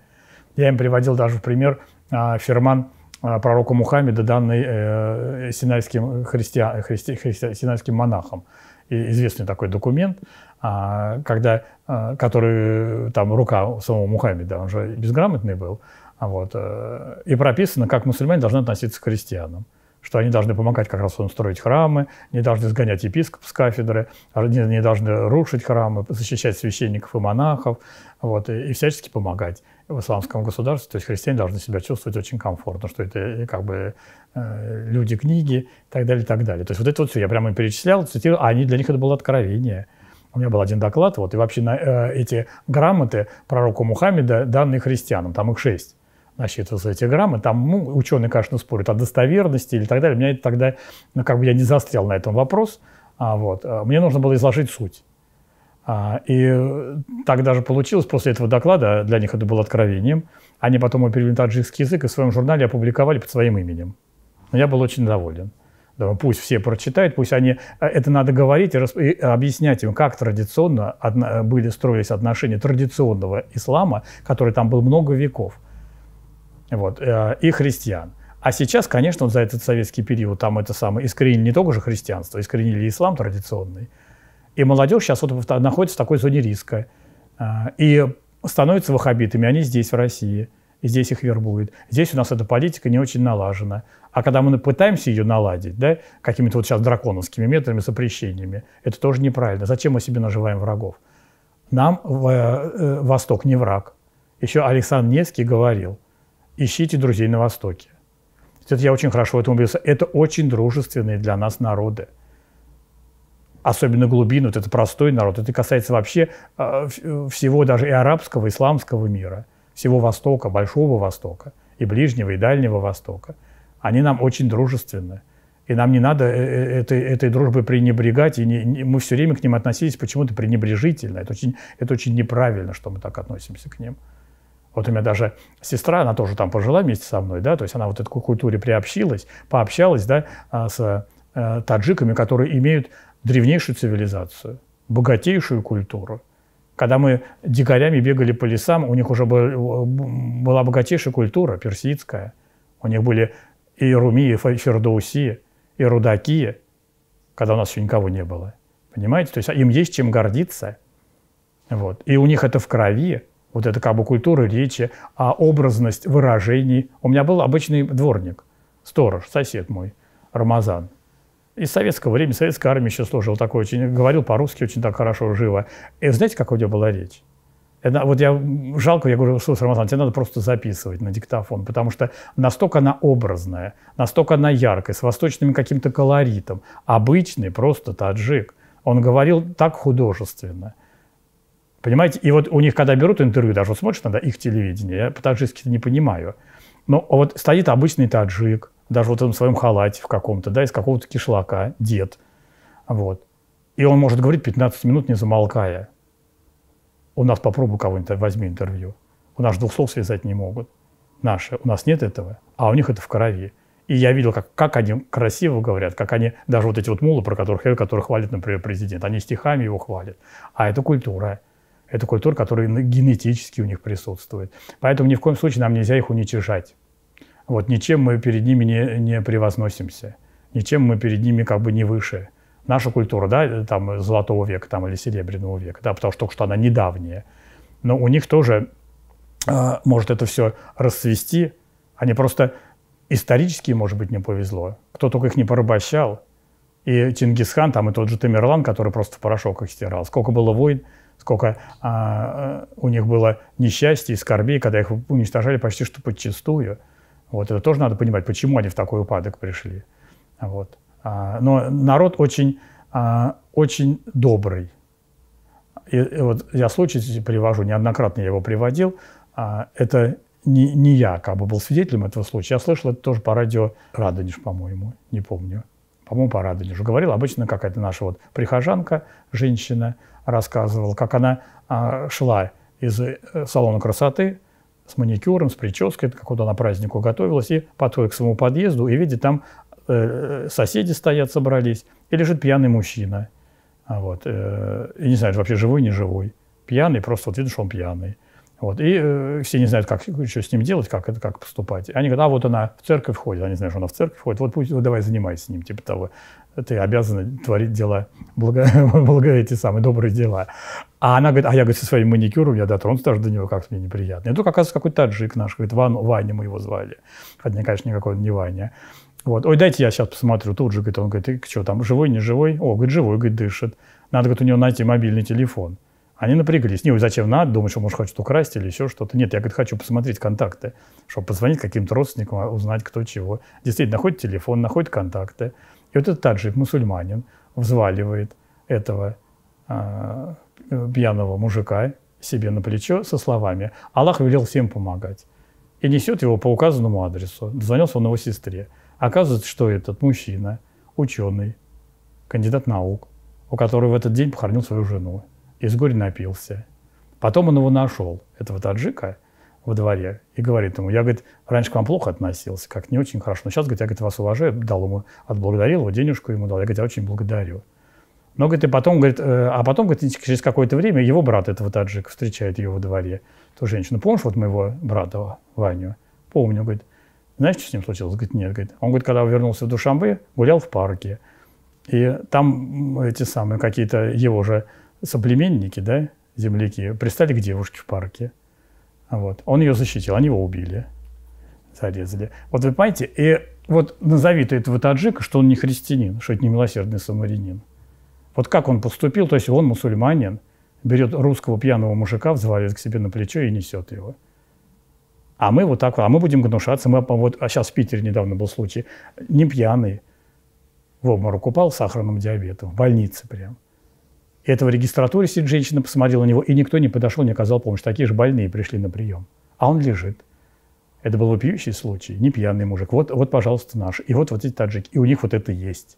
Я им приводил даже в пример а, ферман а, пророка Мухаммеда, данный э, синайским, христиан, христи, христи, синайским монахом известный такой документ, а, когда, а, который э, там рука самого Мухаммеда, он же безграмотный был, а вот, э, и прописано, как мусульмане должны относиться к христианам что они должны помогать как раз он строить храмы, не должны сгонять епископ с кафедры, не, не должны рушить храмы, защищать священников и монахов, вот, и, и всячески помогать в исламском государстве, то есть христиане должны себя чувствовать очень комфортно, что это э, как бы э, люди книги и так далее, и так далее. То есть вот это вот все я прямо им перечислял, цитировал, а они, для них это было откровение. У меня был один доклад, вот, и вообще на, э, эти грамоты пророка Мухаммеда данные христианам, там их шесть насчитываются эти граммы. Там ну, ученые, конечно, спорят о достоверности или так далее. У Меня это тогда, ну, как бы я не застрял на этом вопрос. А вот, э, мне нужно было изложить суть. А, и э, так даже получилось, после этого доклада, для них это было откровением, они потом его перевели на таджикский язык и в своем журнале опубликовали под своим именем. Но я был очень доволен. Думаю, пусть все прочитают, пусть они... Э, это надо говорить и, расп... и объяснять им, как традиционно одно... Э, были, строились отношения традиционного ислама, который там был много веков, вот, и христиан. А сейчас, конечно, вот за этот советский период там это самое искоренили не только же христианство, искоренили ислам традиционный – и молодежь сейчас вот находится в такой зоне риска. А, и становятся ваххабитами, они здесь, в России. здесь их вербуют. Здесь у нас эта политика не очень налажена. А когда мы пытаемся ее наладить, да, какими-то вот сейчас драконовскими методами, запрещениями, это тоже неправильно. Зачем мы себе наживаем врагов? Нам э, э, Восток не враг. Еще Александр Невский говорил, ищите друзей на Востоке. Это я очень хорошо в этом убедился. Это очень дружественные для нас народы особенно глубин, вот это простой народ, это касается вообще а, всего даже и арабского, и исламского мира, всего Востока, Большого Востока, и Ближнего, и Дальнего Востока. Они нам очень дружественны. И нам не надо э, э, этой, этой дружбы пренебрегать, и не, не, мы все время к ним относились почему-то пренебрежительно. Это очень, это очень неправильно, что мы так относимся к ним. Вот у меня даже сестра, она тоже там пожила вместе со мной, да, то есть она вот этой культуре приобщилась, пообщалась, да, а, с э, таджиками, которые имеют древнейшую цивилизацию, богатейшую культуру. Когда мы дикарями бегали по лесам, у них уже э, была богатейшая культура персидская. У них были и Руми, и Фердоуси, и Рудаки, когда у нас еще никого не было. Понимаете? То есть а им есть чем гордиться. Вот. И у них это в крови, вот эта как бы культура речи, а образность выражений. У меня был обычный дворник, сторож, сосед мой, Рамазан – из советского времени, советская армия еще служил, такой очень, говорил по-русски очень так хорошо, живо. И знаете, как у него была речь? Это, вот я жалко, я говорю, слушай, Рамазан, тебе надо просто записывать на диктофон, потому что настолько она образная, настолько она яркая, с восточным каким-то колоритом. Обычный просто таджик. Он говорил так художественно. Понимаете? И вот у них, когда берут интервью, даже вот смотришь надо их телевидение, я по-таджикски не понимаю. Но вот стоит обычный таджик, даже вот в этом своем халате в каком-то, да, из какого-то кишлака, дед. Вот. И он может говорить 15 минут, не замолкая. У нас попробуй кого-нибудь возьми интервью. У нас двух слов связать не могут. Наши. У нас нет этого, а у них это в крови. И я видел, как, как они красиво говорят, как они, даже вот эти вот мулы, про которых э, которых хвалит, например, президент, они стихами его хвалят. А это культура. Это культура, которая генетически у них присутствует. Поэтому ни в коем случае нам нельзя их уничижать. Вот ничем мы перед ними не, не превозносимся, ничем мы перед ними как бы не выше. Наша культура, да, э, там, золотого века там, или серебряного века, да, потому что только что она недавняя. Но у них тоже э, может это все расцвести. Они просто исторически, может быть, не повезло. Кто только их не порабощал. И Чингисхан, там и тот же Тамерлан, который просто в порошок их стирал. Сколько было войн, сколько а, э, у них было несчастья и скорбей, когда их уничтожали почти что подчистую – вот это тоже надо понимать, почему они в такой упадок пришли. Вот. А, но народ очень, а, очень добрый. И вот я случай привожу, неоднократно я его приводил. А, это не, не я как бы был свидетелем этого случая. Я слышал это тоже по радио Радонеж, по-моему, не помню. По-моему, по Радонежу. говорил. обычно какая-то наша вот прихожанка, женщина, рассказывала, как она шла из э, салона красоты, с маникюром, с прической, как вот она празднику готовилась, и подходит к своему подъезду и видит, там э, э соседи стоят, собрались, и лежит пьяный мужчина. А вот, э, и не знает вообще, живой, не живой. Пьяный, просто вот видно, что он пьяный. Вот, и э, все не знают, как, что с ним делать, как это, как поступать. Они говорят, а вот она в церковь ходит, они знают, что она в церковь ходит, вот пусть, вот давай занимайся с ним, типа того. Ты обязана творить дела, благо, благо эти самые добрые дела. А она говорит, а я, говорит, со своим маникюром, я дотронулся даже до него, как мне неприятно. И тут, оказывается, какой-то таджик наш, говорит, Ван, Ваня мы его звали. Хотя, конечно, никакой он не Ваня. Вот, ой, дайте я сейчас посмотрю. Тут же, говорит, он говорит, ты что там, живой, не живой? О, говорит, живой, говорит, дышит. Надо, говорит, у него найти мобильный телефон. Они напряглись. Не, зачем надо? Думаю, что, может, хочет украсть или еще что-то. Нет, я, говорит, хочу посмотреть контакты, чтобы позвонить каким-то родственникам, а, узнать, кто чего. Действительно, находит телефон, находит контакты. И вот этот таджик, мусульманин, взваливает этого э, пьяного мужика себе на плечо со словами «Аллах велел всем помогать» и несет его по указанному адресу. Дозвонился он его сестре. Оказывается, что этот мужчина, ученый, кандидат наук, у которого в этот день похоронил свою жену. Из горя напился. Потом он его нашел, этого таджика, во дворе и говорит ему, я, говорит, раньше к вам плохо относился, как не очень хорошо, но сейчас, говорит, я, говорит, вас уважаю, дал ему, отблагодарил его, денежку ему дал, я, говорит, я очень благодарю. Но, говорит, и потом, говорит, э, а потом, говорит, через какое-то время его брат этого таджика встречает ее во дворе, ту женщину, помнишь вот моего брата Ваню? Помню, говорит, знаешь, что с ним случилось? Говорит, нет, говорит. Он, говорит, когда вернулся в Душамбе, гулял в парке, и там эти самые какие-то его же соплеменники, да, земляки, пристали к девушке в парке. Вот. Он ее защитил, они его убили, зарезали. Вот вы понимаете, и вот назови ты этого таджика, что он не христианин, что это не милосердный самарянин. Вот как он поступил, то есть он мусульманин, берет русского пьяного мужика, взваливает к себе на плечо и несет его. А мы вот так, а мы будем гнушаться. Мы, вот, а сейчас в Питере недавно был случай. Не пьяный, в обморок упал с сахарным диабетом, в больнице прям этого регистратуре сидит женщина, посмотрела на него, и никто не подошел, не оказал помощь. Такие же больные пришли на прием. А он лежит. Это был вопиющий случай, не пьяный мужик. Вот, вот пожалуйста, наш. И вот вот эти таджики. И у них вот это есть.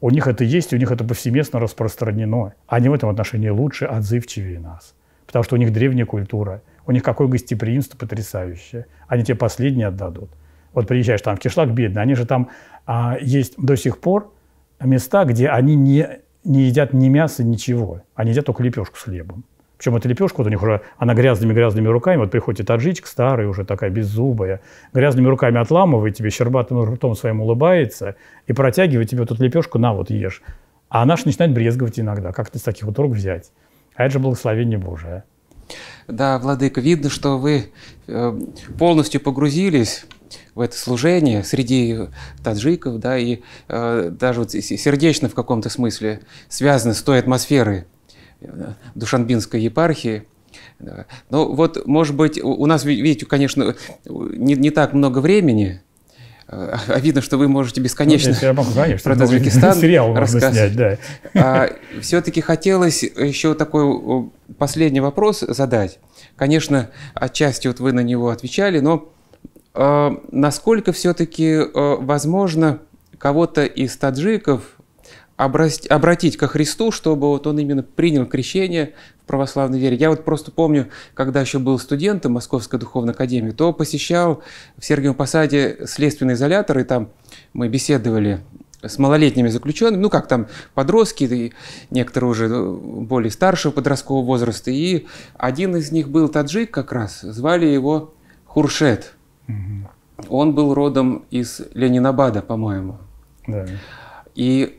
У них это есть, у них это повсеместно распространено. Они в этом отношении лучше, отзывчивее нас. Потому что у них древняя культура, у них какое гостеприимство потрясающее. Они тебе последние отдадут. Вот приезжаешь там в Кишлак, бедный, они же там а, есть до сих пор места, где они не не едят ни мяса, ничего. Они едят только лепешку с хлебом. Причем эта лепешка, вот у них уже, она грязными-грязными руками, вот приходит таджичка старая уже такая, беззубая, грязными руками отламывает тебе, щербатым ртом своим улыбается и протягивает тебе вот эту лепешку, на, вот ешь. А она же начинает брезговать иногда, как ты с таких вот рук взять. А это же благословение Божие. Да, Владыка, видно, что вы э, полностью погрузились в это служение среди таджиков, да, и э, даже вот сердечно в каком-то смысле связано с той атмосферой э, Душанбинской епархии. Да. Ну вот, может быть, у нас, видите, конечно, не, не так много времени, э, а видно, что вы можете бесконечно ну, я могу, конечно, про Таджикистан сериал рассказывать. Снять, да. а, все-таки хотелось еще такой э, последний вопрос задать. Конечно, отчасти вот вы на него отвечали, но а, насколько все-таки а, возможно кого-то из таджиков обратить ко Христу, чтобы вот он именно принял крещение в православной вере. Я вот просто помню, когда еще был студентом Московской Духовной Академии, то посещал в Сергиевом Посаде следственный изолятор, и там мы беседовали с малолетними заключенными, ну как там, подростки, и некоторые уже э, более старшего подросткового возраста, и один из них был таджик как раз, звали его Хуршет – Угу. Он был родом из Ленинабада, по-моему. Да. И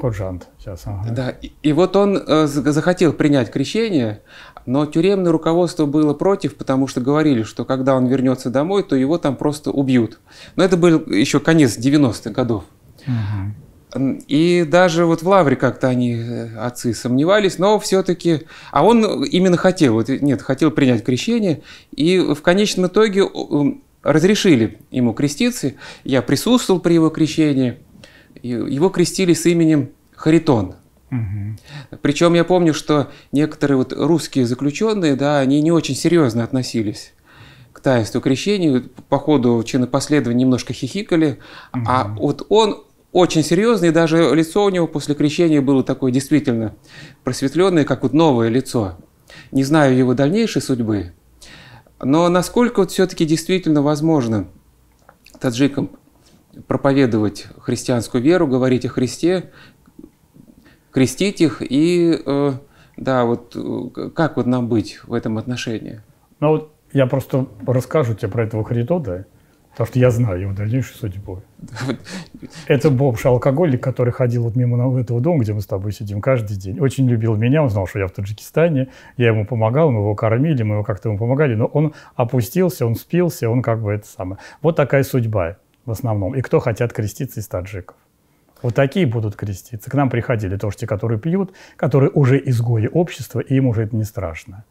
Коджант сейчас. Ага. Да, и, и вот он э, захотел принять крещение, но тюремное руководство было против, потому что говорили, что когда он вернется домой, то его там просто убьют. Но это был еще конец 90-х годов. Угу. И даже вот в Лавре как-то они, э, отцы, сомневались, но все-таки... А он именно хотел, вот, нет, хотел принять крещение, и в конечном итоге разрешили ему креститься. Я присутствовал при его крещении. Его крестили с именем Харитон. Угу. Причем я помню, что некоторые вот русские заключенные, да, они не очень серьезно относились к таинству крещения, по ходу чинопоследования немножко хихикали, угу. а вот он очень серьезный, даже лицо у него после крещения было такое действительно просветленное, как вот новое лицо. Не знаю его дальнейшей судьбы, но насколько вот все-таки действительно возможно таджикам проповедовать христианскую веру, говорить о Христе, крестить их и э, да, вот э, как вот нам быть в этом отношении? Ну вот я просто расскажу тебе про этого Харитода. Потому что я знаю его дальнейшую судьбу. Это бомж алкоголик, который ходил вот мимо этого дома, где мы с тобой сидим каждый день. Очень любил меня, он знал, что я в Таджикистане. Я ему помогал, мы его кормили, мы его как-то ему помогали. Но он опустился, он спился, он как бы это самое. Вот такая судьба в основном. И кто хотят креститься из таджиков? Вот такие будут креститься. К нам приходили тоже те, которые пьют, которые уже изгои общества, и им уже это не страшно.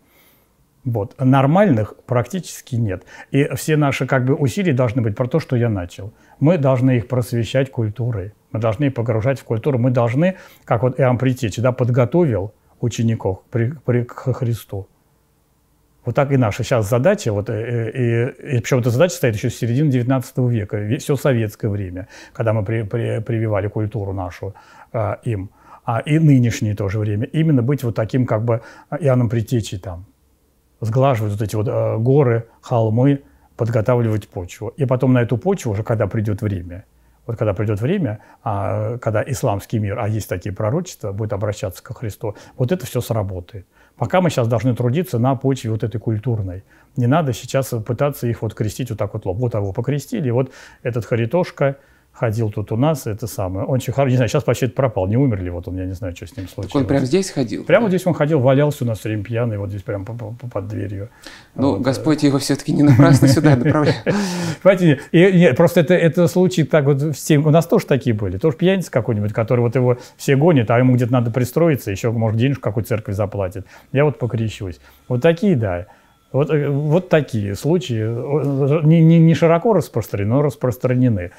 Вот. Нормальных практически нет. И все наши как бы, усилия должны быть про то, что я начал. Мы должны их просвещать культурой. Мы должны их погружать в культуру. Мы должны, как вот Иоанн Притечи, да, подготовил учеников при, при, к Христу. Вот так и наша сейчас задача, вот, э, э, и, и, и причем эта задача стоит еще с середины 19 века, все советское время, когда мы при, при, прививали культуру нашу э, им, а и нынешнее тоже время, именно быть вот таким как бы э, Иоанном Притечей там, сглаживать вот эти вот э, горы, холмы, подготавливать почву. И потом на эту почву уже, когда придет время, вот когда придет время, а, когда исламский мир, а есть такие пророчества, будет обращаться ко Христу, вот это все сработает. Пока мы сейчас должны трудиться на почве вот этой культурной. Не надо сейчас пытаться их вот крестить вот так вот лоб. Вот а его покрестили, вот этот Харитошка – ходил тут у нас, это самое. Он очень хороший не знаю, сейчас почти пропал, не умер ли, вот он, я не знаю, что с ним случилось. Так он прямо здесь ходил? Прямо да? здесь он ходил, валялся у нас все время пьяный, вот здесь прямо под дверью. Ну, вот. Э. Господь его все-таки не напрасно сюда направлял. Понимаете, нет, просто это, это случай так вот, с тем у нас тоже такие были, тоже пьяница какой-нибудь, который вот его все гонит, а ему где-то надо пристроиться, еще, может, денежку какой церкви заплатит. Я вот покрещусь. Вот такие, да. Вот, э, вот такие случаи, э, не, не, не широко распространены, но распространены.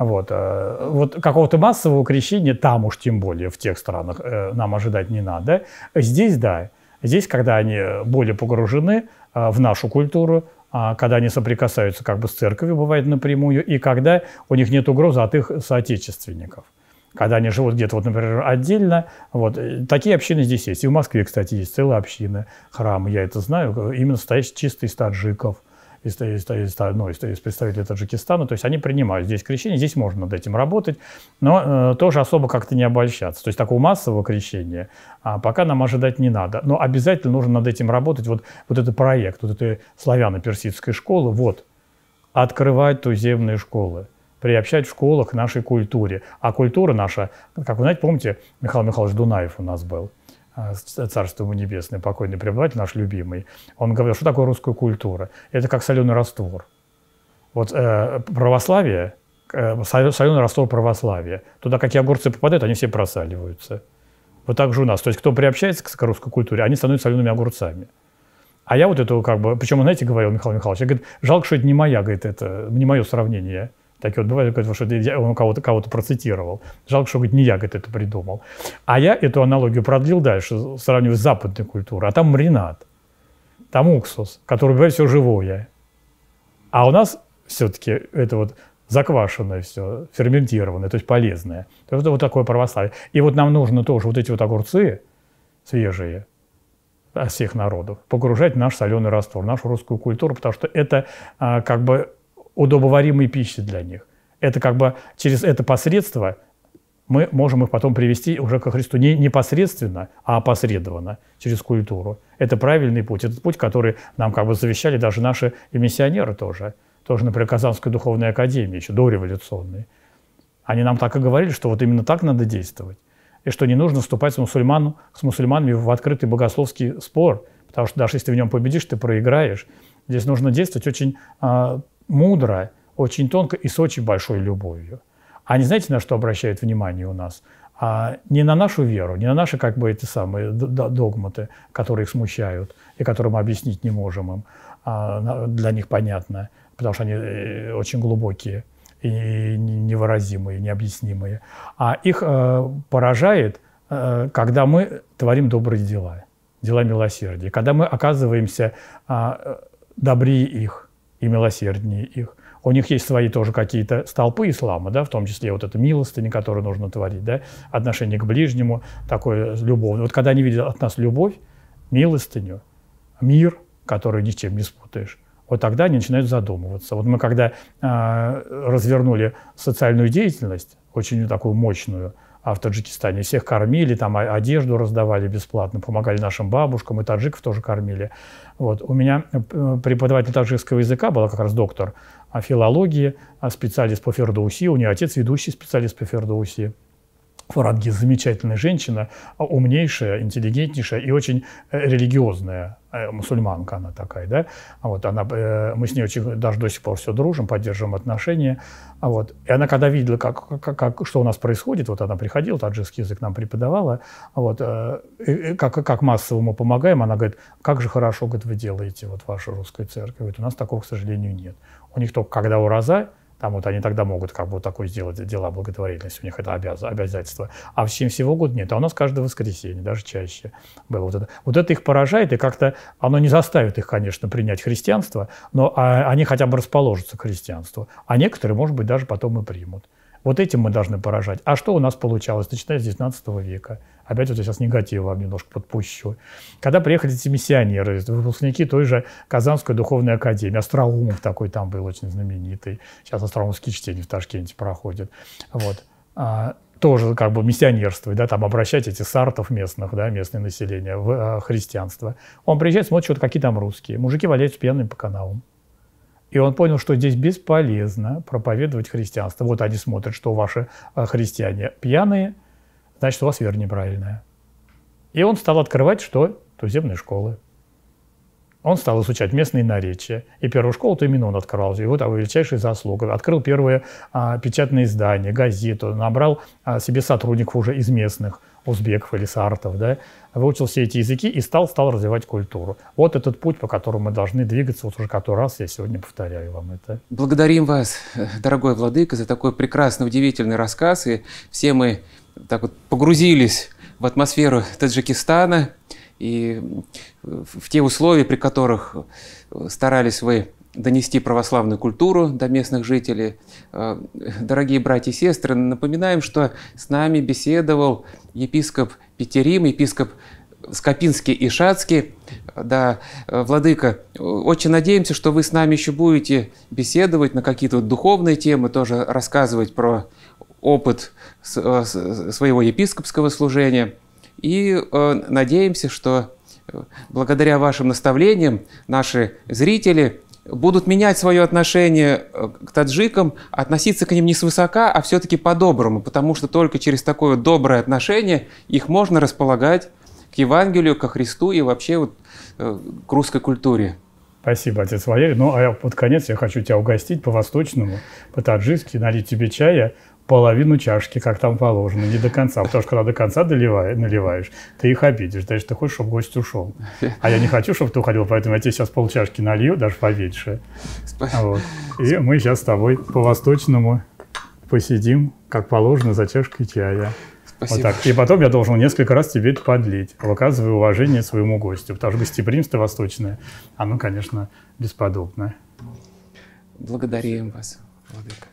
Вот, э, вот какого-то массового крещения там уж тем более в тех странах э, нам ожидать не надо. Здесь да, здесь, когда они более погружены э, в нашу культуру, а когда они соприкасаются как бы с церковью, бывает напрямую, и когда у них нет угрозы от их соотечественников. Когда они живут где-то, вот, например, отдельно, вот, такие общины здесь есть. И в Москве, кстати, есть целые общины храмы, я это знаю, именно состоящий чисто из таджиков – из, из, из, ну, из, из представителей Таджикистана. То есть они принимают здесь крещение, здесь можно над этим работать, но э, тоже особо как-то не обольщаться. То есть такого массового крещения а, пока нам ожидать не надо. Но обязательно нужно над этим работать. Вот, вот этот проект, вот этой славяно-персидской школы, вот, открывать туземные школы приобщать в школах к нашей культуре. А культура наша, как вы знаете, помните, Михаил Михайлович Дунаев у нас был, а, царство ему небесное, покойный преподаватель наш любимый, он говорил, что такое русская культура? Это как соленый раствор. Вот э, православие, э, соленый раствор православия, туда какие огурцы попадают, они все просаливаются. Вот так же у нас. То есть кто приобщается к русской культуре, они становятся солеными огурцами. А я вот этого как бы... Причем, знаете, говорил Михаил Михайлович, я, говорит, жалко, что это не моя, говорит, это не мое сравнение. Такие вот бывает говорят, что я, он кого-то кого процитировал. Жалко, что говорит, не я говорит, это придумал. А я эту аналогию продлил дальше, сравнивая с западной культурой. А там маринад, там уксус, который бывает все живое. А у нас все-таки это вот заквашенное все, ферментированное, то есть полезное. То есть это вот такое православие. И вот нам нужно тоже вот эти вот огурцы свежие, всех народов, погружать в наш соленый раствор, нашу русскую культуру, потому что это а, как бы удобоваримой пищи для них. Это как бы через это посредство мы можем их потом привести уже ко Христу не непосредственно, а опосредованно, через культуру. Это правильный путь, этот путь, который нам как бы завещали даже наши и миссионеры тоже, тоже, например, Казанской духовной академии, еще дореволюционной. Они нам так и говорили, что вот именно так надо действовать, и что не нужно вступать с, мусульман, с мусульманами в открытый богословский спор, потому что даже если ты в нем победишь, ты проиграешь. Здесь нужно действовать очень а, мудро, очень тонко и с очень большой любовью. Они знаете, на что обращают внимание у нас? А не на нашу веру, не на наши как бы эти самые догматы, которые их смущают и которые мы объяснить не можем им, а для них понятно, потому что они э, очень глубокие и невыразимые, необъяснимые. А их э, поражает, э, когда мы творим добрые дела, дела милосердия, когда мы оказываемся а, добрее их, и милосерднее их. У них есть свои тоже какие-то столпы ислама, да, в том числе вот это милостыня, которую нужно творить, да, отношение к ближнему, такое любовное. Вот когда они видят от нас любовь, милостыню, мир, который ни с чем не спутаешь, вот тогда они начинают задумываться. Вот мы когда э, развернули социальную деятельность, очень такую мощную, а в Таджикистане. Всех кормили, там одежду раздавали бесплатно, помогали нашим бабушкам, и таджиков тоже кормили. Вот. У меня э, преподаватель таджикского языка была как раз доктор а, филологии, а, специалист по Фердоуси, у нее отец ведущий специалист по Фердоуси. Фарадги замечательная женщина, а умнейшая, интеллигентнейшая и очень э, религиозная э, мусульманка она такая, да, а вот она, э, мы с ней очень, даже до сих пор все дружим, поддерживаем отношения, а вот, и она когда видела, как, как, как, что у нас происходит, вот она приходила, таджикский язык нам преподавала, а вот, и, как, как массово мы помогаем, она говорит, как же хорошо, говорит, вы делаете, вот, ваша русская церковь, говорит, у нас такого, к сожалению, нет. У них только когда ураза, там вот они тогда могут как бы вот такое сделать, дела благотворительность у них это обяз, обязательство. А в течение всего года нет. А у нас каждое воскресенье, даже чаще было вот это. Вот это их поражает, и как-то оно не заставит их, конечно, принять христианство, но а, они хотя бы расположатся к христианству. А некоторые, может быть, даже потом и примут. Вот этим мы должны поражать. А что у нас получалось, начиная с XIX века? Опять вот я сейчас негатива вам немножко подпущу. Когда приехали эти миссионеры, выпускники той же Казанской духовной академии, Остроумов такой там был очень знаменитый, сейчас Остроумовские чтения в Ташкенте проходят, вот, а, тоже как бы миссионерство, да, там обращать эти сартов местных, да, местное население в а, христианство. Он приезжает, смотрит, что-то какие там русские. Мужики валяются пьяными по каналам. И он понял, что здесь бесполезно проповедовать христианство. Вот они смотрят, что ваши э, христиане пьяные, значит, у вас вера неправильная. И он стал открывать что? Туземные школы. Он стал изучать местные наречия. И первую школу-то именно он открывал. Его там величайшая заслуга. Открыл первые а, печатные издания, газету, набрал а, себе сотрудников уже из местных – узбеков или сартов, да, выучил все эти языки и стал, стал развивать культуру. Вот этот путь, по которому мы должны двигаться, вот уже который раз я сегодня повторяю вам это. Благодарим вас, дорогой Владыка, за такой прекрасный, удивительный рассказ, и все мы так вот погрузились в атмосферу Таджикистана и в те условия, при которых старались вы донести православную культуру до местных жителей. Э, дорогие братья и сестры, напоминаем, что с нами беседовал епископ Петерим, епископ Скопинский и Шацкий, да, э, Владыка, э, очень надеемся, что вы с нами еще будете беседовать на какие-то духовные темы, тоже рассказывать про опыт своего епископского служения. И надеемся, что благодаря вашим наставлениям наши зрители будут менять свое отношение э, к таджикам, относиться к ним не свысока, а все-таки по-доброму, потому что только через такое доброе отношение их можно располагать к Евангелию, ко Христу и вообще вот э, к русской культуре. Спасибо, отец Валерий. Ну, а я под конец я хочу тебя угостить по-восточному, по-таджикски, налить тебе чая половину чашки, как там положено, не до конца. Потому что когда до конца доливаешь, наливаешь, ты их обидишь. Значит, ты хочешь, чтобы гость ушел. А я не хочу, чтобы ты уходил, поэтому я тебе сейчас полчашки налью, даже поменьше. Спасибо. Вот. И мы сейчас с тобой по-восточному посидим, как положено, за чашкой чая. Спасибо. Вот так. И потом я должен несколько раз тебе это подлить, выказывая уважение своему гостю, потому что гостеприимство восточное, оно, конечно, бесподобное. Благодарим вас, Владыка.